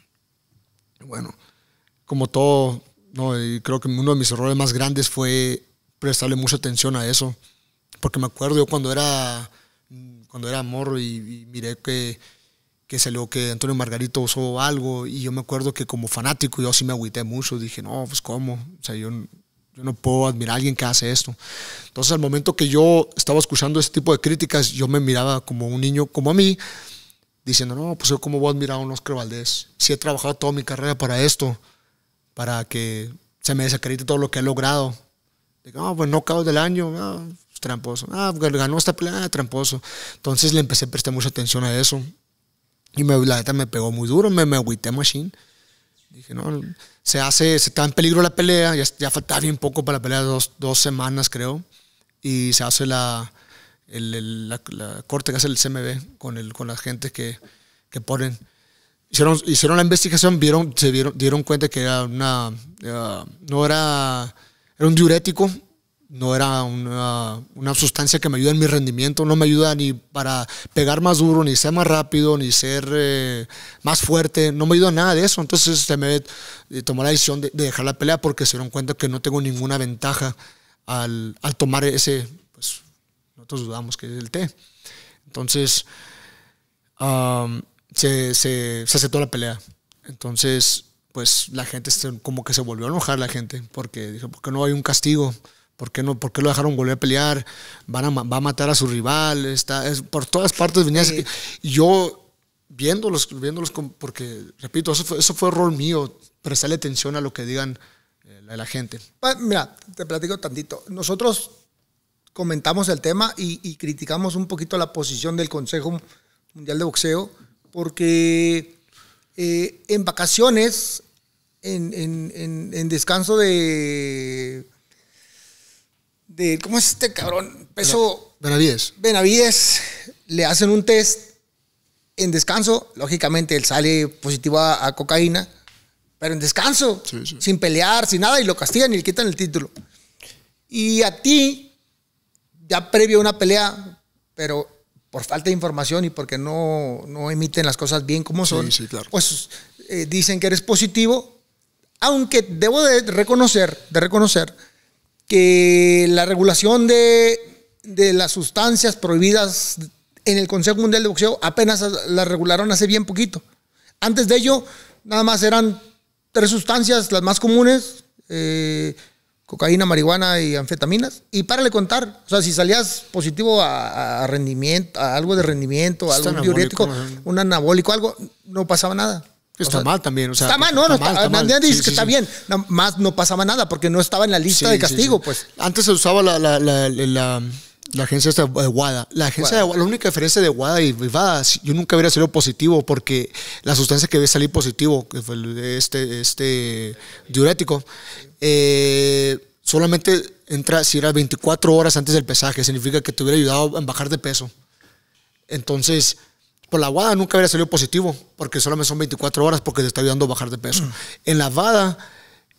Bueno, como todo no, y creo que uno de mis errores más grandes fue prestarle mucha atención a eso. Porque me acuerdo yo cuando era, cuando era morro y, miré que, que salió que Antonio Margarito usó algo y yo me acuerdo que como fanático yo sí me agüité mucho. Dije, no, pues cómo. O sea, yo, yo no puedo admirar a alguien que hace esto. Entonces al momento que yo estaba escuchando ese tipo de críticas, yo me miraba como un niño, como a mí, diciendo, no, pues yo cómo voy a admirar a un Oscar Valdés. Si he trabajado toda mi carrera para esto para que se me desacredite todo lo que he logrado. Digo, no, pues no caos del año, ah, tramposo. Ah, ganó esta pelea, ah, tramposo. Entonces le empecé a prestar mucha atención a eso. Y me, la neta me pegó muy duro, me, me agüité machine. Dije, no, se hace, se está en peligro la pelea, ya, ya faltaba bien poco para la pelea, dos, dos semanas creo. Y se hace la, el, la, la, corte que hace el CMB con, el, con la gente que, que ponen. Hicieron, la investigación, vieron, se dieron cuenta que era una, eh, no era, era un diurético, no era una, una, sustancia que me ayuda en mi rendimiento, no me ayuda ni para pegar más duro, ni ser más rápido, ni ser eh, más fuerte, no me ayuda nada de eso. Entonces se este, me eh, tomó la decisión de, dejar la pelea porque se dieron cuenta que no tengo ninguna ventaja al, al tomar ese, pues nosotros dudamos que es el té. Entonces, se, se, se aceptó la pelea. Entonces, pues la gente como que se volvió a enojar la gente, porque dijo, ¿por qué no hay un castigo? ¿Por qué, no, ¿Por lo dejaron volver a pelear? Van a, va a matar a su rival. Está, es, por todas partes venía. Sí. Yo, viéndolos, viéndolos, porque, repito, eso fue, eso fue error mío, prestarle atención a lo que digan eh, la, gente. Mira, te platico tantito. Nosotros comentamos el tema y criticamos un poquito la posición del Consejo Mundial de Boxeo porque eh, en vacaciones, en, descanso de, de... ¿Cómo es este cabrón? Peso... Benavides. Benavides, le hacen un test en descanso, lógicamente él sale positivo a, cocaína, pero en descanso, sin pelear, sin nada, y lo castigan y le quitan el título. Y a ti, ya previo a una pelea, pero por falta de información y porque no, emiten las cosas bien como son, claro. pues eh, dicen que eres positivo, aunque debo de reconocer, de reconocer que la regulación de, las sustancias prohibidas en el Consejo Mundial de Boxeo apenas la regularon hace bien poquito. Antes de ello, nada más eran tres sustancias, las más comunes, eh, cocaína, marihuana y anfetaminas. Y para le contar. O sea, si salías positivo a, rendimiento, a algo de rendimiento, a algo diurético, un anabólico, algo, no pasaba nada. Está mal también, Está mal, no, está no, dice que está bien. más no pasaba nada porque no estaba en la lista de castigo, pues. Antes se usaba la, la la agencia está de eh, WADA. La agencia la única diferencia de WADA y VADA, yo nunca hubiera salido positivo porque la sustancia que había salir positivo, que fue este, este diurético, eh, solamente entra si era 24 horas antes del pesaje, significa que te hubiera ayudado a bajar de peso. Entonces, por pues la WADA nunca hubiera salido positivo porque solamente son 24 horas porque te está ayudando a bajar de peso. Mm. En la VADA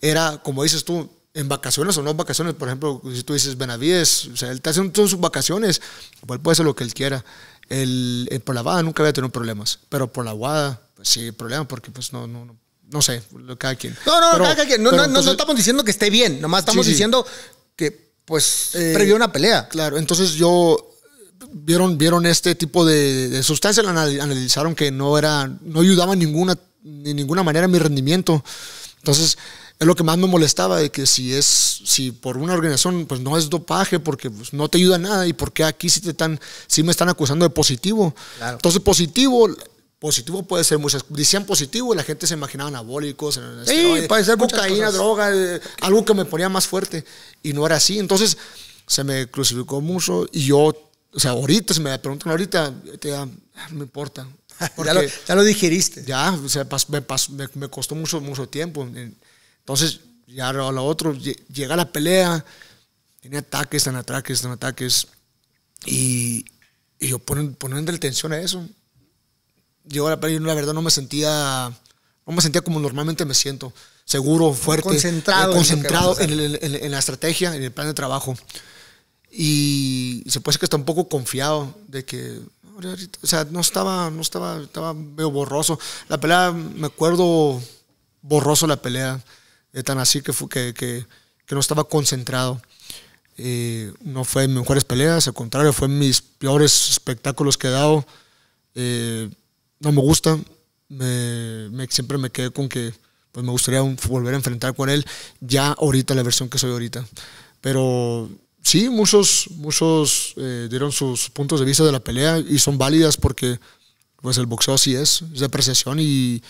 era, como dices tú, en vacaciones o no vacaciones, por ejemplo, si tú dices Benavides, o sea, él está haciendo todas sus vacaciones, pues puede hacer lo que él quiera. El, eh, por la Vada nunca había tenido problemas, pero por la Guada, pues sí, problema porque pues no, no, no, no sé, cada quien. No, no, cada quien. No, no, no, estamos diciendo que esté bien, nomás estamos diciendo que pues eh, previó una pelea. Claro, entonces yo vieron, vieron este tipo de, de la analizaron que no era, no ayudaba en ninguna, de ninguna manera a mi rendimiento. Entonces, es lo que más me molestaba, de que si es, si por una organización, pues no es dopaje, porque pues, no te ayuda nada, y porque aquí si te están, si me están acusando de positivo. Entonces, positivo, positivo puede ser muchas decían positivo y la gente se imaginaba anabólicos sí, puede ser cocaína droga eh, algo que me ponía más fuerte y no era así entonces se me crucificó mucho y yo o sea ahorita se me preguntan ahorita te, ah, no me importa ya lo, ya, digeriste ya o me, costó mucho mucho tiempo entonces, ya lo otro, llega la pelea, tenía ataques, tan ataques, tan ataques. Y, y yo poniendo, poniendo tensión a eso. Yo la, la verdad no me sentía, no me sentía como normalmente me siento. Seguro, fuerte. Concentrado. concentrado en, la estrategia, en el plan de trabajo. Y, se puede decir que está un poco confiado de que, o sea, no estaba, no estaba, estaba medio borroso. La pelea, me acuerdo borroso la pelea. Es tan así que, fue, que, que, no estaba concentrado. Eh, no fue en mejores peleas, al contrario, fue en mis peores espectáculos que he dado. Eh, no me gusta. Me, siempre me quedé con que pues me gustaría volver a enfrentar con él ya ahorita, la versión que soy ahorita. Pero sí, muchos, muchos eh, dieron sus puntos de vista de la pelea y son válidas porque pues el boxeo así es, es de apreciación y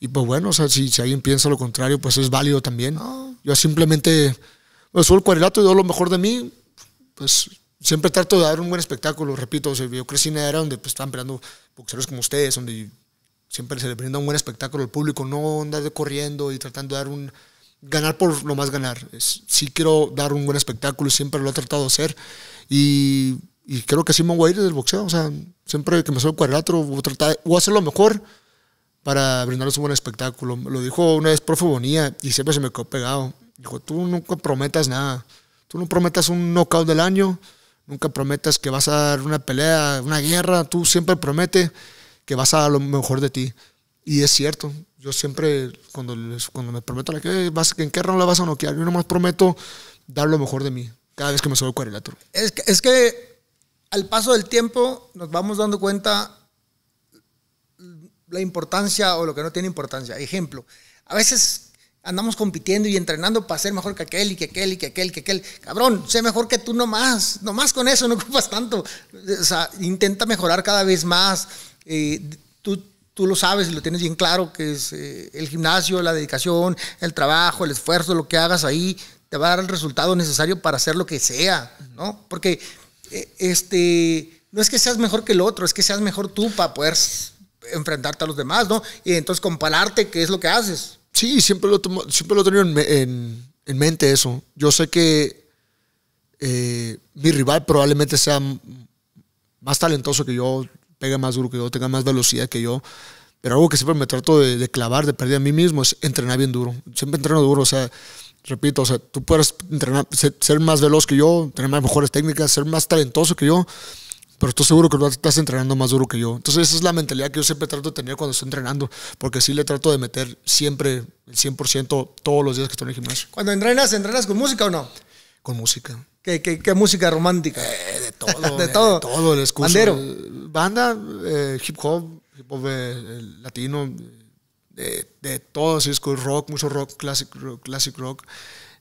y pues bueno, o sea, si, alguien piensa lo contrario, pues es válido también. yo simplemente me pues, subo el cuadrilato y doy lo mejor de mí. Pues siempre trato de dar un buen espectáculo, repito. yo crecí en una era donde pues, estaban peleando boxeadores como ustedes, donde siempre se le brinda un buen espectáculo al público, no andar de corriendo y tratando de dar un... Ganar por lo más ganar. Es, sí quiero dar un buen espectáculo, siempre lo he tratado de hacer. Y, y creo que así me voy a ir del boxeo. O sea, siempre que me subo el cuadrilátero, voy a, tratar, voy a hacer lo mejor para brindarles un buen espectáculo. Lo dijo una vez profe Bonilla y siempre se me quedó pegado. Dijo, tú nunca prometas nada. Tú no prometas un knockout del año, nunca prometas que vas a dar una pelea, una guerra. Tú siempre promete que vas a dar lo mejor de ti. Y es cierto. Yo siempre, cuando, cuando me prometo la que vas, en qué no la vas a noquear, yo nomás prometo dar lo mejor de mí cada vez que me subo al cuadrilátero. Es que, es que al paso del tiempo nos vamos dando cuenta la importancia o lo que no tiene importancia. Ejemplo, a veces andamos compitiendo y entrenando para ser mejor que aquel y que aquel y que aquel, que aquel. Cabrón, sé mejor que tú nomás, nomás con eso, no ocupas tanto. O sea, intenta mejorar cada vez más. Eh, tú, tú, lo sabes y lo tienes bien claro, que es eh, el gimnasio, la dedicación, el trabajo, el esfuerzo, lo que hagas ahí, te va a dar el resultado necesario para hacer lo que sea, ¿no? Porque eh, este, no es que seas mejor que el otro, es que seas mejor tú para poder enfrentarte a los demás, ¿no? Y entonces compararte qué es lo que haces. Sí, siempre lo, siempre lo he tenido en, en, mente eso. Yo sé que eh, mi rival probablemente sea más talentoso que yo, pegue más duro que yo, tenga más velocidad que yo. Pero algo que siempre me trato de, clavar, de perder a mí mismo, es entrenar bien duro. Siempre entreno duro, o sea, repito, o sea, tú puedes entrenar, ser, más veloz que yo, tener más mejores técnicas, ser más talentoso que yo, pero estoy seguro que estás entrenando más duro que yo. Entonces esa es la mentalidad que yo siempre trato de tener cuando estoy entrenando, porque sí le trato de meter siempre el 100% todos los días que estoy en el gimnasio. Cuando entrenas, ¿entrenas con música o no? Con música. ¿Qué, qué, música romántica? Eh, de todo. de todo. De todo, el escucho. Bandero. Eh, banda, eh, hip hop, hip hop latino, de, todo, sí, rock, mucho rock, classic rock. Classic rock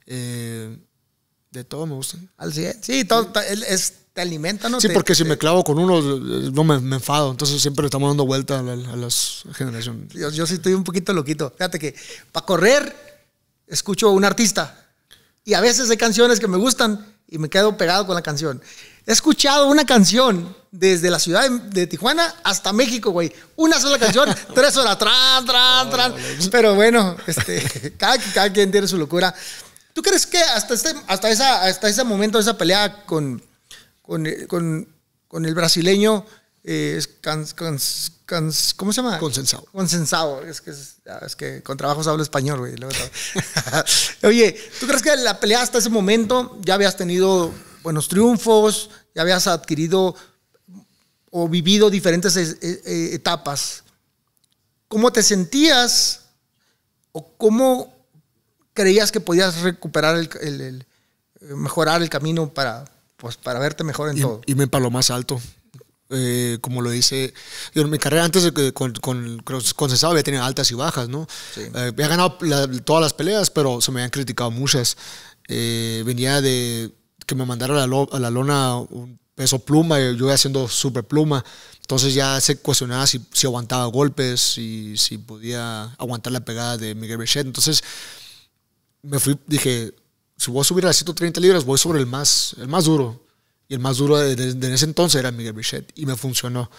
de todo me gusta Al Sí, todo, te alimentan, ¿no? Sí, porque si me clavo con uno, no me, enfado. Entonces siempre estamos dando vuelta a, las generaciones. Yo, sí estoy un poquito loquito. Fíjate que para correr escucho a un artista y a veces hay canciones que me gustan y me quedo pegado con la canción. He escuchado una canción desde la ciudad de, Tijuana hasta México, güey. Una sola canción, tres horas, tran, tran, tran. Pero bueno, este, cada, quien tiene su locura. ¿Tú crees que hasta, este, hasta, esa, hasta ese momento, esa pelea con, eh, con, el brasileño, eh, ¿cómo se llama? Consensado. Consensado, es que, con trabajos hablo español, güey. Oye, ¿tú crees que la pelea hasta ese momento ya habías tenido buenos triunfos, ya habías adquirido o vivido diferentes e, e, etapas? ¿Cómo te sentías o cómo creías que podías recuperar el eh, mejorar el camino para, pues para verte mejor en y, todo. Y para lo más alto. Eh, como lo dice, yo, mi carrera antes de que con, con, con Cesado había tenido altas y bajas, ¿no? Eh, había ganado todas las peleas, pero se me habían criticado muchas. Eh, venía de que me mandara a, la, lona un peso pluma, y yo iba haciendo super pluma, entonces ya se cuestionaba si, si aguantaba golpes, y si podía aguantar la pegada de Miguel Bechet, entonces me fui, dije, si voy a subir a las 130 libras, voy sobre el más, el más duro. Y el más duro de, ese entonces era Miguel Bichet y me funcionó.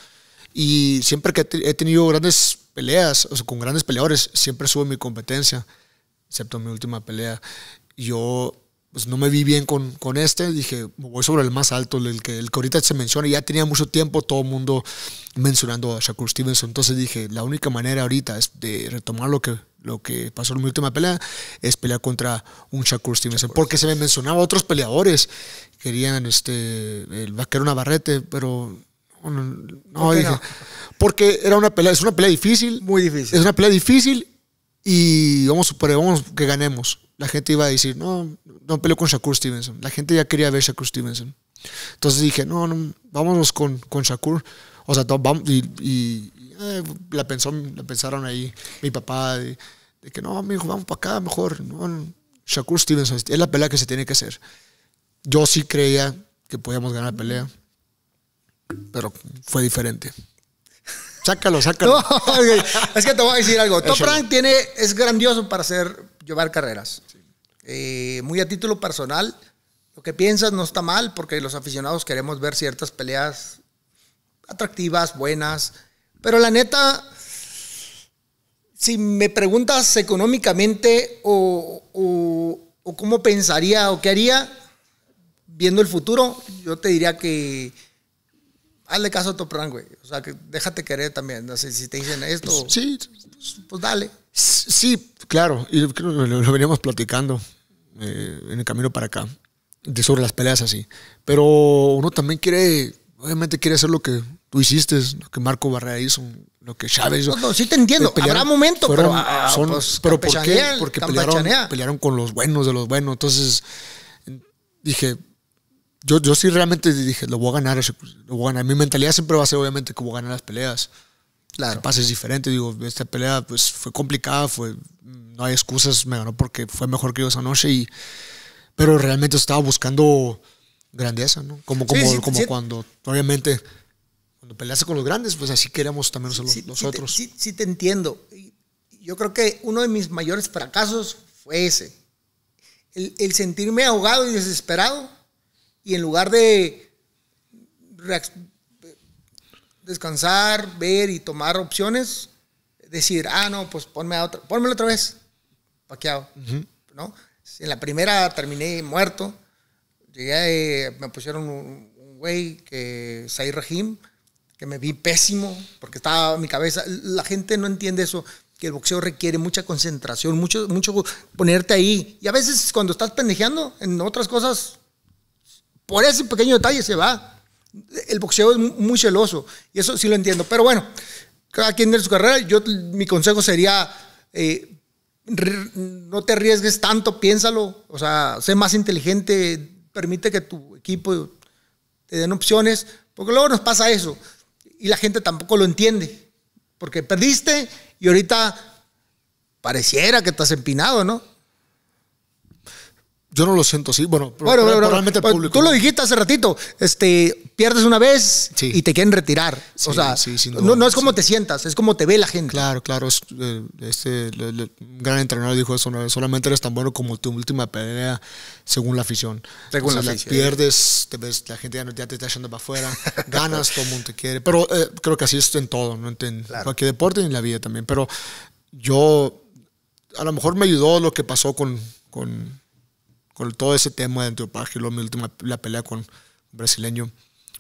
Y siempre que he tenido grandes peleas, o sea, con grandes peleadores, siempre sube mi competencia, excepto mi última pelea. Yo pues, no me vi bien con, con este, dije, voy sobre el más alto, el que, el que ahorita se menciona. Ya tenía mucho tiempo todo el mundo mencionando a Shakur Stevenson. Entonces dije, la única manera ahorita es de retomar lo que lo que pasó en mi última pelea es pelear contra un Shakur Stevenson. Porque se me mencionaba otros peleadores. Querían este el vaquero Navarrete, pero no, Porque era una pelea, es una pelea difícil. Muy difícil. Es una pelea difícil y vamos, pero vamos que ganemos. La gente iba a decir, no, no peleo con Shakur Stevenson. La gente ya quería ver Shakur Stevenson. Entonces dije, no, no vámonos con, con Shakur. O sea, vamos, y eh, la, pensó, la pensaron ahí mi papá, de, que no, amigo, vamos para acá mejor. Shakur Stevenson, es la pelea que se tiene que hacer. Yo sí creía que podíamos ganar la pelea, pero fue diferente. Sácalo, sácalo. es que te voy a decir algo. Top Rank tiene, es grandioso para hacer, llevar carreras. Eh, muy a título personal, lo que piensas no está mal porque los aficionados queremos ver ciertas peleas atractivas, buenas. Pero la neta, si me preguntas económicamente o, cómo pensaría o qué haría viendo el futuro, yo te diría que hazle caso a tu plan, güey. O sea, que déjate querer también. No sé si te dicen esto. Pues, sí. Pues, pues, dale. Sí, claro. Y lo, veníamos platicando eh, en el camino para acá, de sobre las peleas así. Pero uno también quiere, obviamente quiere hacer lo que tú hiciste, lo que Marco Barrera hizo, lo que Chávez. hizo. sí te entiendo. Pelearon, Habrá momento, pero. Ah, son, pues, pero ¿por qué? Porque pelearon, pelearon, con los buenos de los buenos. Entonces, dije. Yo, yo sí realmente dije, lo voy a ganar. Lo voy a ganar. Mi mentalidad siempre va a ser, obviamente, que voy a ganar las peleas. La claro. es diferente. Digo, esta pelea pues, fue complicada, fue, no hay excusas. Me ganó porque fue mejor que yo esa noche. Y, pero realmente estaba buscando grandeza, ¿no? Como, como, como cuando, obviamente, cuando peleaste con los grandes, pues así queremos también nosotros. Sí, sí, te entiendo. Yo creo que uno de mis mayores fracasos fue ese. El, sentirme ahogado y desesperado y en lugar de descansar, ver y tomar opciones, decir, ah, no, pues ponme a otra, otra vez, paqueado, ¿no? En la primera terminé muerto, llegué, eh, me pusieron un, güey que, Sair Rahim, que me vi pésimo, porque estaba en mi cabeza. La gente no entiende eso, que el boxeo requiere mucha concentración, mucho, mucho ponerte ahí. Y a veces cuando estás pendejeando en otras cosas, por ese pequeño detalle se va. El boxeo es muy celoso, y eso sí lo entiendo. Pero bueno, cada quien tiene su carrera. Yo, mi consejo sería, eh, no te arriesgues tanto, piénsalo. O sea, sé más inteligente, permite que tu equipo te den opciones, porque luego nos pasa eso y la gente tampoco lo entiende, porque perdiste y ahorita pareciera que estás empinado, ¿no? Yo no lo siento sí. Bueno, realmente público. Tú lo dijiste hace ratito. Este, pierdes una vez y te quieren retirar. o sea, no, es como te sientas, es como te ve la gente. Claro, claro. Eh, este gran entrenador dijo eso. ¿no? Solamente eres tan bueno como tu última pelea según la afición. Según la Pierdes, te ves, la gente ya, te está echando para afuera. ganas, todo el mundo te quiere. Pero eh, creo que así es en todo, ¿no? En cualquier deporte y en la vida también. Pero yo, a lo mejor me ayudó lo que pasó con con todo ese tema de antidopaje, mi última la pelea con brasileño,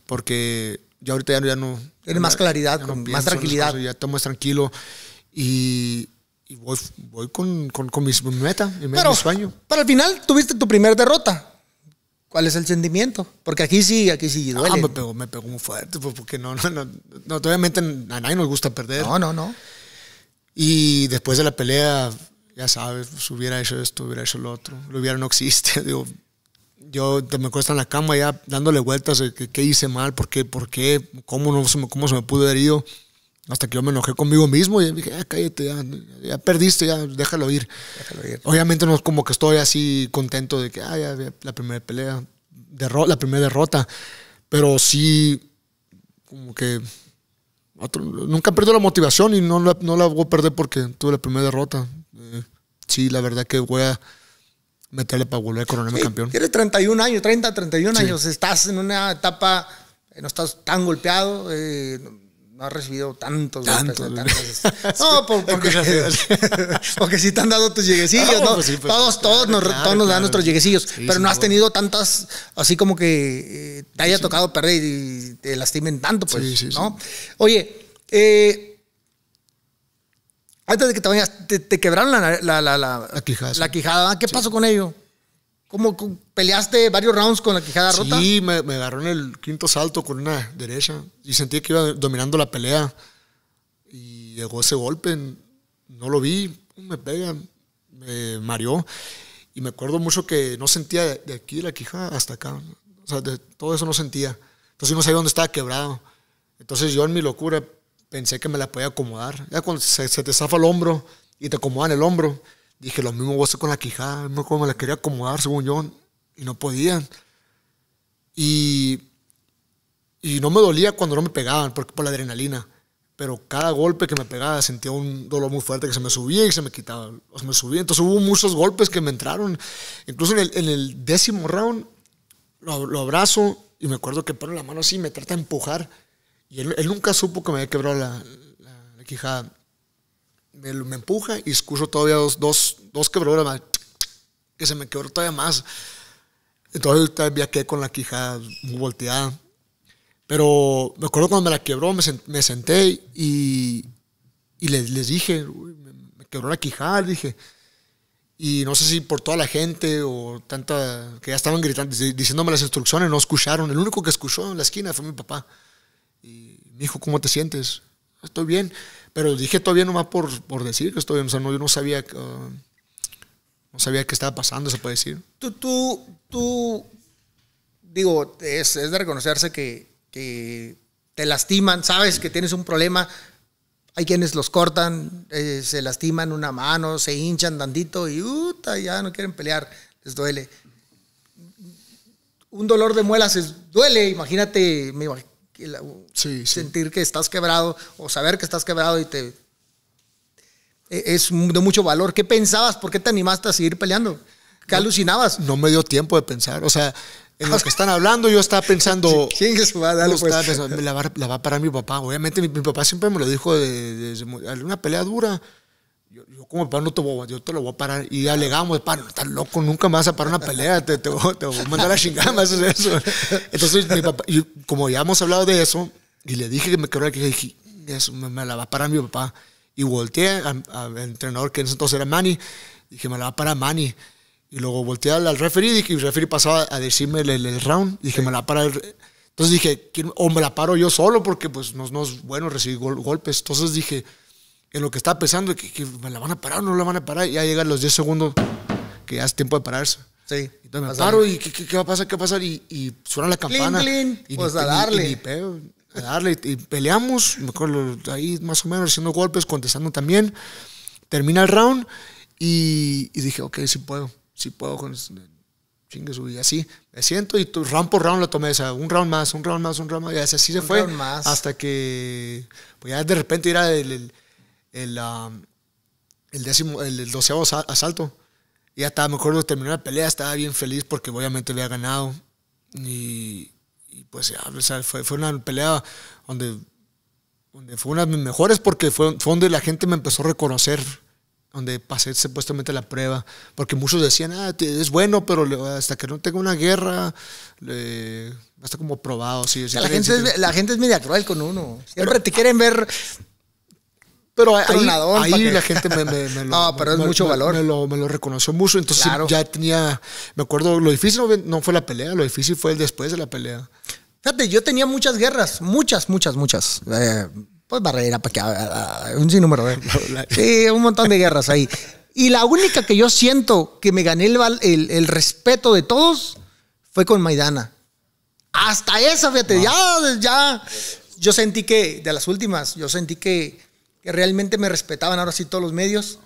porque yo ahorita ya, no... tiene más claridad, más tranquilidad. ya tomo tranquilo y, voy, con, con, mis metas, mi, Pero, mi sueño. Para el final tuviste tu primera derrota. ¿Cuál es el sentimiento? Porque aquí sí, aquí sí duele. Ah, me pegó, me pegó muy fuerte, pues, porque no, no, no, no, obviamente a nadie nos gusta perder. No, no, no. Y después de la pelea ya sabes, si pues, hubiera hecho esto, hubiera hecho lo otro, lo hubiera no existe, yo te me cuesta en la cama ya dándole vueltas de qué hice mal, por qué, por qué, cómo, no, se me, cómo se me pudo haber hasta que yo me enojé conmigo mismo y dije, ah, cállate, ya, perdiste, ya déjalo ir. Obviamente no es como que estoy así contento de que, ah, la primera pelea, derro la primera derrota, pero sí, como que nunca he perdido la motivación y no no la voy a perder porque tuve la primera derrota sí, la verdad que voy a meterle para volver a coronarme campeón. Tienes 31 años, 30, 31 años. Estás en una etapa, no estás tan golpeado, eh, no has recibido tantos Tantos. no, porque, sí te han dado tus lleguesillos, ¿no? Pues pues, todos, todos, nos, todos dan nuestros lleguecillos, pero no has tenido tantas, así como que eh, te haya tocado perder y te lastimen tanto, pues, Oye, eh antes de que te te, quebraron la, quijada. ¿Qué pasó con ello? ¿Cómo peleaste varios rounds con la quijada rota? Sí, me, agarró en el quinto salto con una derecha y sentí que iba dominando la pelea. Y llegó ese golpe, no lo vi, me pega, me mareó. Y me acuerdo mucho que no sentía de aquí la quijada hasta acá. O sea, de todo eso no sentía. Entonces no sabía dónde estaba quebrado. Entonces yo en mi locura pensé que me la podía acomodar. Ya cuando se, te zafa el hombro y te acomodan el hombro, dije lo mismo voy con la quijada, no como me la quería acomodar según yo, y no podían. Y, y no me dolía cuando no me pegaban, porque por la adrenalina. Pero cada golpe que me pegaba sentía un dolor muy fuerte que se me subía y se me quitaba. se me subía. Entonces hubo muchos golpes que me entraron. Incluso en el, décimo round lo, lo abrazo y me acuerdo que pone la mano así y me trata de empujar y él, nunca supo que me había quebrado la, la, quijada. Me, empuja y escucho todavía dos, dos, dos quebraduras más, que se me quebró todavía más. Entonces todavía quedé con la quijada muy volteada. Pero me acuerdo cuando me la quebró, me, senté y, les, dije, me, quebró la quijada, dije. Y no sé si por toda la gente o tanta que ya estaban gritando, diciéndome las instrucciones, no escucharon. El único que escuchó en la esquina fue mi papá me dijo, ¿cómo te sientes? Estoy bien. Pero dije, todavía bien nomás por, por decir que estoy bien. O sea, no, yo no sabía, ah, no sabía qué estaba pasando, se puede decir. Tú, tú, tú digo, es, de reconocerse que, te lastiman, sabes que tienes un problema, hay quienes los cortan, eh, se lastiman una mano, se hinchan dandito y ya no quieren pelear, les duele. Un dolor de muelas es, duele, imagínate, me, sentir que estás quebrado o saber que estás quebrado y te... E, es de mucho valor. ¿Qué pensabas? ¿Por qué te animaste a seguir peleando? ¿Qué alucinabas? No me dio tiempo de pensar. O sea, en los que están hablando, yo estaba pensando. ¿Quién es va a pues. la, va, la va a parar mi papá. Obviamente, mi, papá siempre me lo dijo una pelea dura. Yo, como papá no te voy a, yo te lo voy a parar. Y alegamos, no estás loco, nunca más a parar una pelea, te, te, voy, te voy, a mandar a chingar, eso eso. Entonces, mi papá, y como ya hemos hablado de eso, y le dije que me quebró que dije, eso me, la va a parar mi papá. Y volteé al entrenador que en ese entonces era Manny, dije, me la va a parar Manny. Y luego volteé al, referee y el referee pasaba a decirme el, el, round, dije, me la va a parar Entonces dije, o me la paro yo solo porque pues no, es bueno recibir golpes. Entonces dije, en lo que estaba pensando, que, que la van a parar o no la van a parar, ya llegan los 10 segundos que ya es tiempo de pararse. Sí. Entonces me paro y ¿qué, qué, qué va a pasar? ¿Qué va a pasar? Y, suena la campana. Y pues a darle. Y, a darle. Y peleamos, me acuerdo, ahí más o menos haciendo golpes, contestando también. Termina el round y, dije, ok, sí puedo, sí puedo con este, chingues, y así me siento y round por round lo tomé, o sea, un round más, un round más, un round más, y así, se fue. Más. Hasta que, pues ya de repente era el el, um, el décimo, el, doceavo asalto. Y hasta me acuerdo terminó la pelea, estaba bien feliz porque obviamente había ganado. Y, pues ya, fue, fue, una pelea donde, donde fue una de mis mejores porque fue, fue donde la gente me empezó a reconocer donde pasé supuestamente la prueba, porque muchos decían, ah, es bueno, pero hasta que no tenga una guerra, está como probado. Sí, la, gente es, la gente es media cruel con uno. Siempre te quieren ver pero ahí, ahí la gente me, lo... pero es mucho valor. me lo, reconoció mucho, entonces ya tenía... Me acuerdo, lo difícil no, fue la pelea, lo difícil fue el después de la pelea. Fíjate, yo tenía muchas guerras, muchas, muchas, muchas. Eh, pues barrera, para que... Ah, ah, un sinnúmero de... Eh. sí, un montón de guerras ahí. Y la única que yo siento que me gané el, el, respeto de todos fue con Maidana. Hasta esa, fíjate, ya, ya... Yo sentí que, de las últimas, yo sentí que que realmente me respetaban ahora sí todos los medios,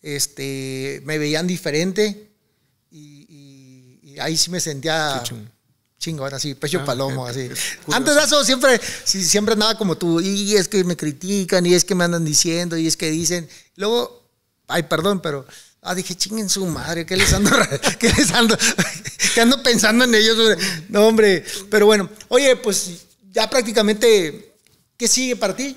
este, me veían diferente y, ahí sí me sentía chingo ahora sí pecho ah, palomo, así. Antes de eso siempre, siempre andaba como tú, y es que me critican, y es que me andan diciendo, y es que dicen. Luego, ay, perdón, pero ah, dije, chinguen su madre, ¿qué les ando, qué les ando, qué ando pensando en ellos? No, hombre, pero bueno, oye, pues ya prácticamente, ¿qué sigue para ti?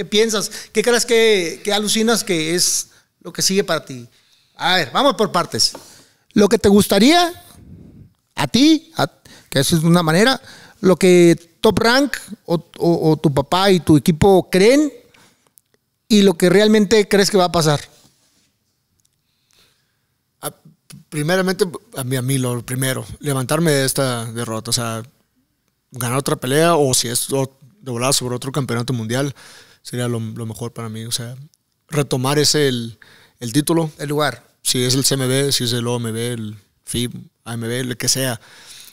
¿Qué piensas? ¿Qué crees que, alucinas que es lo que sigue para ti? A ver, vamos por partes. Lo que te gustaría, a ti, que eso es una manera, lo que Top Rank o, tu papá y tu equipo creen y lo que realmente crees que va a pasar? primeramente, a mí, lo primero, levantarme de esta derrota, o sea, ganar otra pelea o si es o, doblar sobre otro campeonato mundial sería lo, mejor para mí. O sea, retomar ese, el, título. El lugar. Si es el CMB, si es el OMB, el FIB, AMB, el que sea.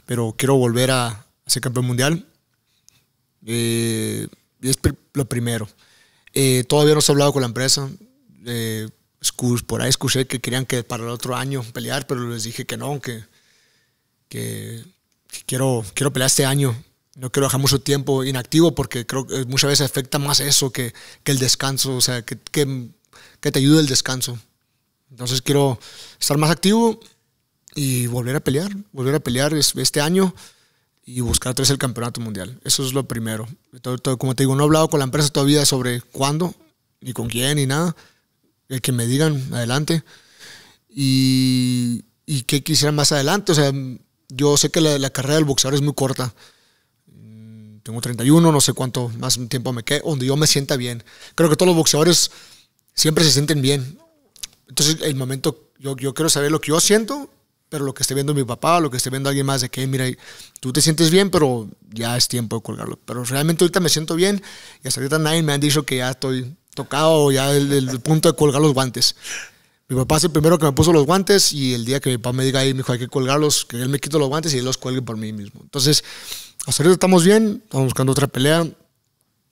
Pero quiero volver a, ser campeón mundial. Eh, y es lo primero. Eh, todavía no se ha hablado con la empresa. Eh, por ahí escuché que querían que para el otro año pelear, pero les dije que no, que, que quiero, quiero pelear este año no quiero dejar mucho tiempo inactivo porque creo que muchas veces afecta más eso que, el descanso, o sea, que, que, te ayude el descanso. Entonces quiero estar más activo y volver a pelear, volver a pelear este año y buscar tres el campeonato mundial. Eso es lo primero. Todo, como te digo, no he hablado con la empresa todavía sobre cuándo, ni con quién, ni nada. El que me digan, adelante. Y, y qué quisiera más adelante. O sea, yo sé que la, la carrera del boxeador es muy corta tengo 31, no sé cuánto más tiempo me quede, donde yo me sienta bien. Creo que todos los boxeadores siempre se sienten bien. Entonces, el momento, yo, yo quiero saber lo que yo siento, pero lo que esté viendo mi papá, lo que esté viendo alguien más, de que, mira, tú te sientes bien, pero ya es tiempo de colgarlo. Pero realmente ahorita me siento bien y hasta ahorita nadie me han dicho que ya estoy tocado o ya el, el punto de colgar los guantes. Mi papá es el primero que me puso los guantes y el día que mi papá me diga, ahí, me hijo, hay que colgarlos, que él me quito los guantes y él los cuelgue por mí mismo. Entonces, hasta ahorita estamos bien, estamos buscando otra pelea.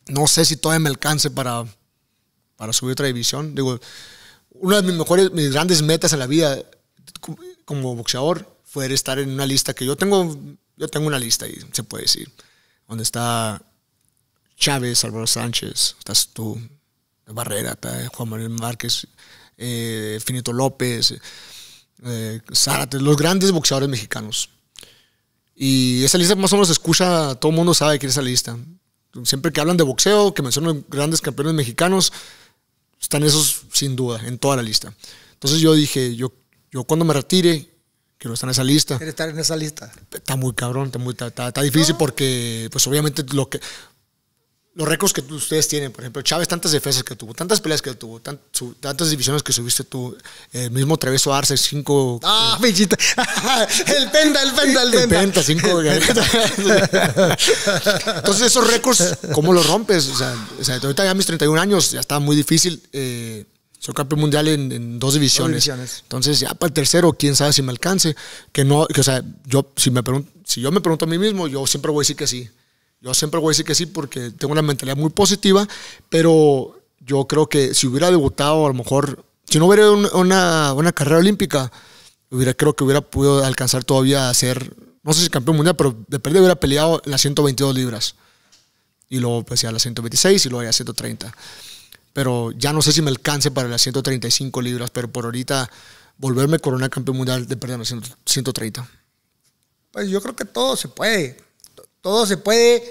No sé si todavía me alcance para, para subir otra división. Digo, una de mis mejores, mis grandes metas en la vida como boxeador fue estar en una lista que yo tengo, yo tengo una lista y se puede decir, donde está Chávez, Álvaro Sánchez, estás tú, Barrera, Juan Manuel Márquez, eh, Finito López, eh, Zárate, los grandes boxeadores mexicanos. Y esa lista más o menos se escucha, todo el mundo sabe que es esa lista. Siempre que hablan de boxeo, que mencionan grandes campeones mexicanos, están esos sin duda, en toda la lista. Entonces yo dije, yo, yo cuando me retire, quiero estar en esa lista. Quiero estar en esa lista. Está muy cabrón, está, muy, está, difícil porque, pues obviamente, lo que, los récords que ustedes tienen, por ejemplo, Chávez, tantas defensas que tuvo, tantas peleas que tuvo, tantas divisiones que subiste tú, el eh, mismo Traveso Arce, cinco. ¡Ah, eh, el penta, el penta, el penta. El penta, cinco. Entonces, esos récords, ¿cómo los rompes? O sea, ahorita ya mis 31 años, ya está muy difícil. Eh, soy campeón mundial en, dos, divisiones. Entonces, ya para el tercero, quién sabe si me alcance. Que no, que, o sea, yo, si, me si yo me pregunto a mí mismo, yo siempre voy a decir que sí. Yo siempre voy a decir que sí porque tengo una mentalidad muy positiva, pero yo creo que si hubiera debutado, a lo mejor, si no hubiera una, una, carrera olímpica, hubiera, creo que hubiera podido alcanzar todavía a ser, no sé si campeón mundial, pero de perder hubiera peleado las 122 libras. Y luego pues a las 126 y luego ya 130. Pero ya no sé si me alcance para las 135 libras, pero por ahorita volverme corona campeón mundial de perder las 130. Pues yo creo que todo se puede todo se puede,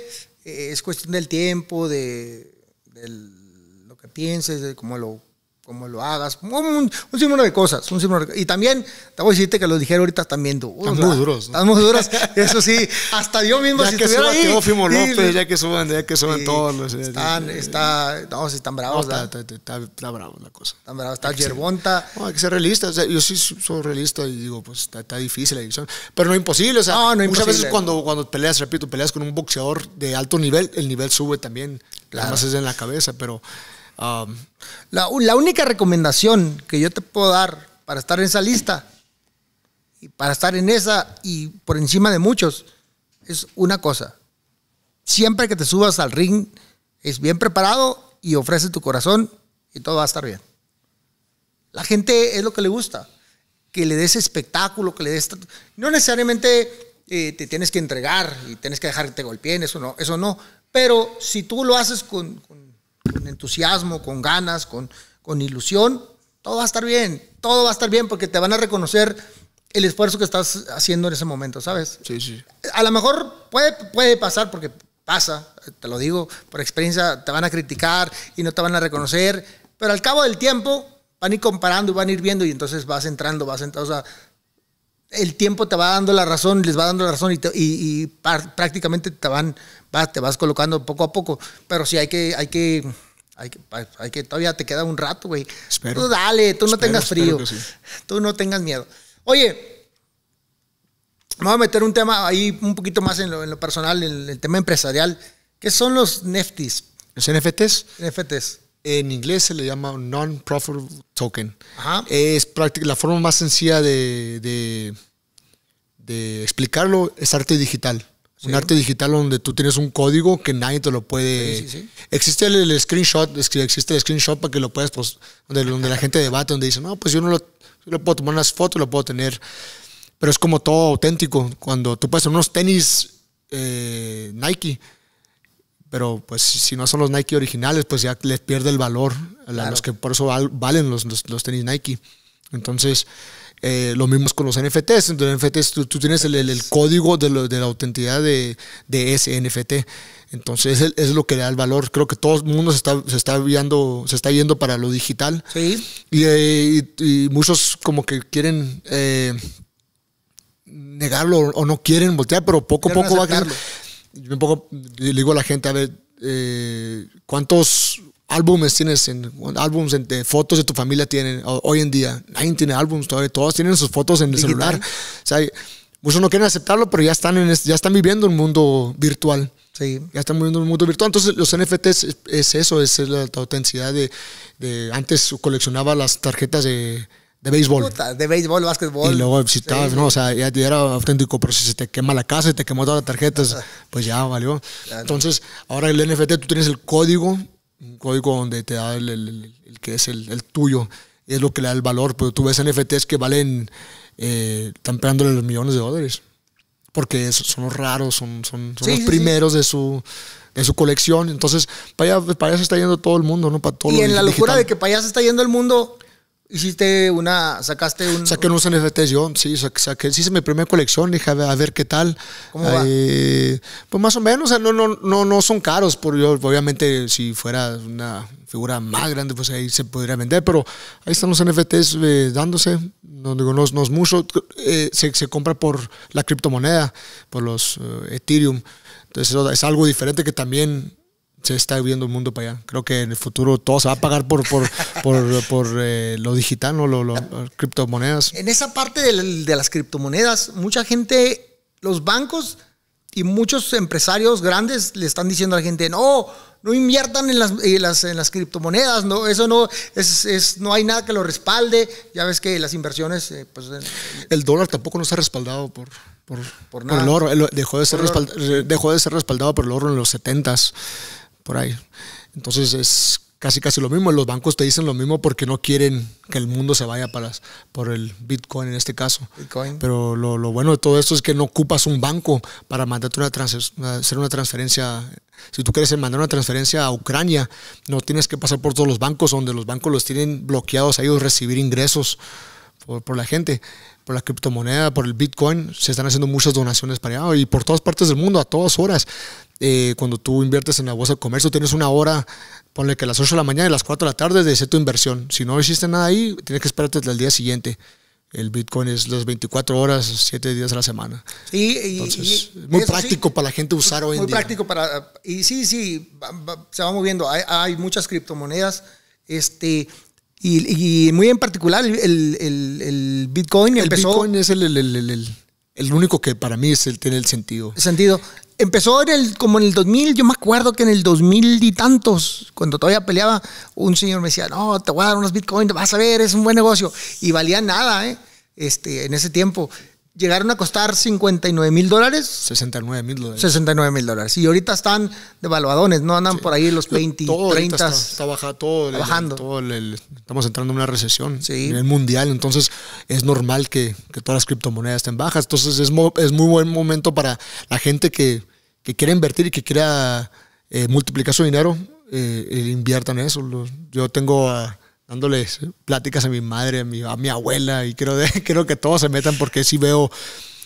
eh, es cuestión del tiempo, de, de, lo que pienses, de cómo lo como lo hagas, un, símbolo de cosas, un Y también, te voy a decirte que los dijeron ahorita también tan duros. Están muy duros. Están muy duros, eso sí, hasta yo mismo ya si que estuviera ahí, Teófimo López, ya que suben ya que todos Están, está, no, están bravos. está, bravo la cosa. Están bravos, está Yerbonta. hay que ser realista, yo sí soy realista y digo, pues está, difícil la división, pero no imposible, o sea, muchas veces cuando, cuando peleas, repito, peleas con un boxeador de alto nivel, el nivel sube también, claro. además es en la cabeza, pero... Um, la, única recomendación que yo te puedo dar para estar en esa lista, y para estar en esa y por encima de muchos, es una cosa. Siempre que te subas al ring, es bien preparado y ofrece tu corazón y todo va a estar bien. La gente es lo que le gusta, que le des espectáculo, que le des... No necesariamente eh, te tienes que entregar y tienes que dejarte que te eso no, eso no. Pero si tú lo haces con con entusiasmo, con ganas, con, con ilusión, todo va a estar bien, todo va a estar bien porque te van a reconocer el esfuerzo que estás haciendo en ese momento, ¿sabes? Sí, sí. A lo mejor puede, puede pasar porque pasa, te lo digo, por experiencia te van a criticar y no te van a reconocer, pero al cabo del tiempo van a ir comparando y van a ir viendo y entonces vas entrando, vas entrando, o el tiempo te va dando la razón, les va dando la razón y, y, prácticamente te van, te vas colocando poco a poco. Pero sí hay que, hay que, hay que, todavía te queda un rato, güey. Tú dale, tú no tengas frío, tú no tengas miedo. Oye, vamos a meter un tema ahí un poquito más en lo, personal, en el tema empresarial, ¿Qué son los NFTs. ¿Los NFTs? NFTs. En inglés se le llama non-profit token. Es la forma más sencilla de, de, explicarlo es arte digital. Un arte digital donde tú tienes un código que nadie te lo puede. existe el, screenshot, existe el screenshot para que lo puedas, pues, donde, la gente debate, donde dice, no, pues yo no lo, puedo tomar unas fotos, lo puedo tener. Pero es como todo auténtico. Cuando tú pones unos tenis eh, Nike, pero pues si no son los Nike originales, pues ya les pierde el valor a los que por eso valen los, los, tenis Nike. Entonces, eh, lo mismo con los NFTs. Entonces, NFTs, tú, tienes el, código de, la autenticidad de, de ese NFT. Entonces, es, lo que le da el valor. Creo que todo el mundo se está, se está, viendo, se está yendo para lo digital. Sí. Y, eh, muchos como que quieren... Eh, negarlo o no quieren voltear, pero poco a poco va a yo un poco le digo a la gente, a ver, eh, ¿cuántos álbumes tienes? En, álbumes de fotos de tu familia tienen hoy en día. Nadie tiene álbumes todavía, todos tienen sus fotos en el celular. O sea, muchos no quieren aceptarlo, pero ya están, en, ya están viviendo un mundo virtual. Sí. Ya están viviendo un mundo virtual. Entonces, los NFTs es, eso, es la autenticidad de... Antes coleccionaba las tarjetas de de béisbol. de béisbol, básquetbol. Y luego, si estabas, no, o sea, ya era auténtico, pero si se te quema la casa y te quemó todas las tarjetas, pues ya valió. Entonces, ahora el NFT, tú tienes el código, un código donde te da el, que es el, tuyo, es lo que le da el valor. Pero tú ves NFTs que valen, eh, los millones de dólares, porque son los raros, son, son, los primeros de su de su colección. Entonces, para allá, se está yendo todo el mundo, ¿no? Para todo Y en la locura de que para allá se está yendo el mundo, Hiciste una, sacaste un... Saqué unos NFTs yo, sí, saqué, saqué, hice mi primera colección, dije, a ver, qué tal. ¿Cómo va? Eh, pues más o menos, o sea, no, no, no, no son caros, por, obviamente si fuera una figura más grande, pues ahí se podría vender, pero ahí están los NFTs eh, dándose, no, digo, no, no es mucho, eh, se, se, compra por la criptomoneda, por los Ethereum, entonces es algo diferente que también se está viviendo el mundo para allá. Creo que en el futuro todo se va a pagar por, por, por, eh, lo digital, o Lo, ah. criptomonedas. En esa parte de, las criptomonedas, mucha gente, los bancos y muchos empresarios grandes le están diciendo a la gente, no, no inviertan en las, en las, criptomonedas, no, eso no, es, es, no hay nada que lo respalde. Ya ves que las inversiones... Eh, pues, el dólar tampoco no está respaldado por... Por, por, nada. el oro, dejó de, ser dejó de ser respaldado por el oro en los 70 por ahí. Entonces es casi casi lo mismo. Los bancos te dicen lo mismo porque no quieren que el mundo se vaya para, por el Bitcoin en este caso. Pero lo, bueno de todo esto es que no ocupas un banco para mandarte una hacer una transferencia. Si tú quieres mandar una transferencia a Ucrania, no tienes que pasar por todos los bancos donde los bancos los tienen bloqueados a ellos recibir ingresos por, por la gente por la criptomoneda, por el Bitcoin, se están haciendo muchas donaciones para allá y por todas partes del mundo, a todas horas. Eh, cuando tú inviertes en la bolsa de comercio, tienes una hora, ponle que a las 8 de la mañana y a las 4 de la tarde de hacer tu inversión. Si no hiciste nada ahí, tienes que esperarte hasta el día siguiente. El Bitcoin es las 24 horas, 7 días a la semana. y, Entonces, muy práctico para la gente usar hoy en día. Muy práctico para. Y sí, sí, se va moviendo. Hay, muchas criptomonedas. Este. Y, muy en particular, el, el, el Bitcoin el empezó. El Bitcoin es el, el único que para mí es el, tiene el sentido. El sentido empezó en el, como en el 2000, yo me acuerdo que en el 2000 y tantos, cuando todavía peleaba, un señor me decía, no, te voy a dar unos bitcoins, vas a ver, es un buen negocio. Y valía nada, ¿eh? Este, en ese tiempo llegaron a costar 59 mil dólares. 69 mil dólares. 69 mil dólares. Y ahorita están devaluadones, ¿no? Andan por ahí los 20, todo 30. Está, está, bajando. estamos entrando en una recesión a mundial. Entonces es normal que, todas las criptomonedas estén bajas. Entonces es, es muy buen momento para la gente que, que quiere invertir y que quiera eh, multiplicar su dinero. Eh, e inviertan en eso. Yo tengo a dándoles pláticas a mi madre, a mi, a mi abuela, y creo, creo que todos se metan porque sí veo,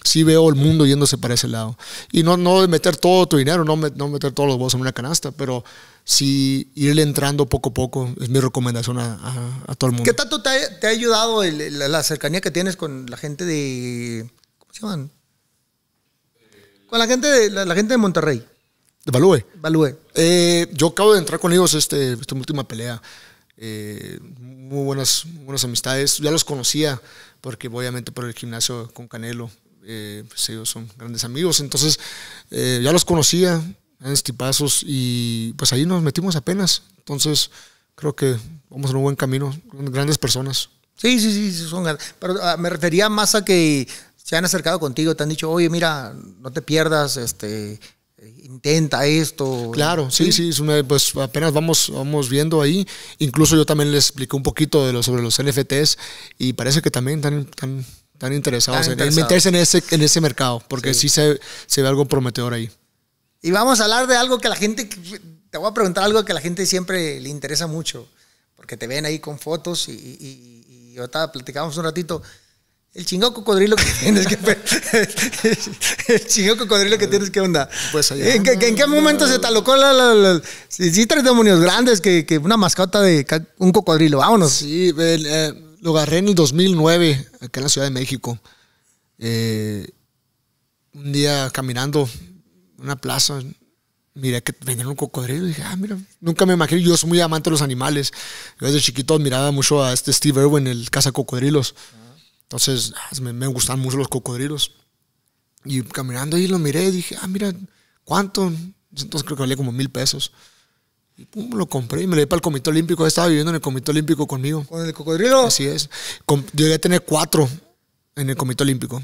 sí veo el mundo yéndose para ese lado. Y no, no meter todo tu dinero, no, no meter todos los huevos en una canasta, pero sí irle entrando poco a poco es mi recomendación a, a, todo el mundo. ¿Qué tanto te ha, te ha ayudado la, cercanía que tienes con la gente de... ¿Cómo se llaman? Con la gente de, la, gente de Monterrey. De Value. Eh, yo acabo de entrar con ellos este, esta última pelea. Eh, muy buenas, buenas amistades. Ya los conocía, porque obviamente por el gimnasio con Canelo, eh, pues ellos son grandes amigos. Entonces, eh, ya los conocía, en estipazos y pues ahí nos metimos apenas. Entonces, creo que vamos en un buen camino, grandes personas. Sí, sí, sí, son Pero ah, me refería más a que se han acercado contigo, te han dicho, oye, mira, no te pierdas, este intenta esto. Claro, sí, sí, pues apenas vamos, vamos viendo ahí. Incluso yo también les expliqué un poquito de lo, sobre los NFTs y parece que también están, están, están interesados en, meterse en ese, en ese mercado, porque sí, se, se, ve algo prometedor ahí. Y vamos a hablar de algo que la gente, te voy a preguntar algo que a la gente siempre le interesa mucho, porque te ven ahí con fotos y, y, y, y platicamos un ratito. El chingo cocodrilo que tienes que. el chingado cocodrilo que tienes que onda. Pues ¿En, qué momento se talocó la. sí, tres demonios grandes que, una mascota de un cocodrilo. Vámonos. Sí, eh, lo agarré en el 2009, acá en la Ciudad de México. Eh, un día caminando en una plaza, miré que venía un cocodrilo. Y dije, ah, mira, nunca me imaginé. Yo soy muy amante de los animales. desde chiquito admiraba mucho a este Steve Irwin, el casa cocodrilos. Entonces me, me mucho los cocodrilos. Y caminando ahí lo miré y dije, ah, mira, ¿cuánto? Entonces creo que valía como mil pesos. Y pum, lo compré y me lo di para el Comité Olímpico. Estaba viviendo en el Comité Olímpico conmigo. ¿Con el cocodrilo? Así es. yo llegué a tener cuatro en el Comité Olímpico.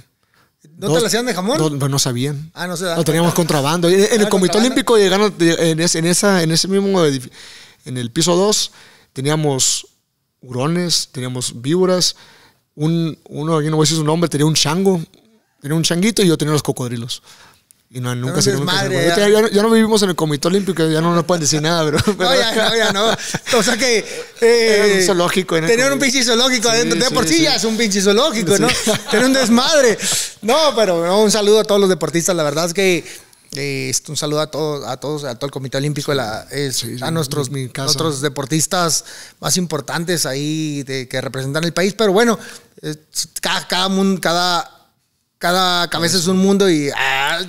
¿No te lo hacían de jamón? Pues, no, sabían. Ah, no Lo teníamos contrabando. En, el ah, Comité Olímpico llegaron, en, esa, en ese mismo edificio, en el piso 2, teníamos hurones, teníamos víboras, un, uno, yo no voy a decir su nombre, tenía un chango, tenía un changuito y yo tenía los cocodrilos. Y no, nunca se madre, ya. Ya, ya, no vivimos en el Comité Olímpico, ya no nos pueden decir nada, Pero, O sea que. Eh, un pinche zoológico adentro. De sí, por sí, ya es un pinche zoológico, ¿no? Tener un desmadre. No, pero un saludo a todos los deportistas. La verdad es que eh, un saludo a todos, a todos, a todo el Comité Olímpico, a nuestros, deportistas más importantes ahí que representan el país. Pero bueno, cada, cada, cada, cada, cabeza es un mundo y ah,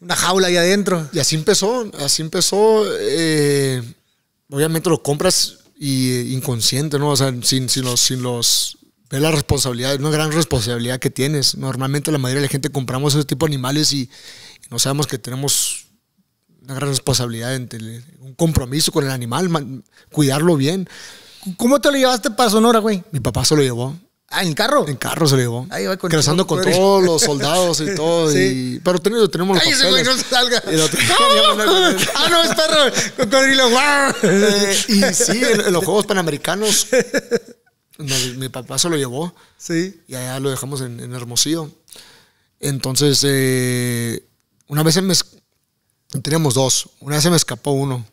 una jaula ahí adentro. Y así empezó, así empezó. Eh, obviamente lo compras y eh, inconsciente, ¿no? O sea, sin, sin los, sin los es la responsabilidad, una gran responsabilidad que tienes. Normalmente la mayoría de la gente compramos ese tipo de animales y, no sabemos que tenemos una gran responsabilidad, un compromiso con el animal, cuidarlo bien. ¿Cómo te lo llevaste para Sonora, güey? Mi papá se lo llevó. Ah, ¿en carro? En carro se lo llevó. Ahí con Cruzando con todos los soldados y todo. Pero tenemos los Cállese, ese Güey, no salga. Y ¡Ah, no, es perro! y sí, en, los Juegos Panamericanos, mi, papá se lo llevó. Sí. Y allá lo dejamos en, en Hermosillo. Entonces, eh, una vez me... Teníamos dos. Una vez se me escapó uno.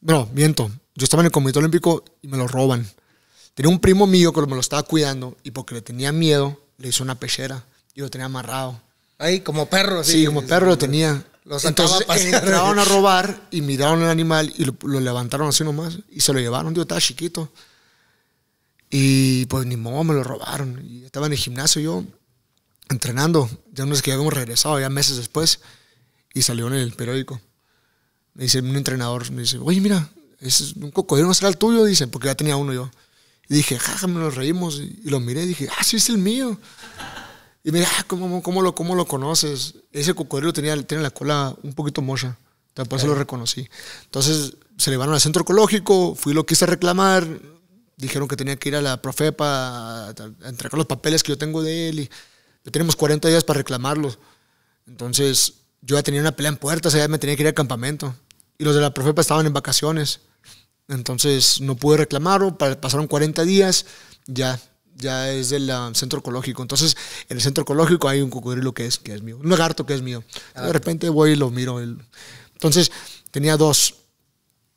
No, viento Yo estaba en el Comité Olímpico y me lo roban. Tenía un primo mío que me lo estaba cuidando y porque le tenía miedo, le hizo una pechera y lo tenía amarrado. Ahí, como perro. Sí, como perro lo tenía. Entonces entraron a robar y miraron al animal y lo, levantaron así nomás y se lo llevaron. Yo estaba chiquito. Y pues ni modo, me lo robaron. Y estaba en el gimnasio yo, entrenando. Ya no sé que habíamos regresado, ya meses después y salió en el periódico. Me dice un entrenador, me dice, oye, mira, es un cocodrilo no será el tuyo, dice, porque ya tenía uno yo. Y dije, jaja, me nos reímos. Y lo miré y dije, ah, sí, es el mío. Y me ah, ¿cómo, cómo, lo, cómo lo conoces? Ese cocodrilo tenía, tenía la cola un poquito mocha. tampoco se lo reconocí. Entonces se llevaron al centro ecológico, fui lo quise reclamar. Dijeron que tenía que ir a la Profepa a, entregar los papeles que yo tengo de él. Y tenemos 40 días para reclamarlos. Entonces yo ya tenía una pelea en puertas, ya me tenía que ir al campamento. Y los de la Profepa estaban en vacaciones. Entonces no pude reclamarlo, pasaron 40 días, ya, ya es del centro ecológico. Entonces en el centro ecológico hay un cocodrilo que es, que es mío, un lagarto que es mío. De repente voy y lo miro. Entonces tenía dos.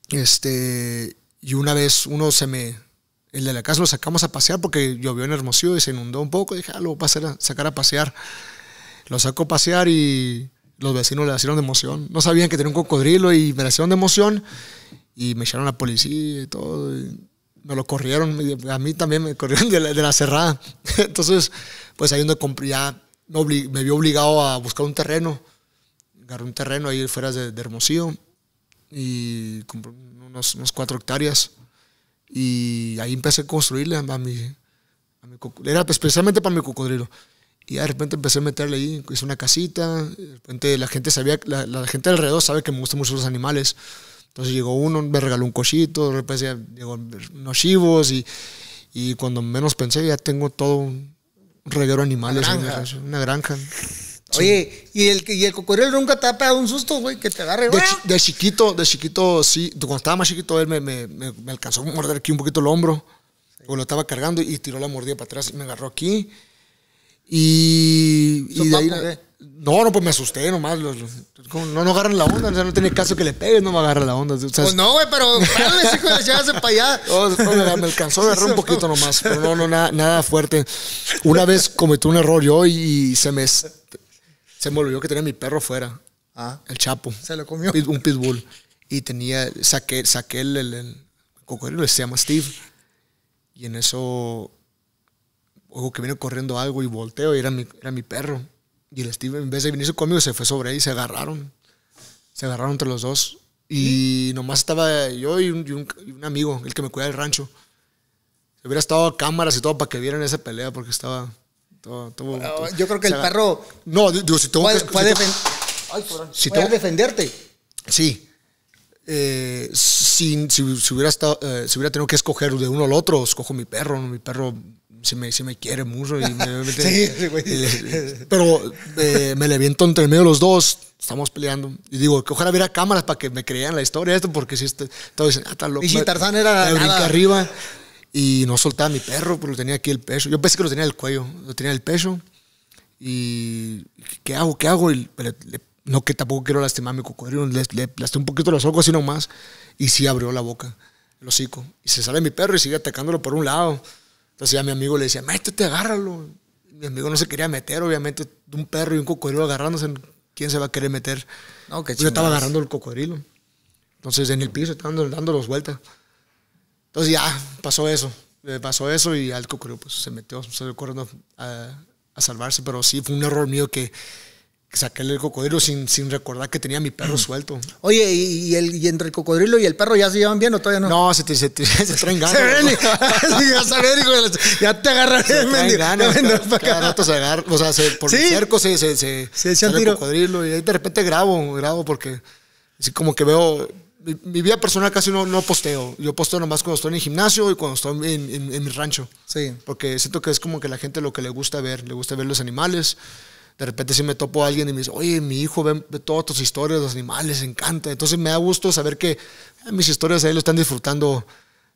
Este, y una vez uno se me, el de la casa lo sacamos a pasear porque llovió en Hermosillo y se inundó un poco. Dije, ah, lo voy a sacar a pasear. Lo saco a pasear y los vecinos le hicieron de emoción. No sabían que tenía un cocodrilo y me hicieron de emoción. Y me echaron a la policía y todo. me lo corrieron. A mí también me corrieron de la, cerrada. Entonces, pues ahí donde compré, ya me, vio obligado a buscar un terreno. Agarré un terreno ahí fuera de, de Hermosillo. Y compré unos, cuatro hectáreas. Y ahí empecé a construirle a mi, cocodrilo. Era especialmente pues, para mi cocodrilo. Y de repente empecé a meterle ahí, hice una casita, de repente la gente sabía, la, gente alrededor sabe que me gustan mucho los animales. Entonces llegó uno, me regaló un cochito, de repente llegó unos chivos y, y cuando menos pensé ya tengo todo un reguero de animales, una granja. En una granja. Oye, y el, y el nunca te ha pegado un susto, güey, que te agarre, De, de, chiquito, de chiquito, sí. Cuando estaba más chiquito, él me, me, me, alcanzó a morder aquí un poquito el hombro. O lo estaba cargando y tiró la mordida para atrás y me agarró aquí. Y, y de ahí... No, no, pues me asusté nomás. no, no agarran la onda. O sea, no tiene caso que le pegues, no me agarra la onda. pues no, güey, pero hijo de para allá. Oh, oh, me alcanzó a agarrar un poquito nomás. Pero no, no, nada, nada fuerte. Una vez cometí un error yo y, se me... Se me olvidó que tenía mi perro fuera. Ah. El Chapo. Se lo comió. Un pitbull. Y tenía... Saqué, saqué el... el, el, se llama Steve. Y en eso oigo que viene corriendo algo y volteo y era mi, era mi perro. Y el Steve, en vez de venirse conmigo, se fue sobre él y se agarraron. Se agarraron entre los dos. Y nomás estaba yo y un, amigo, el que me cuida del rancho. Se hubiera estado a cámaras y todo para que vieran esa pelea porque estaba todo. Ah, yo creo que el perro. No, digo, si tengo puede, defenderte. Sí. Eh, si, si, hubiera estado, eh, si hubiera tenido que escoger de uno al otro, escojo mi perro. Mi perro se me, me quiere mucho. Y me, eh, pero eh, me le viento entre medio los dos, estamos peleando. Y digo, que ojalá hubiera cámaras para que me crean la historia esto, porque si este, dicen, ah, loco. Y si Tarzán era arriba y no soltaba mi perro, porque lo tenía aquí el pecho Yo pensé que lo tenía el cuello, lo tenía el pecho Y, ¿qué hago? ¿Qué hago? Y, no que tampoco quiero lastimar a mi cocodrilo, le, le lasté un poquito los ojos así nomás y sí abrió la boca, el hocico. Y se sale mi perro y sigue atacándolo por un lado. Entonces ya mi amigo le decía, métete, agárralo. Mi amigo no se quería meter, obviamente, un perro y un cocodrilo agarrándose, ¿quién se va a querer meter? No, pues Yo estaba agarrando el cocodrilo. Entonces en el piso estaban dando vueltas. Entonces ya pasó eso, eh, pasó eso y al cocodrilo pues, se metió, se de a, a salvarse, pero sí fue un error mío que saqué el cocodrilo sin, sin recordar que tenía mi perro mm. suelto. Oye, ¿y, el, y entre el cocodrilo y el perro ya se llevan bien o todavía no? No, se, te, se, se traen ganas. Se ven, y, ya te agarraré. Se traen ganas, cada, rato se agarra, o sea, se, por el cerco se, se, se, el cocodrilo y ahí de repente grabo, grabo porque así como que veo... Mi, vida personal casi no, no posteo. Yo posteo nomás cuando estoy en el gimnasio y cuando estoy en, en, en mi rancho. Sí. Porque siento que es como que la gente lo que le gusta ver. Le gusta ver los animales de repente si me topo a alguien y me dice, oye, mi hijo ve, todas tus historias, los animales, encanta. Entonces me da gusto saber que ah, mis historias ahí lo están disfrutando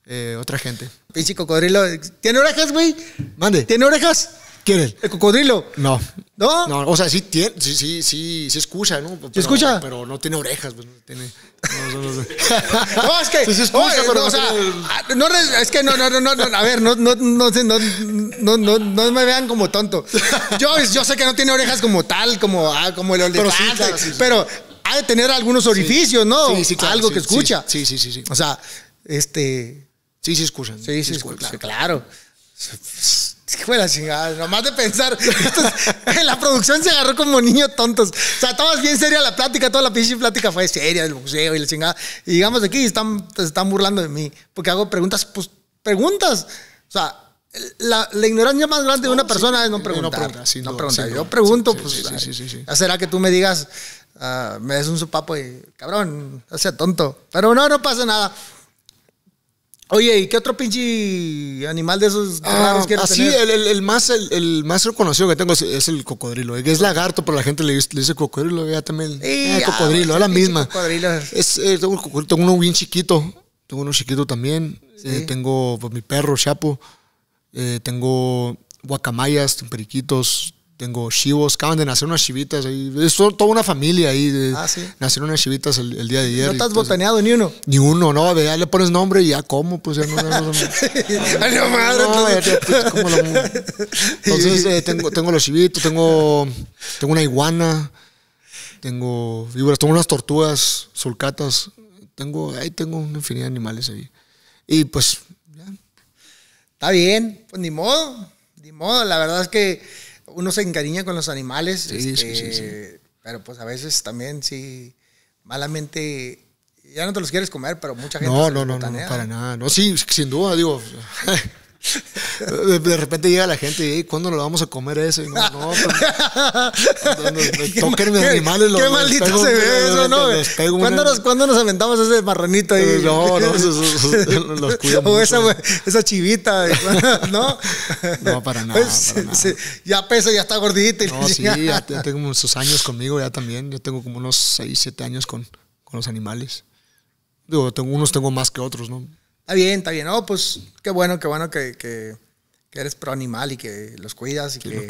eh, otra gente. físico cocodrilo, ¿tiene orejas, güey? Mande. ¿Tiene orejas? ¿Quién es? ¿El cocodrilo? No. ¿No? No, o sea, sí tiene, sí, sí, sí, sí escucha, ¿no? ¿Se escucha? Pero no tiene orejas, pues, no tiene. No, es que. Sí, se escucha, pero no, o sea, no, es que no, no, no, no, a ver, no, no, no, no, no, no, me vean como tonto. Yo, yo sé que no tiene orejas como tal, como, ah, como el olefante, pero, pero ha de tener algunos orificios, ¿no? Sí, sí, claro, Algo que escucha. Sí, sí, sí, sí. O sea, este. Sí, sí escucha. Sí, sí, escucha, claro. claro. Es que fue la chingada, nomás de pensar. la producción se agarró como niños tontos. O sea, estabas bien seria la plática, toda la pinche plática fue seria, el boxeo y la chingada. Y digamos aquí están, están burlando de mí, porque hago preguntas, pues preguntas. O sea, la, ignorancia más grande de una persona es no preguntar. No, pregunta, no Yo pregunto, pues, sí, ¿será que tú me digas, ah, me des un sopapo y cabrón, o sea tonto? Pero no, no pasa nada. Oye, ¿y qué otro pinche animal de esos ah, raros ah, quieres así, El, más, el, más reconocido que tengo es, el cocodrilo. Es lagarto, pero la gente le, dice cocodrilo. Ya también. Eh, cocodrilo, es la eh, misma. tengo, uno bien chiquito. Tengo uno chiquito también. Eh, tengo pues, mi perro, Chapo. tengo guacamayas, periquitos tengo chivos, acaban de nacer unas chivitas ahí. Es toda una familia ahí. ah, Nacieron unas chivitas el, día de ayer. ¿No estás has pues, botaneado ni uno? Ni uno, no. Ya le pones nombre y ya como, pues ya no. madre, Entonces tengo, los chivitos, tengo, tengo una iguana, tengo víboras, tengo unas tortugas, sulcatas. Tengo, ahí tengo una infinidad de animales ahí. Y pues, ya. Está bien, pues ni modo, ni modo. La verdad es que uno se encariña con los animales. Este, pero pues a veces también sí, malamente, ya no te los quieres comer, pero mucha gente... No, no, no, no, para nada. No, sí, sin duda, digo, de, repente llega la gente y ¿cuándo lo vamos a comer eso? Y no, no, pues, toquen mis animales. Qué, maldito se ve eso, ¿no? ¿Cuándo, nos, ¿Cuándo, nos, aventamos ese marranito ahí? No, no, los O esa, esa chivita, ¿no? No, para nada. Pues, ya pesa, ya está gordita. sí, ya, tengo sus años conmigo ya también. Yo tengo como unos 6, 7 años con, con los animales. Digo, tengo, unos tengo más que otros, ¿no? Está bien, está bien. oh pues qué bueno, qué bueno que, eres pro animal y que los cuidas y que,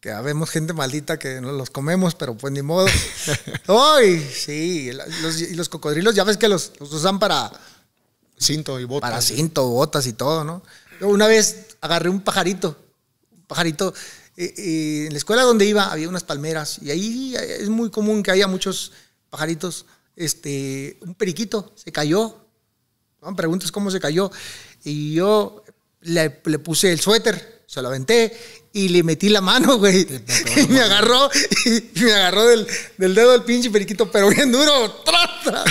que habemos gente maldita que no los comemos, pero pues ni modo. ¡Ay! sí, los, cocodrilos ya ves que los, usan para... Cinto y botas. Para cinto, botas y todo, ¿no? Yo una vez agarré un pajarito, un pajarito, Y en la escuela donde iba había unas palmeras y ahí es muy común que haya muchos pajaritos. Este, un periquito se cayó Preguntas cómo se cayó. Y yo le, puse el suéter, se lo aventé y le metí la mano, güey. Y me agarró, y me agarró del, del dedo del pinche periquito, pero bien duro. ¡Trata!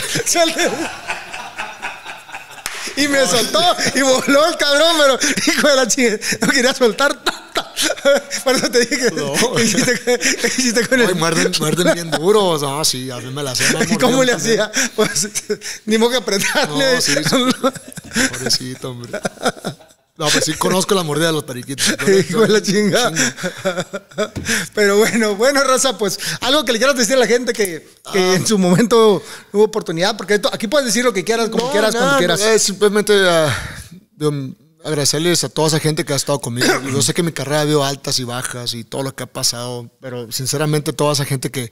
y me soltó y voló el cabrón, pero hijo de la chingada no quería soltar. Por eso te dije que, hiciste, con el... Muerden, bien duro. sea, sí, a mí me la ¿Y cómo le hacía? Pues, ni modo que apretarle. Pobrecito, hombre. No, pues sí conozco la mordida de los periquitos. Hijo de la chinga. Pero bueno, bueno, raza, pues algo que le quieras decir a la gente que, que ah. en su momento hubo oportunidad, porque aquí puedes decir lo que quieras, como quieras, quieras. simplemente ah, agradecerles a toda esa gente que ha estado conmigo. Yo sé que mi carrera ha habido altas y bajas y todo lo que ha pasado, pero sinceramente toda esa gente que,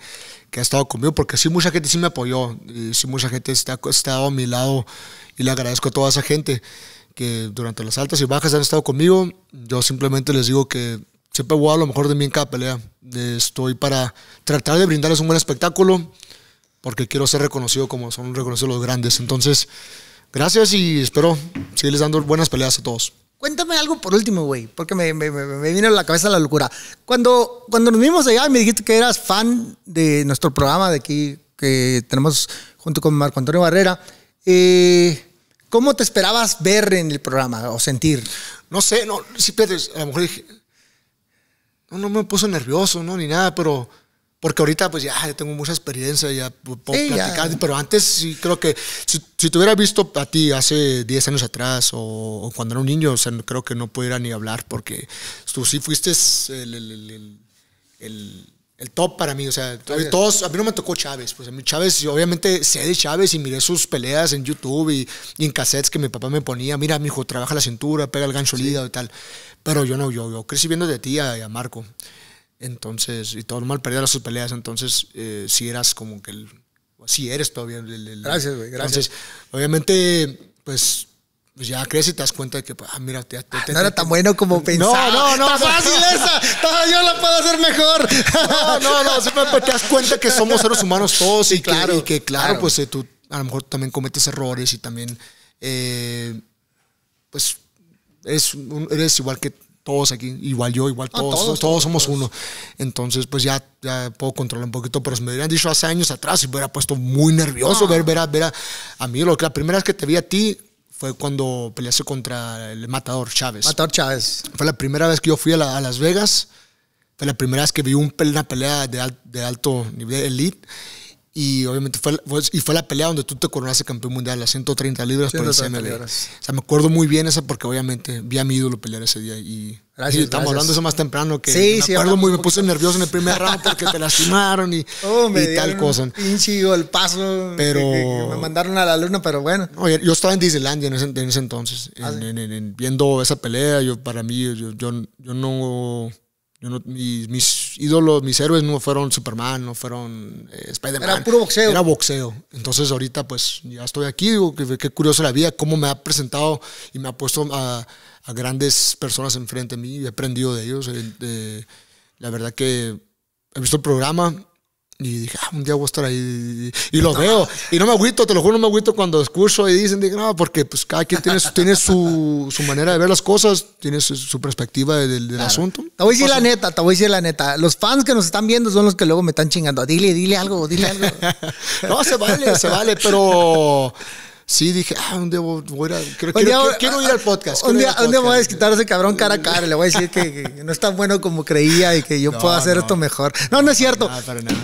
que ha estado conmigo, porque sí mucha gente sí me apoyó sí mucha gente está, ha estado a mi lado y le agradezco a toda esa gente que durante las altas y bajas han estado conmigo. Yo simplemente les digo que siempre voy a lo mejor de mí en cada pelea. Estoy para tratar de brindarles un buen espectáculo porque quiero ser reconocido como son reconocidos los grandes. Entonces, gracias y espero seguirles dando buenas peleas a todos. Cuéntame algo por último, güey, porque me, me, me, vino a la cabeza la locura. Cuando, cuando nos vimos allá me dijiste que eras fan de nuestro programa de aquí que tenemos junto con Marco Antonio Barrera, eh, ¿Cómo te esperabas ver en el programa o sentir? No sé, no, sí, Pedro. a lo mejor dije, no, no me puso nervioso, no, ni nada, pero porque ahorita pues ya, tengo mucha experiencia, ya pero antes sí creo que si, te hubiera visto a ti hace 10 años atrás o, cuando era un niño, o sea, creo que no pudiera ni hablar porque tú sí fuiste el el top para mí. O sea, todos, a mí no me tocó Chávez. Pues a mí Chávez, obviamente sé de Chávez y miré sus peleas en YouTube y, en cassettes que mi papá me ponía. Mira, mi hijo, trabaja la cintura, pega el gancho lido y tal. Pero yo no, yo, crecí viendo de ti a, a Marco. Entonces, y todo normal, mal perdía sus peleas. Entonces, eh, si eras como que el. Si eres todavía el, Gracias, güey. Gracias. obviamente, pues pues ya crees y te das cuenta de que, ah, mira, ah, no era tan bueno como pensaba. No, no, no. fácil esa! yo la puedo hacer mejor! No, no, pues, te das cuenta que somos seres humanos todos y, que, claro, pues eh, tú a lo mejor también cometes errores y también, eh, pues, eres, eres igual que todos aquí, igual yo, igual todos, todos, somos uno. Entonces, pues ya, ya, puedo controlar un poquito, pero si me hubieran dicho hace años atrás, y me hubiera puesto muy nervioso ah. ver, ver, a, ver a, mí, lo que la primera vez que te vi a ti, fue cuando pelease contra el Matador Chávez. Matador Chávez. Fue la primera vez que yo fui a, Las Vegas. Fue la primera vez que vi una pelea de, de alto nivel elite. Y obviamente fue, y fue la pelea donde tú te coronaste campeón mundial, a 130 libras por el CMB. O sea, me acuerdo muy bien esa porque obviamente vi a mi ídolo pelear ese día y, estamos hablando de eso más temprano que sí, me acuerdo muy, me puse nervioso en el primer round porque te lastimaron y, oh, y tal cosa. Un pinche el paso, pero me mandaron a la luna, pero bueno. Oye, yo estaba en Disneylandia en ese, entonces, ah, viendo esa pelea, yo para mí yo, yo no mis, ídolos, mis héroes no fueron Superman, no fueron eh, Spider-Man. Era puro boxeo. Era boxeo. Entonces ahorita pues ya estoy aquí, digo, qué, qué curioso la vida, cómo me ha presentado y me ha puesto a, grandes personas enfrente de mí y he aprendido de ellos. Eh, la verdad que he visto el programa, y dije, ah, un día voy a estar ahí. Y, lo veo. Y no me agüito, te lo juro, no me agüito cuando escucho y dicen, dije, no, porque pues cada quien tiene, su, su, manera de ver las cosas, tiene su, perspectiva del, asunto. Te voy a decir la neta, te voy a decir la neta. Los fans que nos están viendo son los que luego me están chingando. Dile, dile algo, dile algo. no, se vale, se vale, pero sí dije, ah, ¿dónde voy, voy a ir? Quiero, quiero, ir al podcast. Un día, ¿Dónde voy a desquitar a ese cabrón cara a cara? Le voy a decir que, no es tan bueno como creía y que yo puedo hacer esto mejor. No, no es cierto.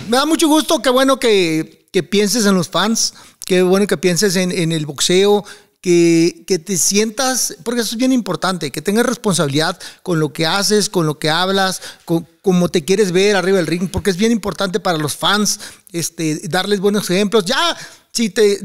Me da mucho gusto, qué bueno que, que pienses en los fans, qué bueno que pienses en, en el boxeo, que, que, te sientas, porque eso es bien importante, que tengas responsabilidad con lo que haces, con lo que hablas, con cómo te quieres ver arriba del ring, porque es bien importante para los fans este, darles buenos ejemplos. Ya, si te,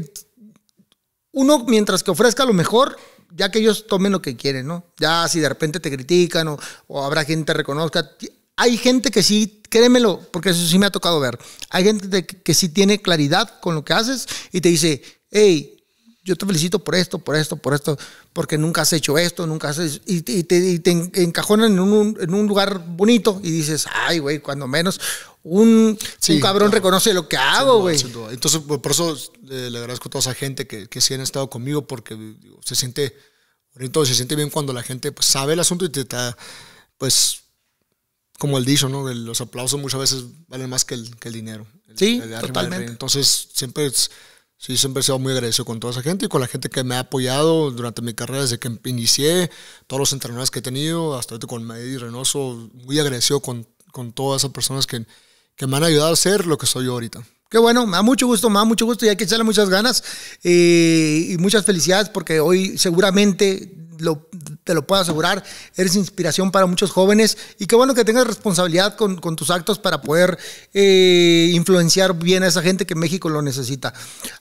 uno mientras que ofrezca lo mejor, ya que ellos tomen lo que quieren, ¿no? Ya si de repente te critican o, habrá gente que reconozca. Hay gente que sí, créemelo, porque eso sí me ha tocado ver. Hay gente que, que sí tiene claridad con lo que haces y te dice, hey, yo te felicito por esto, por esto, por esto, porque nunca has hecho esto, nunca has hecho, y, y te, encajonan en un, lugar bonito y dices, ay, güey, cuando menos un, cabrón reconoce lo que hago, güey. Entonces, pues, por eso eh, le agradezco a toda esa gente que, que sí han estado conmigo, porque se siente bonito, se siente bien cuando la gente pues, sabe el asunto y te está, pues, como él dicho, ¿no? Los aplausos muchas veces valen más que el, dinero. sí, totalmente. Entonces, siempre... Sí, siempre he sido muy agradecido con toda esa gente y con la gente que me ha apoyado durante mi carrera desde que inicié, todos los entrenadores que he tenido, hasta ahorita con Medi Reynoso, muy agradecido con, con todas esas personas que, que me han ayudado a ser lo que soy yo ahorita. Qué bueno, me da mucho gusto, me da mucho gusto y hay que echarle muchas ganas eh, y muchas felicidades porque hoy seguramente te lo puedo asegurar, eres inspiración para muchos jóvenes y qué bueno que tengas responsabilidad con, tus actos para poder eh, influenciar bien a esa gente que México lo necesita.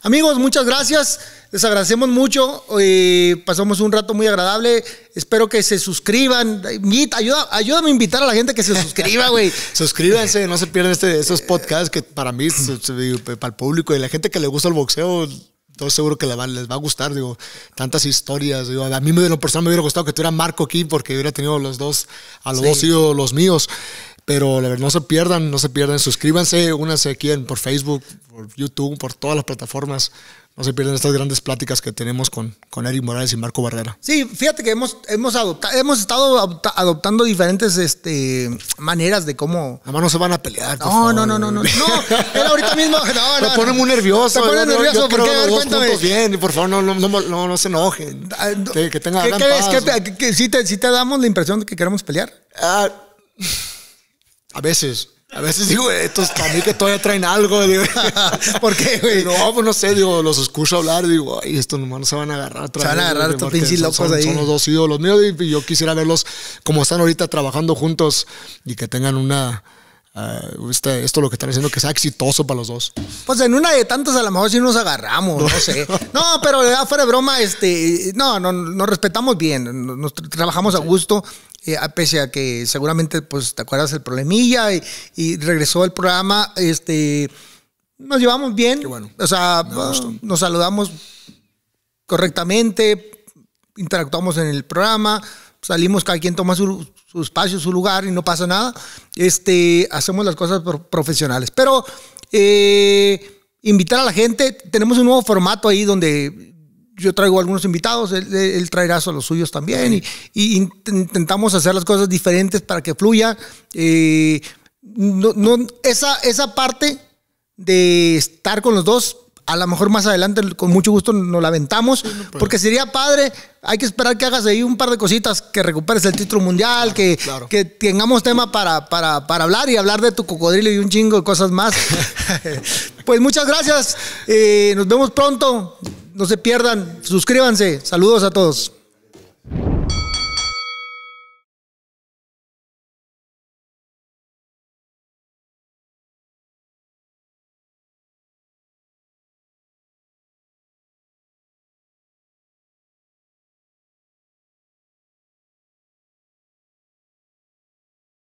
Amigos, muchas gracias, les agradecemos mucho, eh, pasamos un rato muy agradable, espero que se suscriban, ayúdame a invitar a la gente que se suscriba, güey. Suscríbanse, no se pierdan este, estos podcasts que para mí, para el público y la gente que le gusta el boxeo seguro que les va, a gustar, digo, tantas historias. a mí me, lo personal me hubiera gustado que tú eras Marco aquí porque hubiera tenido los dos, a los dos hijos, los míos. Pero no se pierdan, no se pierdan. Suscríbanse, únanse aquí por Facebook, por YouTube, por todas las plataformas no se pierdan estas grandes pláticas que tenemos con, con Eric Morales y Marco Barrera. Sí, fíjate que hemos, hemos, hemos estado adoptando diferentes este, maneras de cómo. Además, no se van a pelear. No, favor, no, no, no, no, no. ahorita mismo. No, no. ponen muy nervioso. Me pone nervioso. porque, a ver, cuéntame. bien, y por favor, no, no, no, no se enojen. Ah, que, que tengan ¿Qué crees? si, te, si te damos la impresión de que queremos pelear. Ah, a veces. A veces digo, eh, estos para mí que todavía traen algo, digo, ¿por qué, güey? No, pues no sé, digo, los escucho hablar, digo, ay, estos nomás se van a agarrar. Se van a agarrar estos son, los dos ídolos míos y yo quisiera verlos como están ahorita trabajando juntos y que tengan una... Uh, esto lo que están diciendo, que sea exitoso para los dos. Pues en una de tantas a lo mejor sí nos agarramos, no, sé. No, pero fuera de broma, este, no, no, nos respetamos bien, nos trabajamos a gusto eh, a pese a que seguramente pues te acuerdas el problemilla y, regresó al programa, este, nos llevamos bien, o sea, nos saludamos correctamente, interactuamos en el programa, salimos, cada quien toma su, espacio, su lugar y no pasa nada, este, hacemos las cosas profesionales, pero eh, invitar a la gente, tenemos un nuevo formato ahí donde yo traigo algunos invitados, él, traerá a los suyos también y, intentamos hacer las cosas diferentes para que fluya. Eh, esa, esa parte de estar con los dos a lo mejor más adelante con mucho gusto nos la aventamos, pues. porque sería padre. Hay que esperar que hagas ahí un par de cositas, que recuperes el título mundial, que, que tengamos tema para, para, hablar y hablar de tu cocodrilo y un chingo de cosas más. pues muchas gracias, eh, nos vemos pronto, no se pierdan, suscríbanse, saludos a todos.